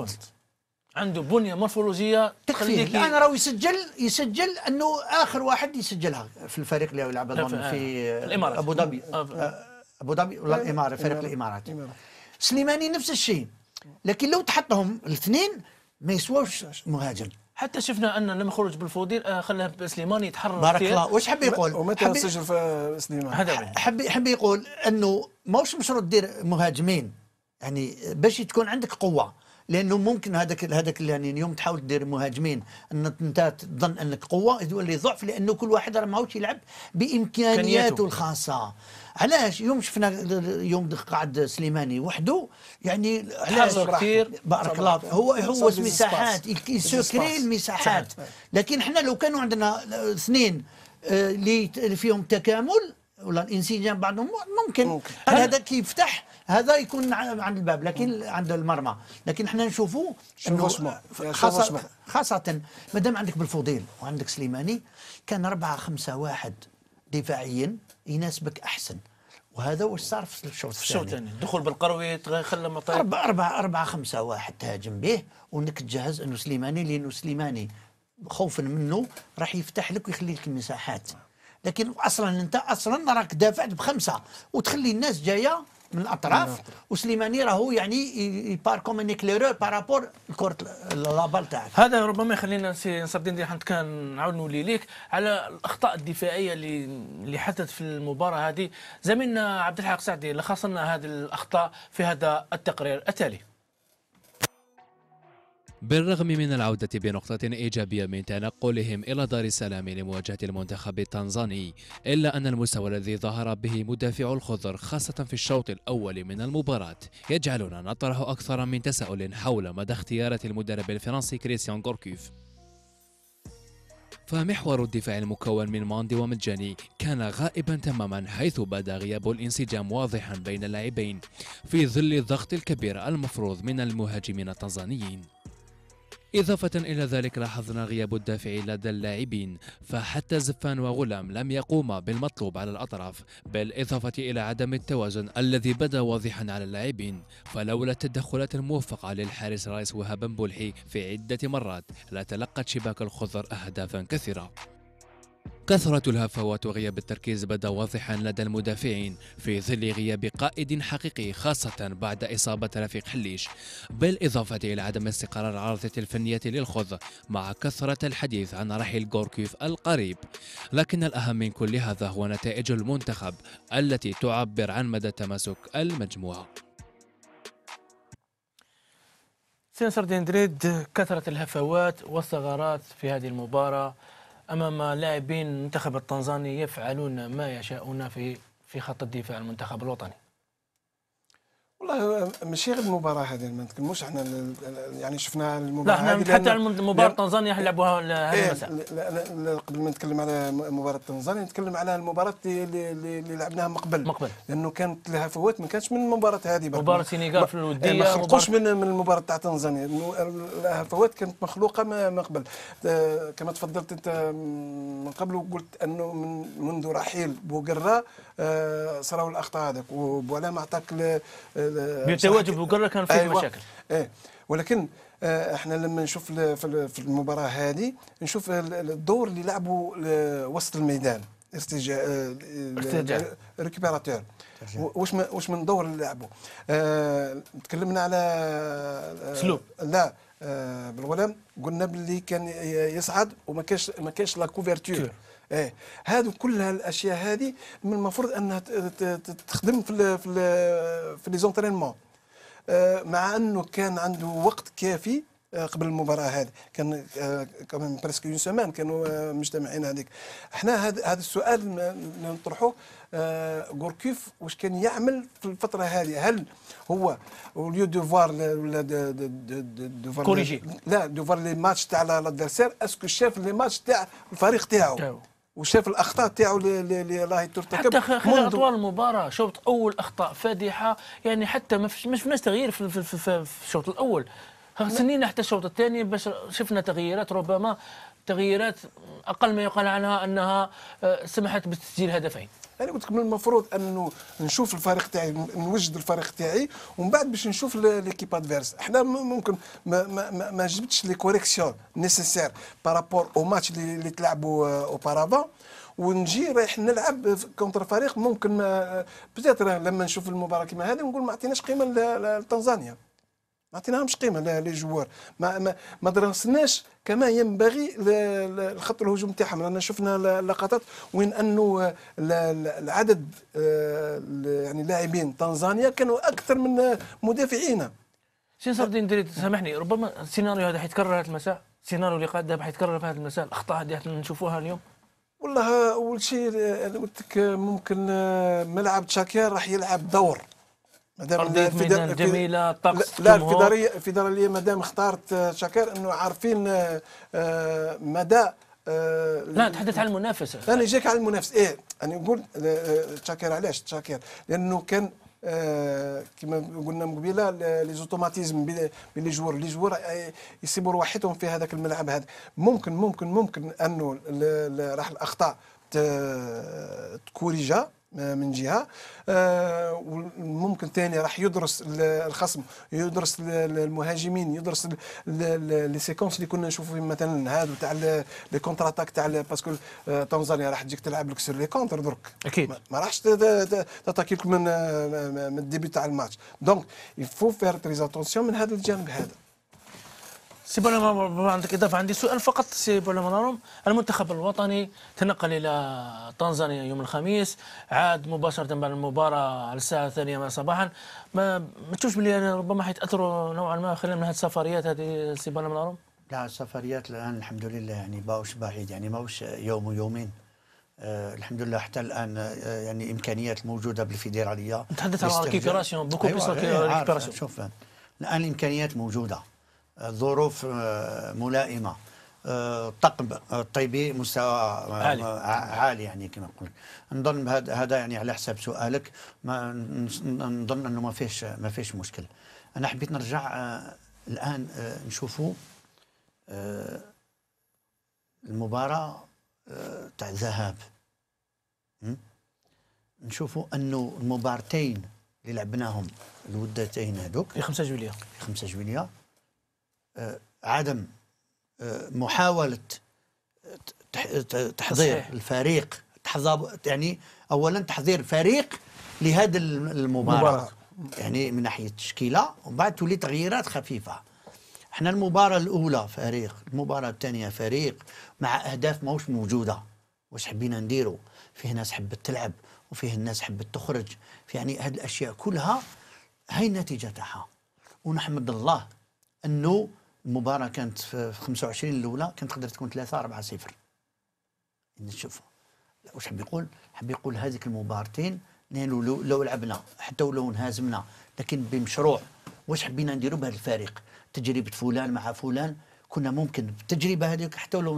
عنده بنيه مورفولوجيه تكفي انا راهو يسجل يسجل انه اخر واحد يسجلها في الفريق اللي يلعب في, في الامارات ابو ظبي آه، آه. ابو ظبي ولا الاماره فريق الامارات سليماني نفس الشيء لكن لو تحطهم الاثنين ما يسواوش مهاجم حتى شفنا ان لما خرج بالفوديل آه، خلى سليماني يتحرر بارك الله واش حب يقول ومتى سجل في سليماني حبي حب يقول انه ماهوش مشروط دير مهاجمين يعني باش تكون عندك قوه لانه ممكن هذاك هذاك يعني يوم تحاول تدير مهاجمين ان انت تظن انك قوه يولي ضعف لانه كل واحد راه ماهوش يلعب بامكانياته الخاصه علاش يوم شفنا يوم قعد سليماني وحده يعني علاش كثير بارك الله هو يحوس مساحات يسكري المساحات لكن احنا لو كانوا عندنا اثنين آه، اللي فيهم تكامل ولا الانسجام بعضهم ممكن, ممكن. هذا كيفتح هذا يكون عند الباب لكن عند المرمى لكن احنا نشوفوا خاصه خاصة, خاصة مادام عندك بالفضيل وعندك سليماني كان أربعة خمسة واحد دفاعيا يناسبك أحسن وهذا واش صار في الشوط الثاني الشوط الثاني دخول بالقروي خلى مطير أربعة أربعة أربعة خمسة واحد تهاجم به وأنك تجهز أنه سليماني لأنه سليماني خوفا منه راح يفتح لك ويخلي لك المساحات لكن اصلا انت اصلا راك دافعت بخمسه وتخلي الناس جايه من الاطراف وسليماني راهو يعني يبار كوم ان اكليرور بارابور الكره لابال تاعك هذا ربما يخلينا سي نصر الدين حنت كان نعاود نولي ليك على الاخطاء الدفاعيه اللي اللي حدثت في المباراه هذه زميلنا عبد الحق سعدي لخص لنا هذه الاخطاء في هذا التقرير التالي بالرغم من العودة بنقطة إيجابية من تنقلهم إلى دار السلام لمواجهة المنتخب التنزاني إلا أن المستوى الذي ظهر به مدافع الخضر خاصة في الشوط الأول من المباراة يجعلنا نطرح أكثر من تساؤل حول مدى اختيارات المدرب الفرنسي كريستيان غوركيف فمحور الدفاع المكون من ماندي ومجاني كان غائبا تماما حيث بدا غياب الانسجام واضحا بين اللاعبين في ظل الضغط الكبير المفروض من المهاجمين التنزانيين إضافة إلى ذلك لاحظنا غياب الدافع لدى اللاعبين فحتى زفان وغلام لم يقوما بالمطلوب على الأطراف بالإضافة إلى عدم التوازن الذي بدا واضحا على اللاعبين فلولا التدخلات الموفقة للحارس رايس وهاب بولحي في عدة مرات لتلقت شباك الخضر أهدافا كثيرة كثرة الهفوات وغياب التركيز بدا واضحا لدى المدافعين في ظل غياب قائد حقيقي خاصة بعد إصابة رفيق حليش بالإضافة إلى عدم استقرار العارضة الفنية للخوض مع كثرة الحديث عن رحيل غوركيف القريب لكن الأهم من كل هذا هو نتائج المنتخب التي تعبر عن مدى تماسك المجموعة سينسر ديندريد كثرة الهفوات والثغرات في هذه المباراة امام لاعبين المنتخب التنزاني يفعلون ما يشاءون في في خط الدفاع المنتخب الوطني والله ماشي غير المباراه هذه ما نتكلموش احنا يعني شفنا المباراه لا احنا حتى مباراه تنزانيا نلعبوها هذا إيه المساء قبل ما نتكلم على مباراه تنزانيا نتكلم على المباراه اللي, اللي لعبناها من قبل من قبل لانه كانت لها فوات ما كانتش من المباراه هذه مباراه السينغال في الوديه ما خلقوش من من المباراه تاع تنزانيا لها فوات كانت مخلوقه من قبل آه، كما تفضلت انت من قبل وقلت انه من منذ رحيل بوقرا آه، صراو الاخطاء هذاك وبولا ما عطاك بتواجد بوكره كان فيه أيوة. مشاكل ايه ولكن آه، احنا لما نشوف في المباراه هذه نشوف الدور اللي لعبوا وسط الميدان ارتجاء ارتجاء آه، ريكوبيراتور واش واش من دور اللي لعبوا آه، تكلمنا على اسلوب لا بالغلام قلنا باللي كان يصعد وما كانش ما كانش لا كوفرتور ايه هذو كل الاشياء هذه من المفروض انها تخدم في في في لي زونترينمون آه، مع انه كان عنده وقت كافي آه، قبل المباراه هذه كان كمان بريسك اون سمان كانوا آه، مجتمعين هذيك احنا هذا السؤال اللي نطرحه غوركيف واش كان يعمل في الفتره هذه هل هو وليو دوفوار ولا دوفوار كوريجي لا دوفوار لي ماتش تاع لادفيرسير اسكو شاف لي ماتش تاع الفريق تاعو وشاف الاخطاء تاعو اللي راهي ترتكب حتى خلال اطوال المباراه شوط اول اخطاء فادحه يعني حتى ما فيش تغيير في, في, في, في الشوط الاول سنينا حتى الشوط الثاني باش شفنا تغييرات ربما تغييرات اقل ما يقال عنها انها آه، سمحت بتسجيل هدفين انا قلت لك من المفروض انه نشوف الفريق تاعي نوجد الفريق تاعي ومن بعد باش نشوف ليكيب ادفيرس احنا ممكن ما, ما, ما جبتش لي كوريكسيون نيسيسير بارابور او ماتش اللي تلعبوا اوبارافون euh, ونجي رايح نلعب كونتر فريق ممكن بتاتر لما نشوف المباراه كما هذه نقول ما عطيناش قيمه لتنزانيا ما عطيناهمش قيمه لي جوار ما, ما, ما درسناش كما ينبغي الخط الهجوم تاعهم لان شفنا لقطات وين انه العدد آه، يعني لاعبين تنزانيا كانوا اكثر من مدافعينا سي نصر الدين دريد سامحني ربما السيناريو هذا حيتكرر هذا المساء السيناريو اللي قاد حيتكرر في هذا المساء الاخطاء هذه نشوفوها اليوم والله اول شيء آه، قلت لك آه، ممكن ملعب تشاكير راح يلعب دور مادام أرضية الفدر... ميدان جميلة طقس لا الفيدرالية الفيدرالية مادام اختارت آه، شاكر أنه عارفين آه، آه، مدى لا نتحدث عن المنافسه انا جاك على المنافسه ايه انا نقول تشاكر علاش تشاكر لانه كان كما قلنا من قبيله لي زوتوماتيزم بين لي جوار لي جوار يسيبوا رواحتهم في هذاك الملعب هذا ممكن ممكن ممكن انه راح الاخطاء تكوريجا من جهه آه، وممكن ثاني راح يدرس الخصم يدرس المهاجمين يدرس لي سيكونس اللي كنا نشوفوا فيهم مثلا هذا تاع لي كونتر اتاك تاع باسكو آه، تنزانيا راح تجيك تلعب لك سير لي كونتر درك اكيد ما راحش تاتاكيك من آه، من الديبي تاع الماتش دونك يفو فير تريز اتونسيون من هذا الجانب هذا سي عندك اضافه عندي سؤال فقط سي بولمنارم المنتخب الوطني تنقل الى تنزانيا يوم الخميس عاد مباشره بعد المباراه على الساعه الثانية صباحا ما, ما تشوفش بلي ربما حيتاثروا نوعا ما خلال من هذه السفريات هذه سي بولمنارم لا السفريات الان الحمد لله يعني ماهوش بعيد يعني ماهوش يوم ويومين آه الحمد لله حتى الان آه، يعني الامكانيات الموجوده بالفيدراليه نتحدث عن ريكيبيراسيون بوكو بلوس ريكيبيراسيون شوف الان الامكانيات موجوده ظروف آه، ملائمه الطقم آه، الطيبي آه، مستوى عالي, عالي يعني كما نقول نظن هذا يعني على حسب سؤالك ما نظن انه ما فيش ما فيش مشكل انا حبيت نرجع الان نشوفوا المباراه تاع الذهاب نشوفوا انه المبارتين اللي لعبناهم الودتين هذوك 5 جويليه 5 جويليه عدم آه، محاوله آه، تحضير صحيح. الفريق يعني اولا تحضير فريق لهذا المباراه مبارك. يعني من ناحيه التشكيله ومن بعد تولي تغييرات خفيفه احنا المباراه الاولى فريق المباراه الثانيه فريق مع اهداف ماهوش موجوده واش حبينا نديرو فيه ناس حبت تلعب وفيه الناس حبت تخرج يعني هذه الاشياء كلها هاي النتيجه تاعها ونحمد الله انه المباراه كانت في 25 الاولى كانت تقدر تكون 3 4 0 نشوف واش حاب يقول حاب يقول هذيك المباراتين نالو لو, لو لعبنا حتى ولو انهزمنا لكن بمشروع واش حبينا نديرو بهذا الفريق تجربه فلان مع فلان كنا ممكن بالتجربه هذيك حتى ولو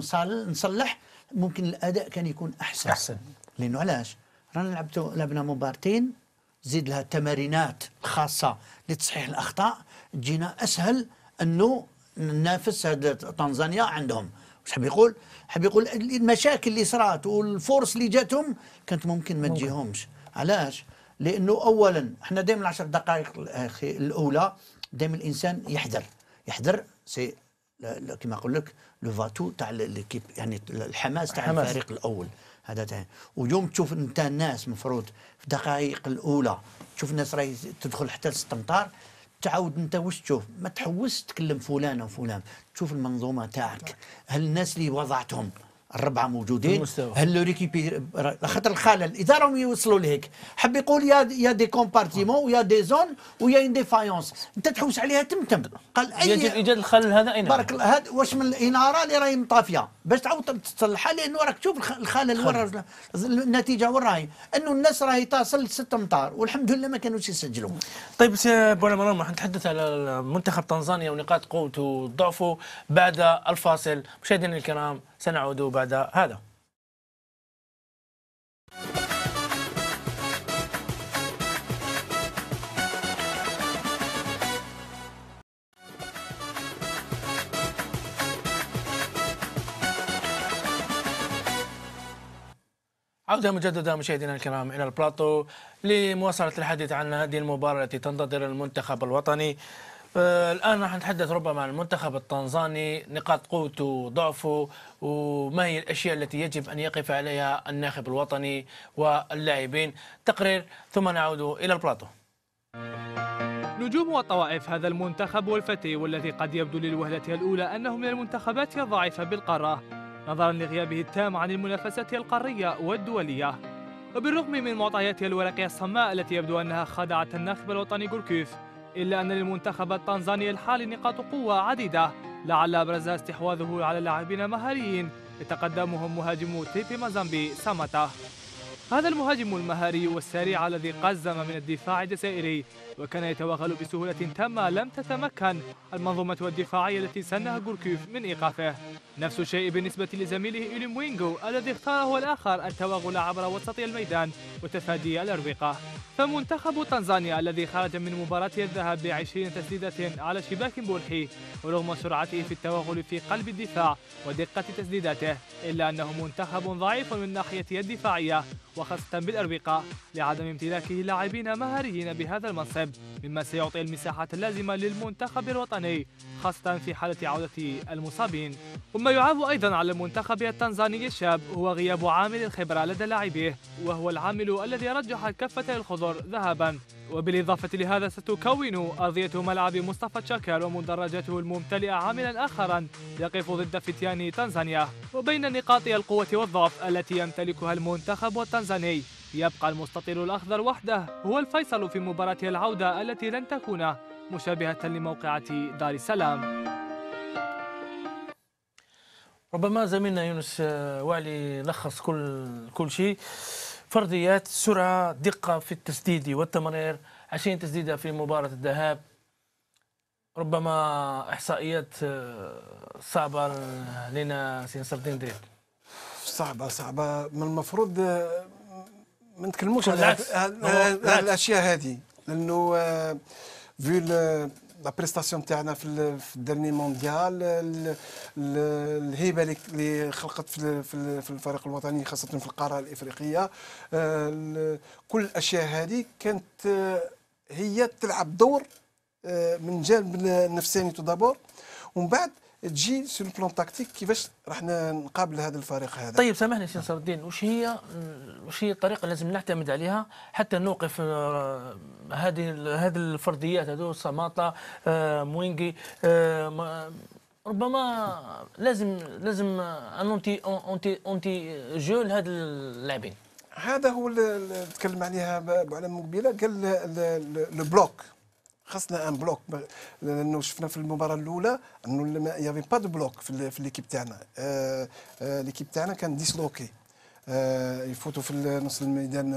نصلح ممكن الاداء كان يكون احسن احسن لانه علاش رانا لعبتو لعبنا مبارتين زيد لها تمارينات الخاصه لتصحيح الاخطاء تجينا اسهل انه ننافس تنزانيا عندهم واش حاب يقول حاب يقول المشاكل اللي صرات والفرص اللي جاتهم كانت ممكن ما تجيهمش علاش لانه اولا احنا دائما العشر دقائق الاولى دائما الانسان يحذر يحذر سي كما نقول لك لو فاتو تاع ليكيب يعني الحماس تاع الفريق الاول هذا تاع ويوم تشوف انت الناس مفروض في الدقائق الاولى تشوف الناس راهي تدخل حتى امتار تعاود انت واش تشوف ما تحوس تكلم فلان وفلان تشوف المنظومه تاعك هل الناس اللي وضعتهم الربعه موجودين هل لو ريكيبي خاطر الخلل اذا راهم يوصلوا لهيك حب يقول يا يا دي كومبارتيمون ويا دي زون ويا ان ديفايونس انت تحوس عليها تمتم قال اي يجب ايجاد الخلل هذا اين بارك هذا واش من الاناره اللي راهي مطافيه باش تعاود تصلحها لانه راك تشوف الخلل وين النتيجه وين راهي انه الناس راهي تصل ست امتار والحمد لله ما كانوش يسجلوا طيب سي بونا مرام راح نتحدث على منتخب تنزانيا ونقاط قوته وضعفه بعد الفاصل مشاهدينا الكرام سنعود بعد هذا عودة مجددة مشاهدينا الكرام إلى البلاطو لمواصلة الحديث عن هذه المباراة التي تنتظر المنتخب الوطني آه، الآن راح نتحدث ربما عن المنتخب التنزاني نقاط قوته وضعفه وما هي الأشياء التي يجب أن يقف عليها الناخب الوطني واللاعبين تقرير ثم نعود إلى البلاطو نجوم وطوائف هذا المنتخب والفتي والذي قد يبدو للوهلة الأولى أنه من المنتخبات الضعيفة بالقارة نظرا لغيابه التام عن المنافسات القارية والدولية وبالرغم من معطياته الورقية الصماء التي يبدو أنها خدعت الناخب الوطني غوركيف إلا أن للمنتخب التنزاني الحالي نقاط قوة عديدة لعل أبرزها استحواذه على لاعبين مهاريين يتقدمهم مهاجم تيبي مازامبي ساماتا هذا المهاجم المهاري والسريع الذي قزم من الدفاع الجزائري وكان يتوغل بسهولة تامة لم تتمكن المنظومة الدفاعية التي سنها جوركيف من إيقافه نفس الشيء بالنسبة لزميله موينغو الذي اختاره الآخر التوغل عبر وسط الميدان وتفادي الأروقة فمنتخب تنزانيا الذي خرج من مباراته الذهاب بعشرين تسديدة على شباك بولحي ورغم سرعته في التوغل في قلب الدفاع ودقة تسديداته إلا أنه منتخب ضعيف من ناحية الدفاعية وخاصة بالأروقة لعدم امتلاكه لاعبين مهاريين بهذا المنصب مما سيعطي المساحة اللازمة للمنتخب الوطني خاصة في حالة عودة المصابين وما يعاب أيضا على المنتخب التنزاني الشاب هو غياب عامل الخبرة لدى لاعبيه وهو العامل الذي رجح كفة الخضر ذهبا وبالإضافة لهذا ستكون أرضية ملعب مصطفى تشاكر ومدرجته الممتلئة عاملا آخرا يقف ضد فتيان تنزانيا وبين نقاط القوة والضعف التي يمتلكها المنتخب والتنزانيا التنزاني يبقى المستطيل الأخضر وحده هو الفيصل في مباراة العودة التي لن تكون مشابهة لموقعة دار السلام ربما زميلنا يونس وعلي لخص كل كل شيء فرديات سرعة دقة في التسديد والتمرير 20 تسديدة في مباراة الذهاب ربما إحصائيات آه، صعبة لنا سينصر دين صعبة صعبة من المفروض آه، ما نتكلموش على الاشياء هذه لانه آه، في لا بريستاسيون تاعنا في الدرني مونديال الهيبه اللي خلقت في في الفريق الوطني خاصه في القاره الافريقيه آه، كل الاشياء هذه كانت آه، هي تلعب دور من جانب النفساني تو دابور ومن بعد تجي سو بلون تاكتيك كيفاش راح نقابل هذا الفريق هذا طيب سامحني سي نصر الدين واش هي واش هي الطريقه اللي لازم نعتمد عليها حتى نوقف آه، هذه هذه الفرديات هذو سماطه آه، موينغي آه، ربما لازم لازم اونتي اونتي اونتي جو لهذ اللاعبين هذا هو اللي تكلم عليها ابو علم قبيله قال لو بلوك خاصنا ان بلوك لانه شفنا في المباراه الاولى انه يافي با دو بلوك في ليكيب تاعنا ليكيب آه، آه، تاعنا كان ديسلوكي آه، يفوتوا في نص الميدان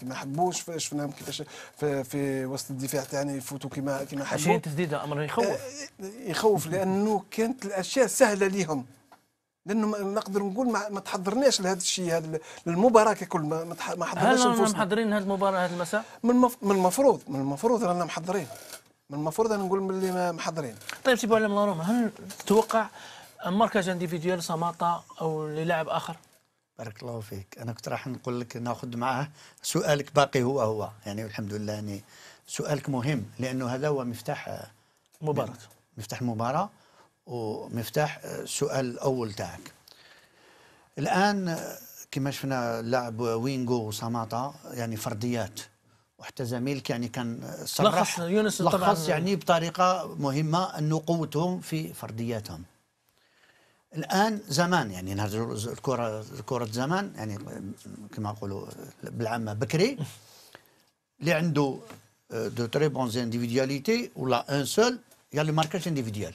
كما حبوش شفناهم كيفاش في, في وسط الدفاع تاعنا يفوتوا كما كما حبوا عشان تسديده امر يخوف يخوف لانه كانت الاشياء سهله ليهم لانه ما نقدر نقول ما, ما تحضرناش لهذا الشيء هذا المباراه ككل ما ما حضرناش هل رانا محضرين هذه المباراه هذا المساء؟ من المفروض من المفروض رانا محضرين من المفروض انا نقول باللي ما محضرين طيب سي بوعلام لاروم هل تتوقع مركز انديفيديوال سماطه او للاعب اخر؟ بارك الله فيك انا كنت راح نقول لك ناخذ معاه سؤالك باقي هو هو يعني الحمد لله يعني سؤالك مهم لانه هذا هو مفتاح مباراه مفتاح المباراه ومفتاح السؤال آه، الاول تاعك الان آه، كما شفنا لاعب وينغو وسماطه يعني فرديات وحتى زميلك يعني كان آه، صرح لخص يونس طبعا يعني بطريقه مهمه انه قوتهم في فردياتهم الان زمان يعني نهضروا الكره كره زمان يعني كما نقولوا بالعامه بكري اللي عنده دو تري بون انديفيدياليتي ولا ان سول يا لو ماركاج انديفيديال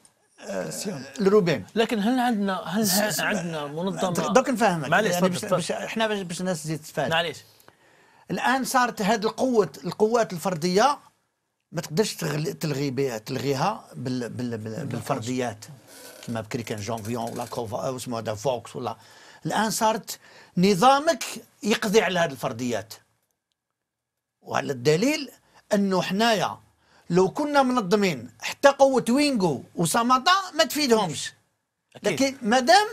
الروبين لكن هل عندنا هل عندنا منظمه دوك نفهمك معليش يعني باش, باش احنا باش, باش الناس تزيد تفهم معليش الان صارت هذه القوه القوات الفرديه ما تقدرش تلغي بها تلغيها بال بال بال بالفرديات كما بكري كان جون فيون ولا كوفا اسمه هذا فوكس ولا الان صارت نظامك يقضي على هذه الفرديات وعلى الدليل انه حنايا لو كنا منظمين حتى قوه وينغو وسمطه ما تفيدهمش لكن مادام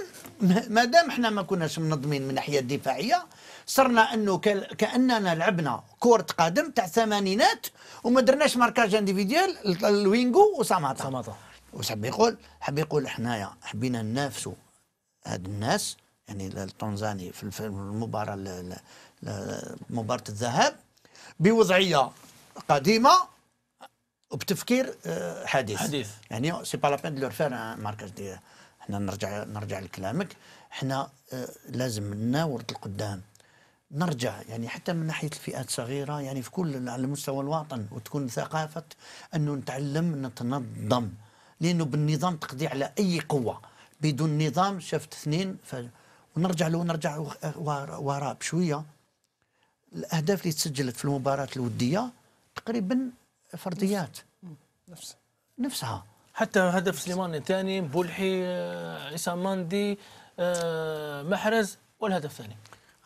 مادام احنا ما كناش منظمين من الناحيه الدفاعيه صرنا انه كاننا لعبنا كره قدم تاع الثمانينات وما درناش ماركاج انديفيديال الوينغو وسماطه سماطه واش حب يقول؟ حب يقول حنايا حبينا ننافسوا هاد الناس يعني التونزاني في المباراه مباراه الذهاب بوضعيه قديمه وبتفكير آه، حديث حديث يعني سي با لا بين دو لور آه، ماركاج دي حنا نرجع نرجع لكلامك حنا آه، لازم نناور القدام نرجع يعني حتى من ناحيه الفئات الصغيره يعني في كل على مستوى الوطن وتكون ثقافه انه نتعلم نتنظم لانه بالنظام تقضي على اي قوه بدون نظام شفت اثنين ف... ونرجع له ونرجع وراء بشويه الاهداف اللي تسجلت في المباراه الوديه تقريبا فرديات نفسها نفسها حتى هدف سليمان الثاني بولحي آه، عصام مندي آه، محرز والهدف الثاني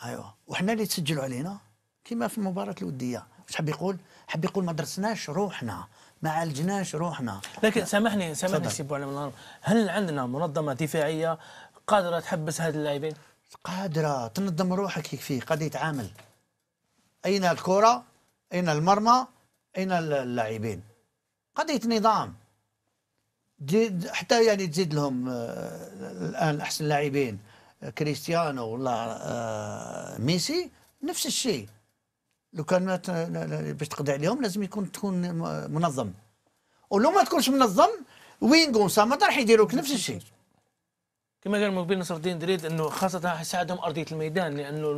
ايوه وحنا اللي تسجلوا علينا كما في المباراه الوديه واش حاب يقول حاب يقول ما درسناش روحنا ما عالجناش روحنا لكن سامحني سامحني سي بو هل عندنا منظمه دفاعيه قادره تحبس هاد اللاعبين قادره تنظم روحك يكفي قادر يتعامل اين الكره اين المرمى أين اللاعبين قضية نظام حتى يعني تزيد لهم آه، الآن أحسن لاعبين كريستيانو ولا آه، ميسي نفس الشيء لو كان ما باش تقضي عليهم لازم يكون تكون منظم ولو ما تكونش منظم وين قوم ما راح نفس الشيء كما قال مبين نصر الدين دريد انه خاصه حيساعدهم ارضيه الميدان لانه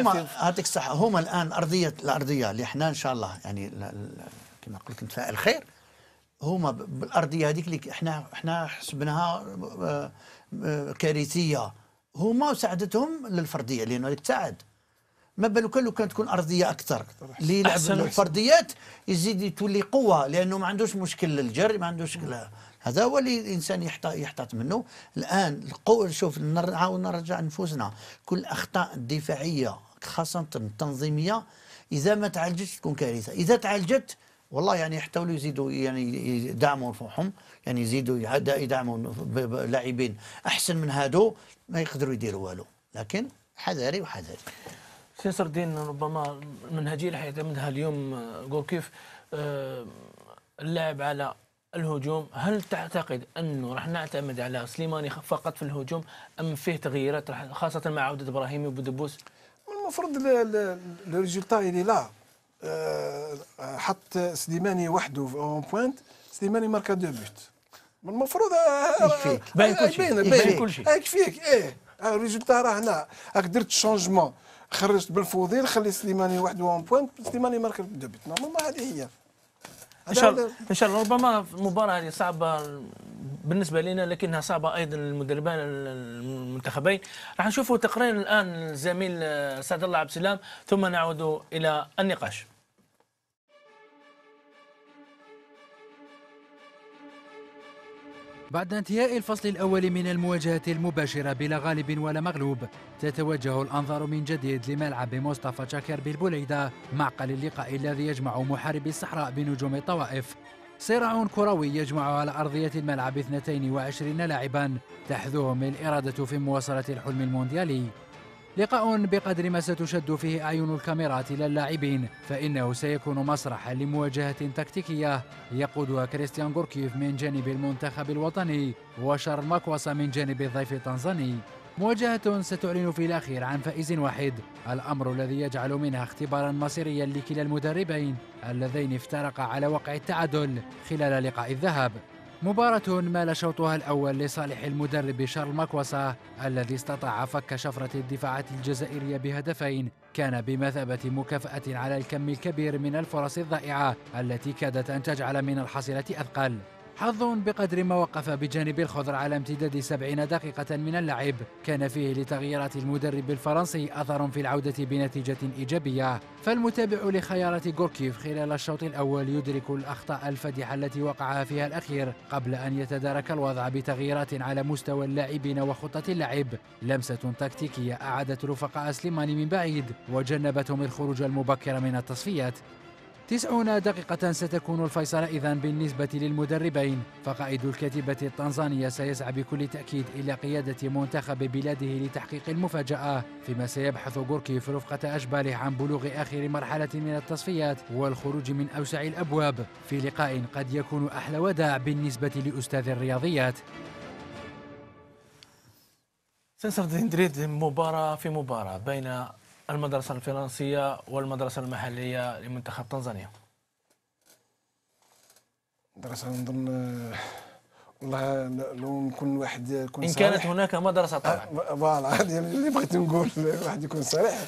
هما هاتك الصحه هما الان ارضيه الارضيه اللي احنا ان شاء الله يعني كما قلت نتفائل خير هما بالارضيه هذيك اللي احنا احنا حسبناها آه، آه، كارثيه هما ساعدتهم للفرديه لانه هذيك تساعد ما بالك لو كانت تكون ارضيه اكثر اللي يلعب الفرديات يزيد تولي قوه لانه ما عندوش مشكل الجري ما عندوش هذا هو اللي الانسان يحتاط منه الان القول شوف نعاود نرجع نفوسنا كل الاخطاء الدفاعيه خاصه التنظيميه اذا ما تعالجتش تكون كارثه اذا تعالجت والله يعني ولو يزيدوا يعني يدعموا روحهم يعني يزيدوا يدعموا لاعبين احسن من هادو ما يقدروا يديروا والو لكن حذاري وحذاري سي الدين ربما منهجيه الحياه منها اليوم كيف آه، اللاعب على الهجوم هل تعتقد انه راح نعتمد على سليماني فقط في الهجوم ام فيه تغييرات خاصه مع عوده ابراهيمي وبدبوس؟ المفروض الريزولتا اللي يعني لا آه، حط سليماني وحده اون بوينت سليماني ماركا دو بوت المفروض آه، آه، يكفيك باين كل شيء باين كل شيء يكفيك ايه الريزولتا راه هنا راك درت شونجمون خرجت بن خلي سليماني وحده اون بوينت سليماني ماركا دو بوت نورمالمون نعم، هذه هي ان شاء الله ان شاء الله ربما المباراه هذه صعبه بالنسبه لنا لكنها صعبه ايضا للمدربين المنتخبين راح نشوفوا تقرير الان الزميل آه، سعد الله عبد السلام ثم نعود الى النقاش بعد انتهاء الفصل الأول من المواجهة المباشرة بلا غالب ولا مغلوب تتوجه الأنظار من جديد لملعب مصطفى شاكر بالبوليدة معقل اللقاء الذي يجمع محاربي الصحراء بنجوم الطوائف صراع كروي يجمع على أرضية الملعب 22 لاعبا تحذوهم الإرادة في مواصلة الحلم المونديالي لقاء بقدر ما ستشد فيه أعين الكاميرات إلى اللاعبين فإنه سيكون مسرحا لمواجهة تكتيكية يقودها كريستيان غوركيف من جانب المنتخب الوطني وشارل ماكواسا من جانب الضيف التنزاني مواجهة ستعلن في الأخير عن فائز واحد الأمر الذي يجعل منها اختبارا مصيريا لكلا المدربين اللذين افترقا على وقع التعادل خلال لقاء الذهب مباراة مال شوطها الأول لصالح المدرب شارل ماكوسا الذي استطاع فك شفرة الدفاعات الجزائرية بهدفين كان بمثابة مكافأة على الكم الكبير من الفرص الضائعة التي كادت أن تجعل من الحصيلة أثقل حظ بقدر ما وقف بجانب الخضر على امتداد سبعين دقيقة من اللعب كان فيه لتغييرات المدرب الفرنسي أثر في العودة بنتيجة إيجابية فالمتابع لخيارات غوركيف خلال الشوط الأول يدرك الأخطاء الفادحة التي وقع فيها الأخير قبل أن يتدارك الوضع بتغييرات على مستوى اللاعبين وخطة اللعب لمسة تكتيكية أعادت رفقاء سليماني من بعيد وجنبتهم الخروج المبكر من التصفيات تسعون دقيقة ستكون الفيصل إذا بالنسبة للمدربين فقائد الكتيبة التنزانية سيسعى بكل تأكيد إلى قيادة منتخب بلاده لتحقيق المفاجأة فيما سيبحث غوركي في رفقة أجباله عن بلوغ آخر مرحلة من التصفيات والخروج من أوسع الأبواب في لقاء قد يكون أحلى وداع بالنسبة لأستاذ الرياضيات سنسرد دريد مباراة في مباراة بين المدرسة الفرنسية والمدرسة المحلية لمنتخب تنزانيا مدرسة نظن والله لو نكون واحد يكون ان كانت هناك مدرسه طبعا آه، فوالا هذه اللي بغيت نقول واحد يكون صريح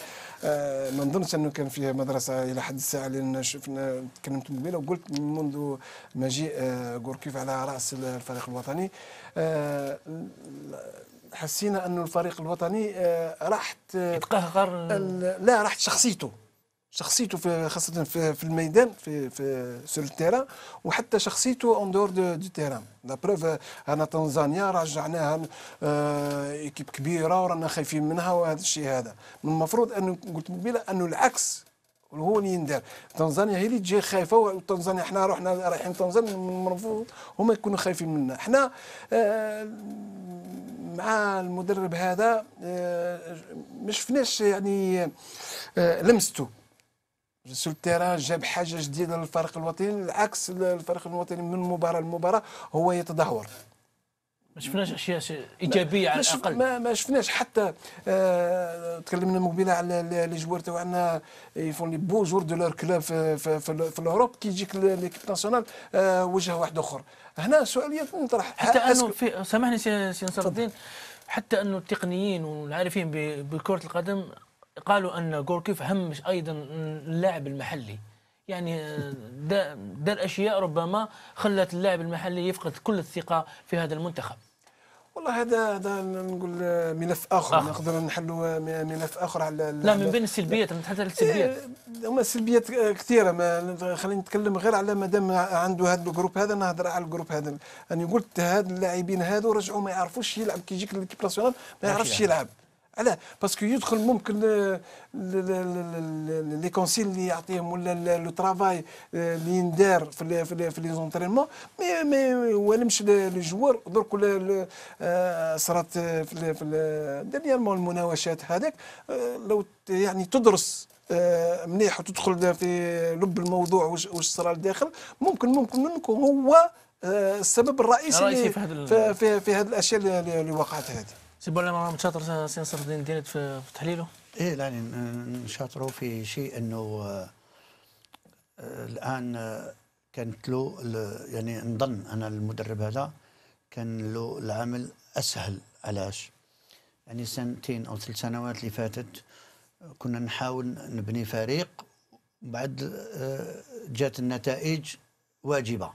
آه، ما نظنش انه كان فيها مدرسه الى حد الساعه لان شفنا تكلمت من قبيله وقلت منذ مجيء غوركيف آه، على راس الفريق الوطني حسينا أنه الفريق الوطني آه، راحت آه، تقهقر لا راحت شخصيته شخصيته في خاصة في, في الميدان في في سور التيران وحتى شخصيته اون دور دو, دي تيران لا بروف انا تنزانيا رجعناها ايكيب آه، كبيرة ورانا خايفين منها وهذا الشيء هذا من المفروض انه قلت من قبيله انه العكس هو اللي يندار تنزانيا هي اللي تجي خايفه وتنزانيا احنا رحنا رايحين تنزانيا المفروض هما يكونوا خايفين منا احنا آه مع المدرب هذا آه، ما شفناش يعني آه، لمسته سول التيران جاب حاجه جديده للفريق الوطني العكس الفريق الوطني من مباراه لمباراه هو يتدهور ما شفناش اشياء ايجابيه على الاقل ما, ما شفناش حتى آه تكلمنا مقبله على لي جوار تاعو يفون لي بو جور دو لور كلوب في, في, في, في الاوروب كي يجيك ليكيب ناسيونال آه وجه واحد اخر هنا سؤال ينطرح حتى انه في سامحني سي نصر الدين حتى انه التقنيين والعارفين بكره القدم قالوا ان جوركيف همش ايضا اللاعب المحلي يعني دار اشياء ربما خلت اللاعب المحلي يفقد كل الثقه في هذا المنتخب والله هذا هذا نقول ملف اخر آه. نقدر نحلوا ملف اخر على لا من بين السلبيات نتحدث على السلبيات إيه، هما السلبيات كثيره ما خلينا نتكلم غير على ما دام عنده هذا الجروب هذا نهضر على الجروب هذا انا يعني قلت هاد اللاعبين هذو رجعوا ما يعرفوش يلعب كي يجيك ليكيب ناسيونال ما يعرفش يعني. يلعب علاه باسكو يدخل ممكن لي كونسيل اللي يعطيهم ولا لو ترافاي آه، اللي يندار في في لي زونترينمون مي ما والمش لي جوار درك آه، صرات في في دانيالمون المناوشات هذاك آه، لو يعني تدرس مليح وتدخل في لب الموضوع واش صرا لداخل ممكن ممكن منكم هو السبب الرئيسي في هذه الاشياء اللي وقعت هذه سي بولا متشاطر سي نصر الدين ديريت في تحليله؟ ايه يعني نشاطروا في شيء انه آه، الان آه، كانت له يعني نظن انا المدرب هذا كان له العمل اسهل علاش؟ يعني سنتين او ثلاث سنوات اللي فاتت كنا نحاول نبني فريق بعد آه، جات النتائج واجبه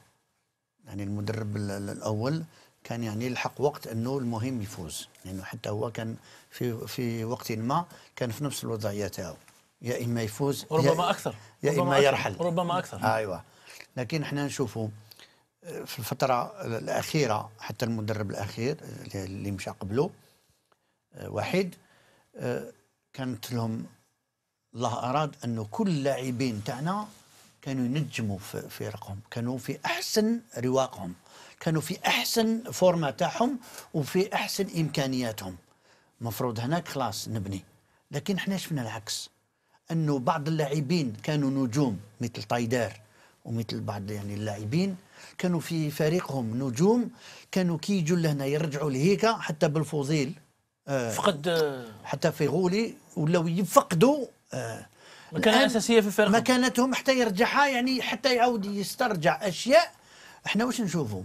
يعني المدرب الاول كان يعني يلحق وقت انه المهم يفوز لانه يعني حتى هو كان في في وقت ما كان في نفس الوضعيه تاعو يا اما يفوز ربما يا اكثر يا ربما اما أكثر. يرحل ربما اكثر ايوه لكن احنا نشوفوا آه، في الفتره الاخيره حتى المدرب الاخير اللي مشى قبله آه، وحيد آه، كانت لهم الله اراد انه كل اللاعبين تاعنا كانوا ينجموا في, فرقهم كانوا في احسن رواقهم كانوا في احسن فورما تاعهم وفي احسن امكانياتهم مفروض هناك خلاص نبني لكن احنا شفنا العكس انه بعض اللاعبين كانوا نجوم مثل طايدار ومثل بعض يعني اللاعبين كانوا في فريقهم نجوم كانوا كي يجوا لهنا يرجعوا لهيكا حتى بالفوزيل آه فقد آه، حتى في غولي ولاو يفقدوا آه مكانة أساسية في فرقهم مكانتهم حتى يرجعها يعني حتى يعاود يسترجع أشياء احنا واش نشوفوا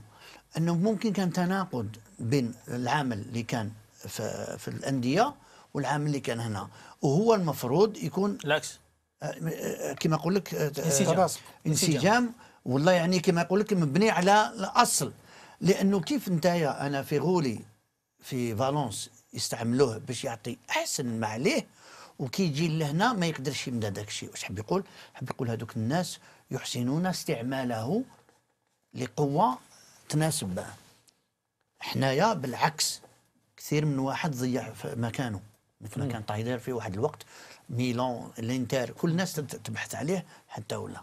انه ممكن كان تناقض بين العمل اللي كان في, في الانديه والعمل اللي كان هنا وهو المفروض يكون العكس آه، آه، كما نقول لك آه، انسجام انسجام والله يعني كما نقول لك مبني على الاصل لانه كيف نتايا انا في غولي في فالونس يستعملوه باش يعطي احسن ما عليه وكي يجي لهنا ما يقدرش يمدى داك الشيء واش حب يقول حب يقول هذوك الناس يحسنون استعماله لقوه تناسب بقى حنايا بالعكس كثير من واحد ضيع مكانه مثل ما كان طايدير في واحد الوقت ميلان الانتر كل الناس تبحث عليه حتى ولا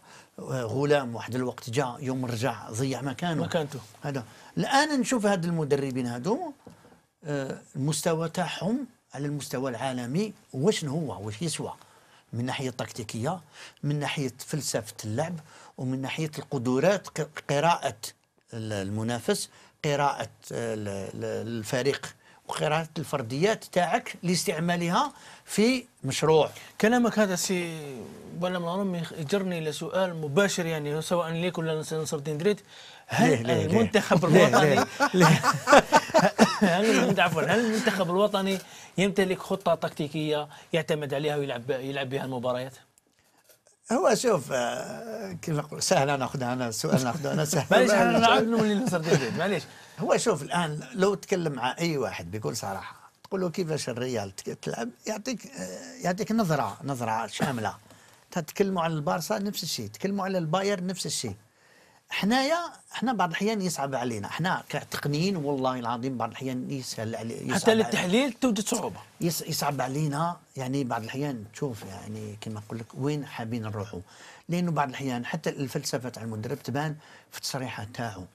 غلام واحد الوقت جاء يوم رجع ضيع مكانه مكانته هذا الان نشوف هاد المدربين هادو آه، المستوى تاعهم على المستوى العالمي واش هو واش يسوى من ناحيه تكتيكيه من ناحيه فلسفه اللعب ومن ناحيه القدرات قراءه المنافس قراءة الفريق وقراءة الفرديات تاعك لاستعمالها في مشروع كلامك هذا سي ولا من يجرني سؤال مباشر يعني سواء ليك ولا نصر الدين دريت هل ليه ليه المنتخب ليه الوطني ليه هل عفوا هل المنتخب الوطني يمتلك خطه تكتيكيه يعتمد عليها ويلعب يلعب بها المباريات؟ هو شوف آه، كيف نقول سهل ناخذها انا السؤال ناخذه انا سهل معليش احنا نعاود نولي نصر معليش هو شوف الان لو تكلم مع اي واحد بكل صراحه تقول له كيفاش الريال تلعب يعطيك آه، يعطيك نظره نظره شامله تتكلموا على البارسا نفس الشيء تكلموا على الباير نفس الشيء حنايا حنا بعض الاحيان يصعب علينا حنا كتقنيين والله العظيم بعض الاحيان يسهل علينا حتى للتحليل توجد صعوبه يصعب علينا يعني بعض الاحيان تشوف يعني كما نقول لك وين حابين نروحوا لانه بعض الاحيان حتى الفلسفه تاع المدرب تبان في التصريحات تاعو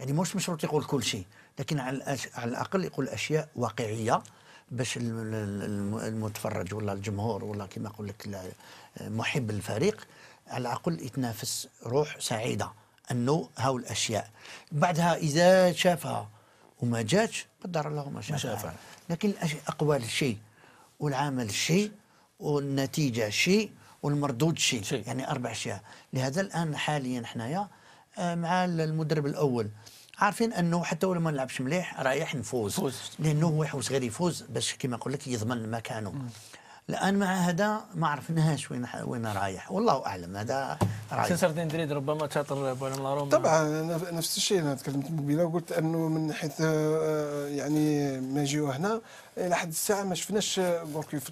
يعني مش مشروط يقول كل شيء لكن على, على الاقل يقول اشياء واقعيه باش المتفرج ولا الجمهور ولا كما نقول لك محب الفريق على الاقل يتنافس روح سعيده انه هاو الاشياء بعدها اذا شافها وما جاتش قدر الله ما شافها لكن الاقوال شيء والعمل شيء والنتيجه شيء والمردود شيء, شي. يعني اربع اشياء لهذا الان حاليا حنايا آه، مع المدرب الاول عارفين انه حتى ولو ما نلعبش مليح رايح نفوز فوز. لانه هو يحوس غير يفوز باش كما نقول لك يضمن مكانه الان مع هذا ما عرفناهاش وين وين رايح والله اعلم هذا رايح سنسر دين دريد ربما تشاطر روما طبعا نفس الشيء انا تكلمت قبيله وقلت انه من حيث آه، يعني ما جيو هنا الى حد الساعه ما شفناش بوركيف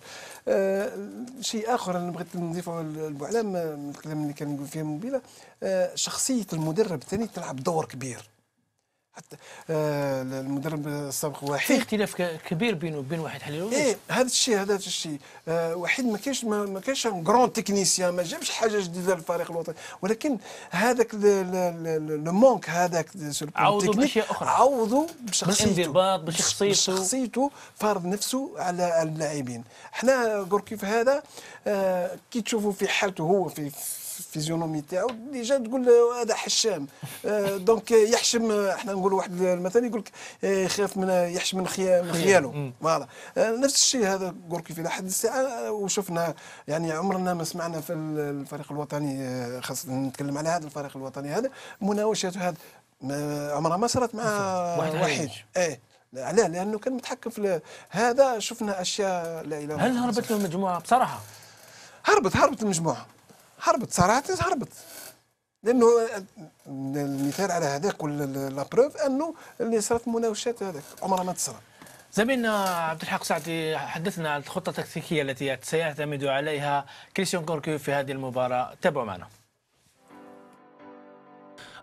آه، شيء اخر انا بغيت نضيفه لبو علام آه، الكلام اللي كان نقول فيه مبيله شخصيه المدرب الثاني تلعب دور كبير حتى آه، المدرب السابق وحيد في اختلاف كبير بينه وبين واحد حليلوvic ايه هذا الشيء هذا الشيء آه، وحيد ما كانش ما كانش كرون تكنيسيان ما جابش حاجه جديده للفريق الوطني ولكن هذاك لو مونك هذاك عوضوا باشياء اخرى عوضوا بشخصيته بالانضباط بشخصيته بشخصيته فرض نفسه على اللاعبين احنا غور كيف هذا آه، كي تشوفوا في حالته هو في الفيزيونومي تاعو ديجا تقول هذا حشام آه، دونك يحشم احنا نقول واحد المثل يقول لك آه، يخاف من يحشم من خياله فوالا آه، نفس الشيء هذا غوركي في لحد الساعه وشفنا يعني عمرنا ما سمعنا في الفريق الوطني خاصه نتكلم على هذا الفريق الوطني هذا مناوشات هذا عمرها ما صارت مع وحيد ايه علاه لانه كان متحكم في هذا شفنا اشياء لا اله الا الله هل هربت المجموعه بصراحه هربت هربت المجموعه هربت صراحه هربت لانه المثال على هذاك ولا لابروف انه اللي صرات مناوشات هذاك عمرها ما تصرى زميلنا عبد الحق سعدي حدثنا عن الخطه التكتيكيه التي سيعتمد عليها كريستيان كوركيو في هذه المباراه تابعوا معنا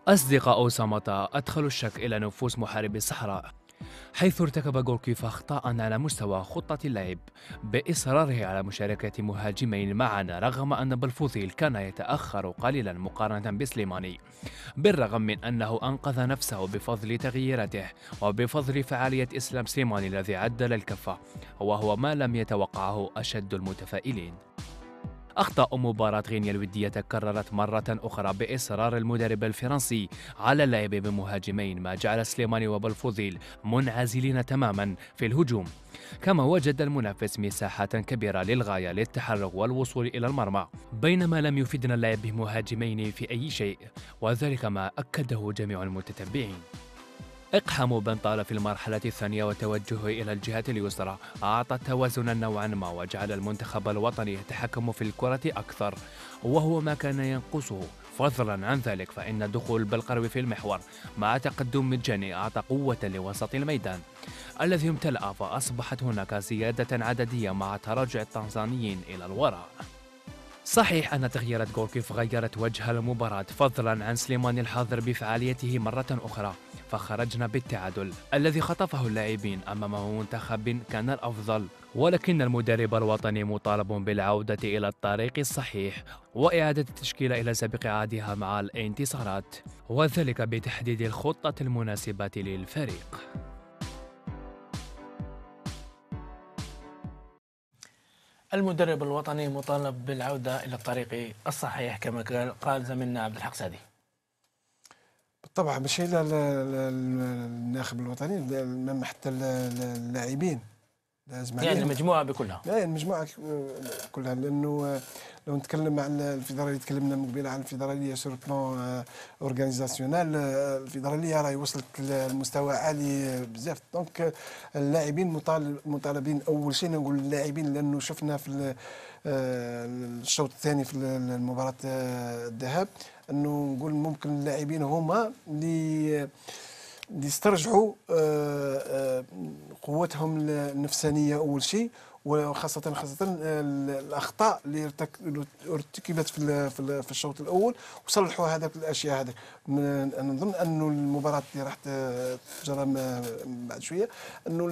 أصدقاء أوسامة أدخلوا الشك إلى نفوس محاربي الصحراء حيث ارتكب غوركيف أخطاء على مستوى خطة اللعب بإصراره على مشاركة مهاجمين معا رغم أن بلفوثيل كان يتأخر قليلا مقارنة بسليماني بالرغم من أنه أنقذ نفسه بفضل تغييراته وبفضل فعالية إسلام سليماني الذي عدل الكفة وهو ما لم يتوقعه أشد المتفائلين أخطاء مباراة غينيا الودية تكررت مرة أخرى بإصرار المدرب الفرنسي على اللعب بمهاجمين ما جعل سليماني وبلفوزيل منعزلين تماما في الهجوم كما وجد المنافس مساحات كبيرة للغاية للتحرك والوصول إلى المرمى بينما لم يفدنا اللعب بمهاجمين في أي شيء وذلك ما أكده جميع المتتبعين اقحام بنطال في المرحلة الثانية وتوجهوا إلى الجهة اليسرى أعطى توازنا نوعا ما وجعل المنتخب الوطني يتحكم في الكرة أكثر وهو ما كان ينقصه فضلا عن ذلك فإن دخول بلقروي في المحور مع تقدم مجاني أعطى قوة لوسط الميدان الذي امتلأ فأصبحت هناك زيادة عددية مع تراجع التنزانيين إلى الوراء صحيح أن تغييرات غوركيف غيرت وجه المباراة فضلا عن سليمان الحاضر بفعاليته مرة أخرى فخرجنا بالتعادل الذي خطفه اللاعبين أمام منتخب كان الأفضل ولكن المدرب الوطني مطالب بالعودة إلى الطريق الصحيح وإعادة التشكيلة إلى سابق عادها مع الانتصارات وذلك بتحديد الخطة المناسبة للفريق المدرب الوطني مطالب بالعودة إلى الطريق الصحيح كما قال زميلنا عبد الحق سعدي طبعا ماشي الا الناخب الوطني المهم حتى اللاعبين لازم يعني المجموعه بكلها يعني المجموعه كلها لانه لو نتكلم عن الفيدراليه تكلمنا من قبيله عن الفيدراليه سور بلون اورغانيزاسيونال الفيدراليه راهي وصلت لمستوى عالي بزاف دونك اللاعبين مطالبين اول شيء نقول اللاعبين لانه شفنا في آه، الشوط الثاني في مباراه آه، الذهاب انه نقول ممكن اللاعبين هما اللي اللي استرجعوا آه، آه، قوتهم النفسانيه اول شيء وخاصة خاصة آه، الأخطاء اللي ارتكبت في في الشوط الأول وصلحوا هذاك الأشياء هذاك أنا نظن أنه المباراة اللي راح تجرى بعد شوية أنه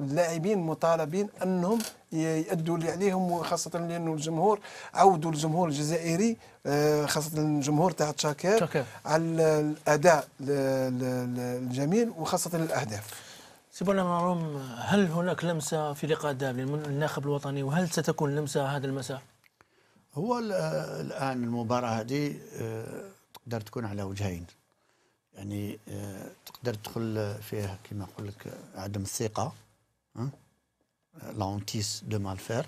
اللاعبين مطالبين أنهم يأدوا اللي عليهم وخاصة لأنه الجمهور عودوا الجمهور الجزائري آه، خاصة الجمهور تاع تشاكير على الأداء الجميل وخاصة الأهداف سيبولا معروم هل هناك لمسة في لقاء داب للناخب الوطني وهل ستكون لمسة هذا المساء؟ هو الآن المباراة هذه آه، تقدر تكون على وجهين يعني آه، تقدر تدخل فيها كما نقول لك عدم الثقة لاونتيس دو فير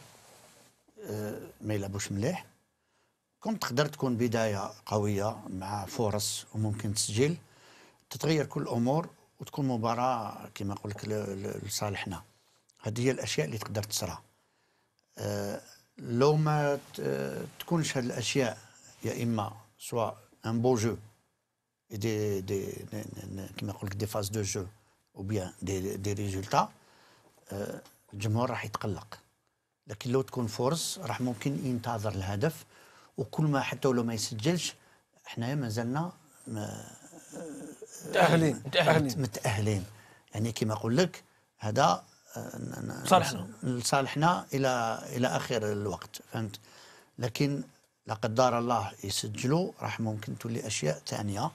ما يلعبوش مليح كون تقدر تكون بدايه قويه مع فرص وممكن تسجل تتغير كل الامور وتكون مباراه كما نقول لك لصالحنا هذه هي الاشياء اللي تقدر تصرى لو ما تكونش هذه الاشياء يا اما سوا ان بو جو دي دي كما نقول لك دي فاز دو جو او بيان دي دي ريزولتا الجمهور راح يتقلق لكن لو تكون فرص راح ممكن ينتظر الهدف وكل ما حتى ولو ما يسجلش احنا مازلنا متأهلين متأهلين متأهلين يعني كما اقول لك هذا آه، لصالحنا لصالحنا الى الى اخر الوقت فهمت لكن لا قدر الله يسجلوا راح ممكن تولي اشياء ثانيه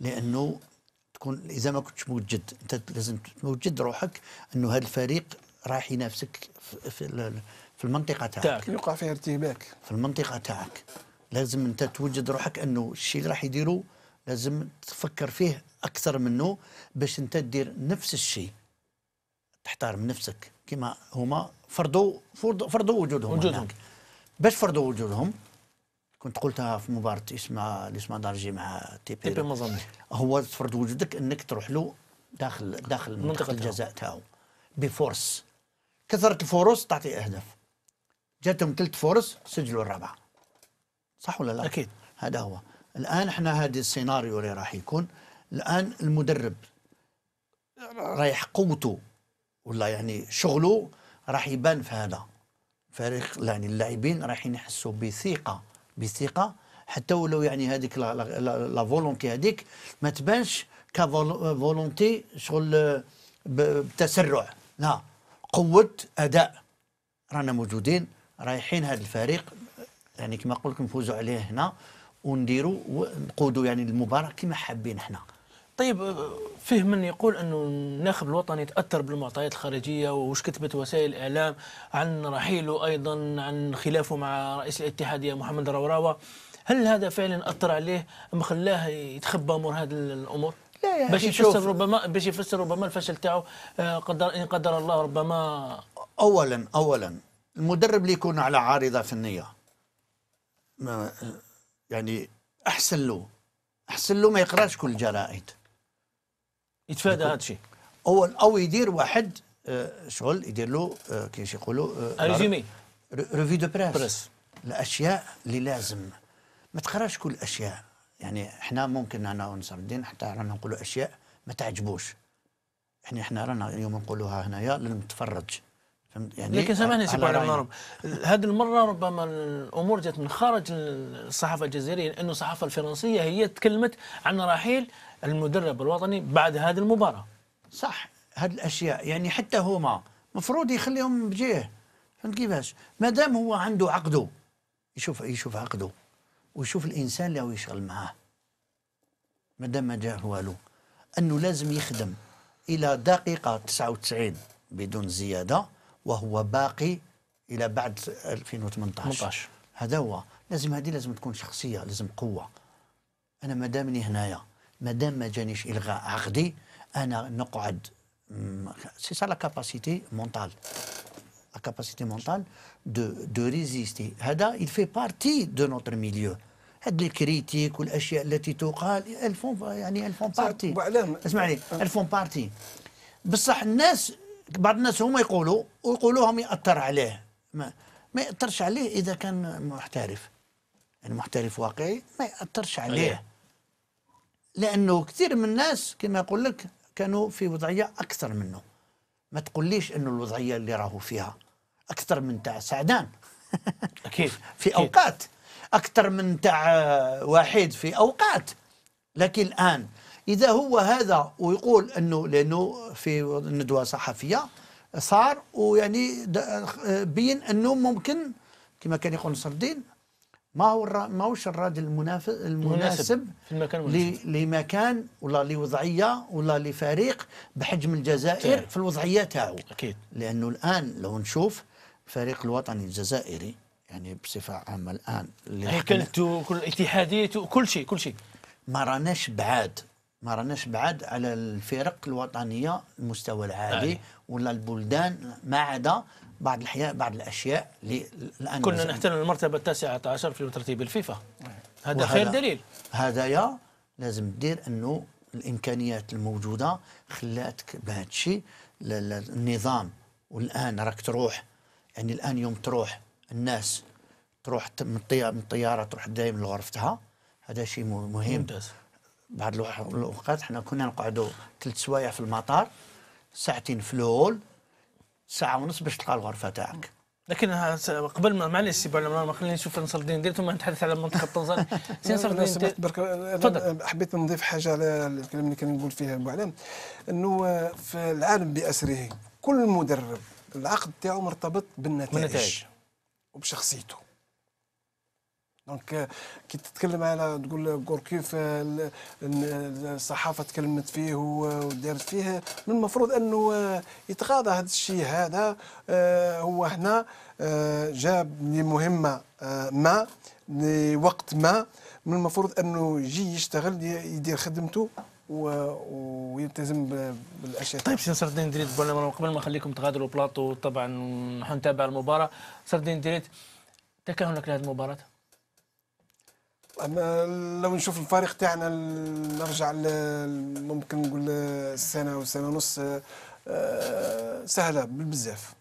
لانه تكون اذا ما كنتش موجد انت لازم تموجد روحك انه هذا الفريق رايح ينافسك في في المنطقه تاعك يوقع فيها ارتباك في المنطقه تاعك لازم انت توجد روحك انه الشيء اللي راح يديروا لازم تفكر فيه اكثر منه باش انت دير نفس الشيء تحترم نفسك كما هما فرضوا فرضوا وجودهم وجودهم باش فرضوا وجودهم كنت قلتها في مباراه اسمع اللي دارجي مع تي بي تي بي هو تفرض وجودك انك تروح له داخل داخل منطقه الجزاء تاعو بفورس كثرة الفرص تعطي أهداف جاتهم ثلاث فرص سجلوا الرابعة صح ولا لا؟ أكيد هذا هو الآن احنا هذا السيناريو اللي راح يكون الآن المدرب رايح قوته ولا يعني شغله راح يبان في هذا فريق يعني اللاعبين رايحين يحسوا بثقة بثقة حتى ولو يعني هذيك لا فولونتي هذيك ما تبانش كفولونتي شغل بتسرع لا قوه اداء رانا موجودين رايحين هذا الفريق يعني كما قلت لكم نفوزوا عليه هنا ونديروا ونقودوا يعني المباراه كما حابين احنا طيب فيه من يقول انه الناخب الوطني تاثر بالمعطيات الخارجيه وش كتبت وسائل الاعلام عن رحيله ايضا عن خلافه مع رئيس الاتحاديه محمد الروراوه هل هذا فعلا اثر عليه ام خلاه يتخبى امور هذه الامور؟ لا يا باش يفسر ربما باش يفسر ربما الفشل تاعو آه، قدر ان قدر الله ربما اولا اولا المدرب اللي يكون على عارضه فنيه ما يعني احسن له احسن له ما يقراش كل الجرائد يتفادى هذا الشيء اول او يدير واحد آه، شغل يدير له آه، كيفاش يقولوا ريزومي ريفي دو بريس الاشياء اللي لازم ما تقراش كل الاشياء يعني احنا ممكن انا ونصر الدين حتى رانا نقولوا اشياء ما تعجبوش يعني احنا رانا اليوم نقولوها هنايا للمتفرج فهمت يعني لكن سامحني سي رب هذه المره ربما الامور جات من خارج الصحافه الجزائريه لانه الصحافه الفرنسيه هي تكلمت عن رحيل المدرب الوطني بعد هذه المباراه صح هذه الاشياء يعني حتى هما مفروض يخليهم بجيه فهمت كيفاش ما دام هو عنده عقده يشوف يشوف عقده ويشوف الانسان اللي هو يشغل معاه ما دام ما جاه والو انه لازم يخدم الى دقيقه 99 بدون زياده وهو باقي الى بعد 2018 18. هذا هو لازم هذه لازم تكون شخصيه لازم قوه انا ما دامني هنايا ما دام ما جانيش الغاء عقدي انا نقعد سي سا لا كاباسيتي مونتال لا كاباسيتي مونتال de, de résister هذا il fait partie de notre milieu هاد الكريتيك والاشياء التي تقال الفون يعني الفون بارتي اسمعني الفون بارتي بصح الناس بعض الناس هما يقولوا ويقولوهم ياثر عليه ما, ما ياثرش عليه اذا كان محترف يعني محترف واقعي ما ياثرش عليه لانه كثير من الناس كما يقول لك كانوا في وضعيه اكثر منه ما تقوليش انه الوضعيه اللي راهو فيها اكثر من تاع سعدان اكيد في اوقات اكثر من تاع وحيد في اوقات لكن الان اذا هو هذا ويقول انه لانه في ندوه صحفيه صار ويعني بين انه ممكن كما كان يقول نصر الدين ما هو الرا ما هوش الراد المناسب المناسب في المكان المناسب لمكان ولا لوضعيه ولا لفريق بحجم الجزائر طيب. في الوضعيه تاعو اكيد لانه الان لو نشوف الفريق الوطني الجزائري يعني بصفه عامه الان هيكلته كل اتحاديته كل شيء كل شيء ما راناش بعاد ما راناش بعاد على الفرق الوطنيه المستوى العالي آه. ولا البلدان ما عدا بعض الاحياء بعض الاشياء اللي الان كنا نحتل المرتبه التاسعة عشر في ترتيب الفيفا هذا خير دليل هذايا لازم دير انه الامكانيات الموجوده خلاتك بهذا الشيء النظام والان راك تروح يعني الان يوم تروح الناس تروح من الطياره تروح دائما لغرفتها هذا شيء مهم ممتاز بعض الاوقات حنا كنا نقعدوا ثلاث سوايع في المطار ساعتين في الهول ساعه ونص باش تلقى الغرفه تاعك لكن قبل ما معليش سي بارلمان ما خليني نشوف نصر الدين ثم نتحدث على منطقه طنجان سي نصر الدين برك حبيت نضيف حاجه على الكلام اللي كان نقول فيها بو انه في العالم باسره كل مدرب العقد تاعو مرتبط بالنتائج بالنتائج وبشخصيته دونك euh, كي تتكلم على تقول غوركيف الصحافه تكلمت فيه ودارت فيه من المفروض انه آه، يتغاضى هذا الشيء هذا آه، هو هنا آه، جاب لمهمه ما لوقت ما من المفروض انه يجي يشتغل يدير خدمته ويلتزم بالاشياء طيب سي الدين دريت قبل ما نخليكم تغادروا البلاطو طبعا نتابع المباراه صردين دريت تكهنك لهذه المباراه اما لو نشوف الفريق تاعنا نرجع ممكن نقول سنه سنة ونص آه، سهله بالبزاف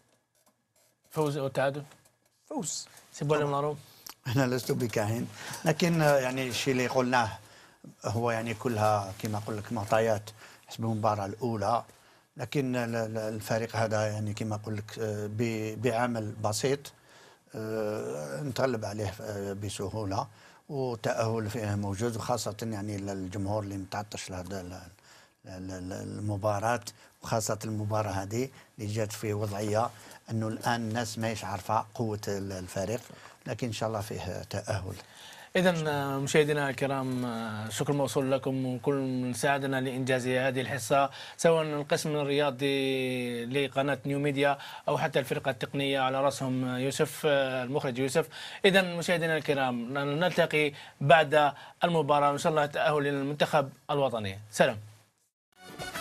فوز او تعادل فوز سي بولي ملاروب انا لست بكاهن لكن يعني الشيء اللي قلناه هو يعني كلها كما نقول لك معطيات حسب المباراه الاولى لكن الفريق هذا يعني كما نقول لك آه، بعمل بسيط آه، نتغلب عليه آه، بسهوله وتاهل فيه موجود وخاصه يعني الجمهور اللي متعطش لهذا المباراه وخاصه المباراه هذه اللي جات في وضعيه انه الان الناس ماهيش عارفه قوه الفريق لكن ان شاء الله فيه تاهل إذا آه، مشاهدينا الكرام آه، شكر موصول لكم وكل من ساعدنا لإنجاز هذه الحصة سواء القسم الرياضي لقناة نيو ميديا أو حتى الفرقة التقنية على رأسهم آه، يوسف المخرج يوسف إذا مشاهدينا الكرام نلتقي بعد المباراة وإن شاء الله التأهل للمنتخب الوطني سلام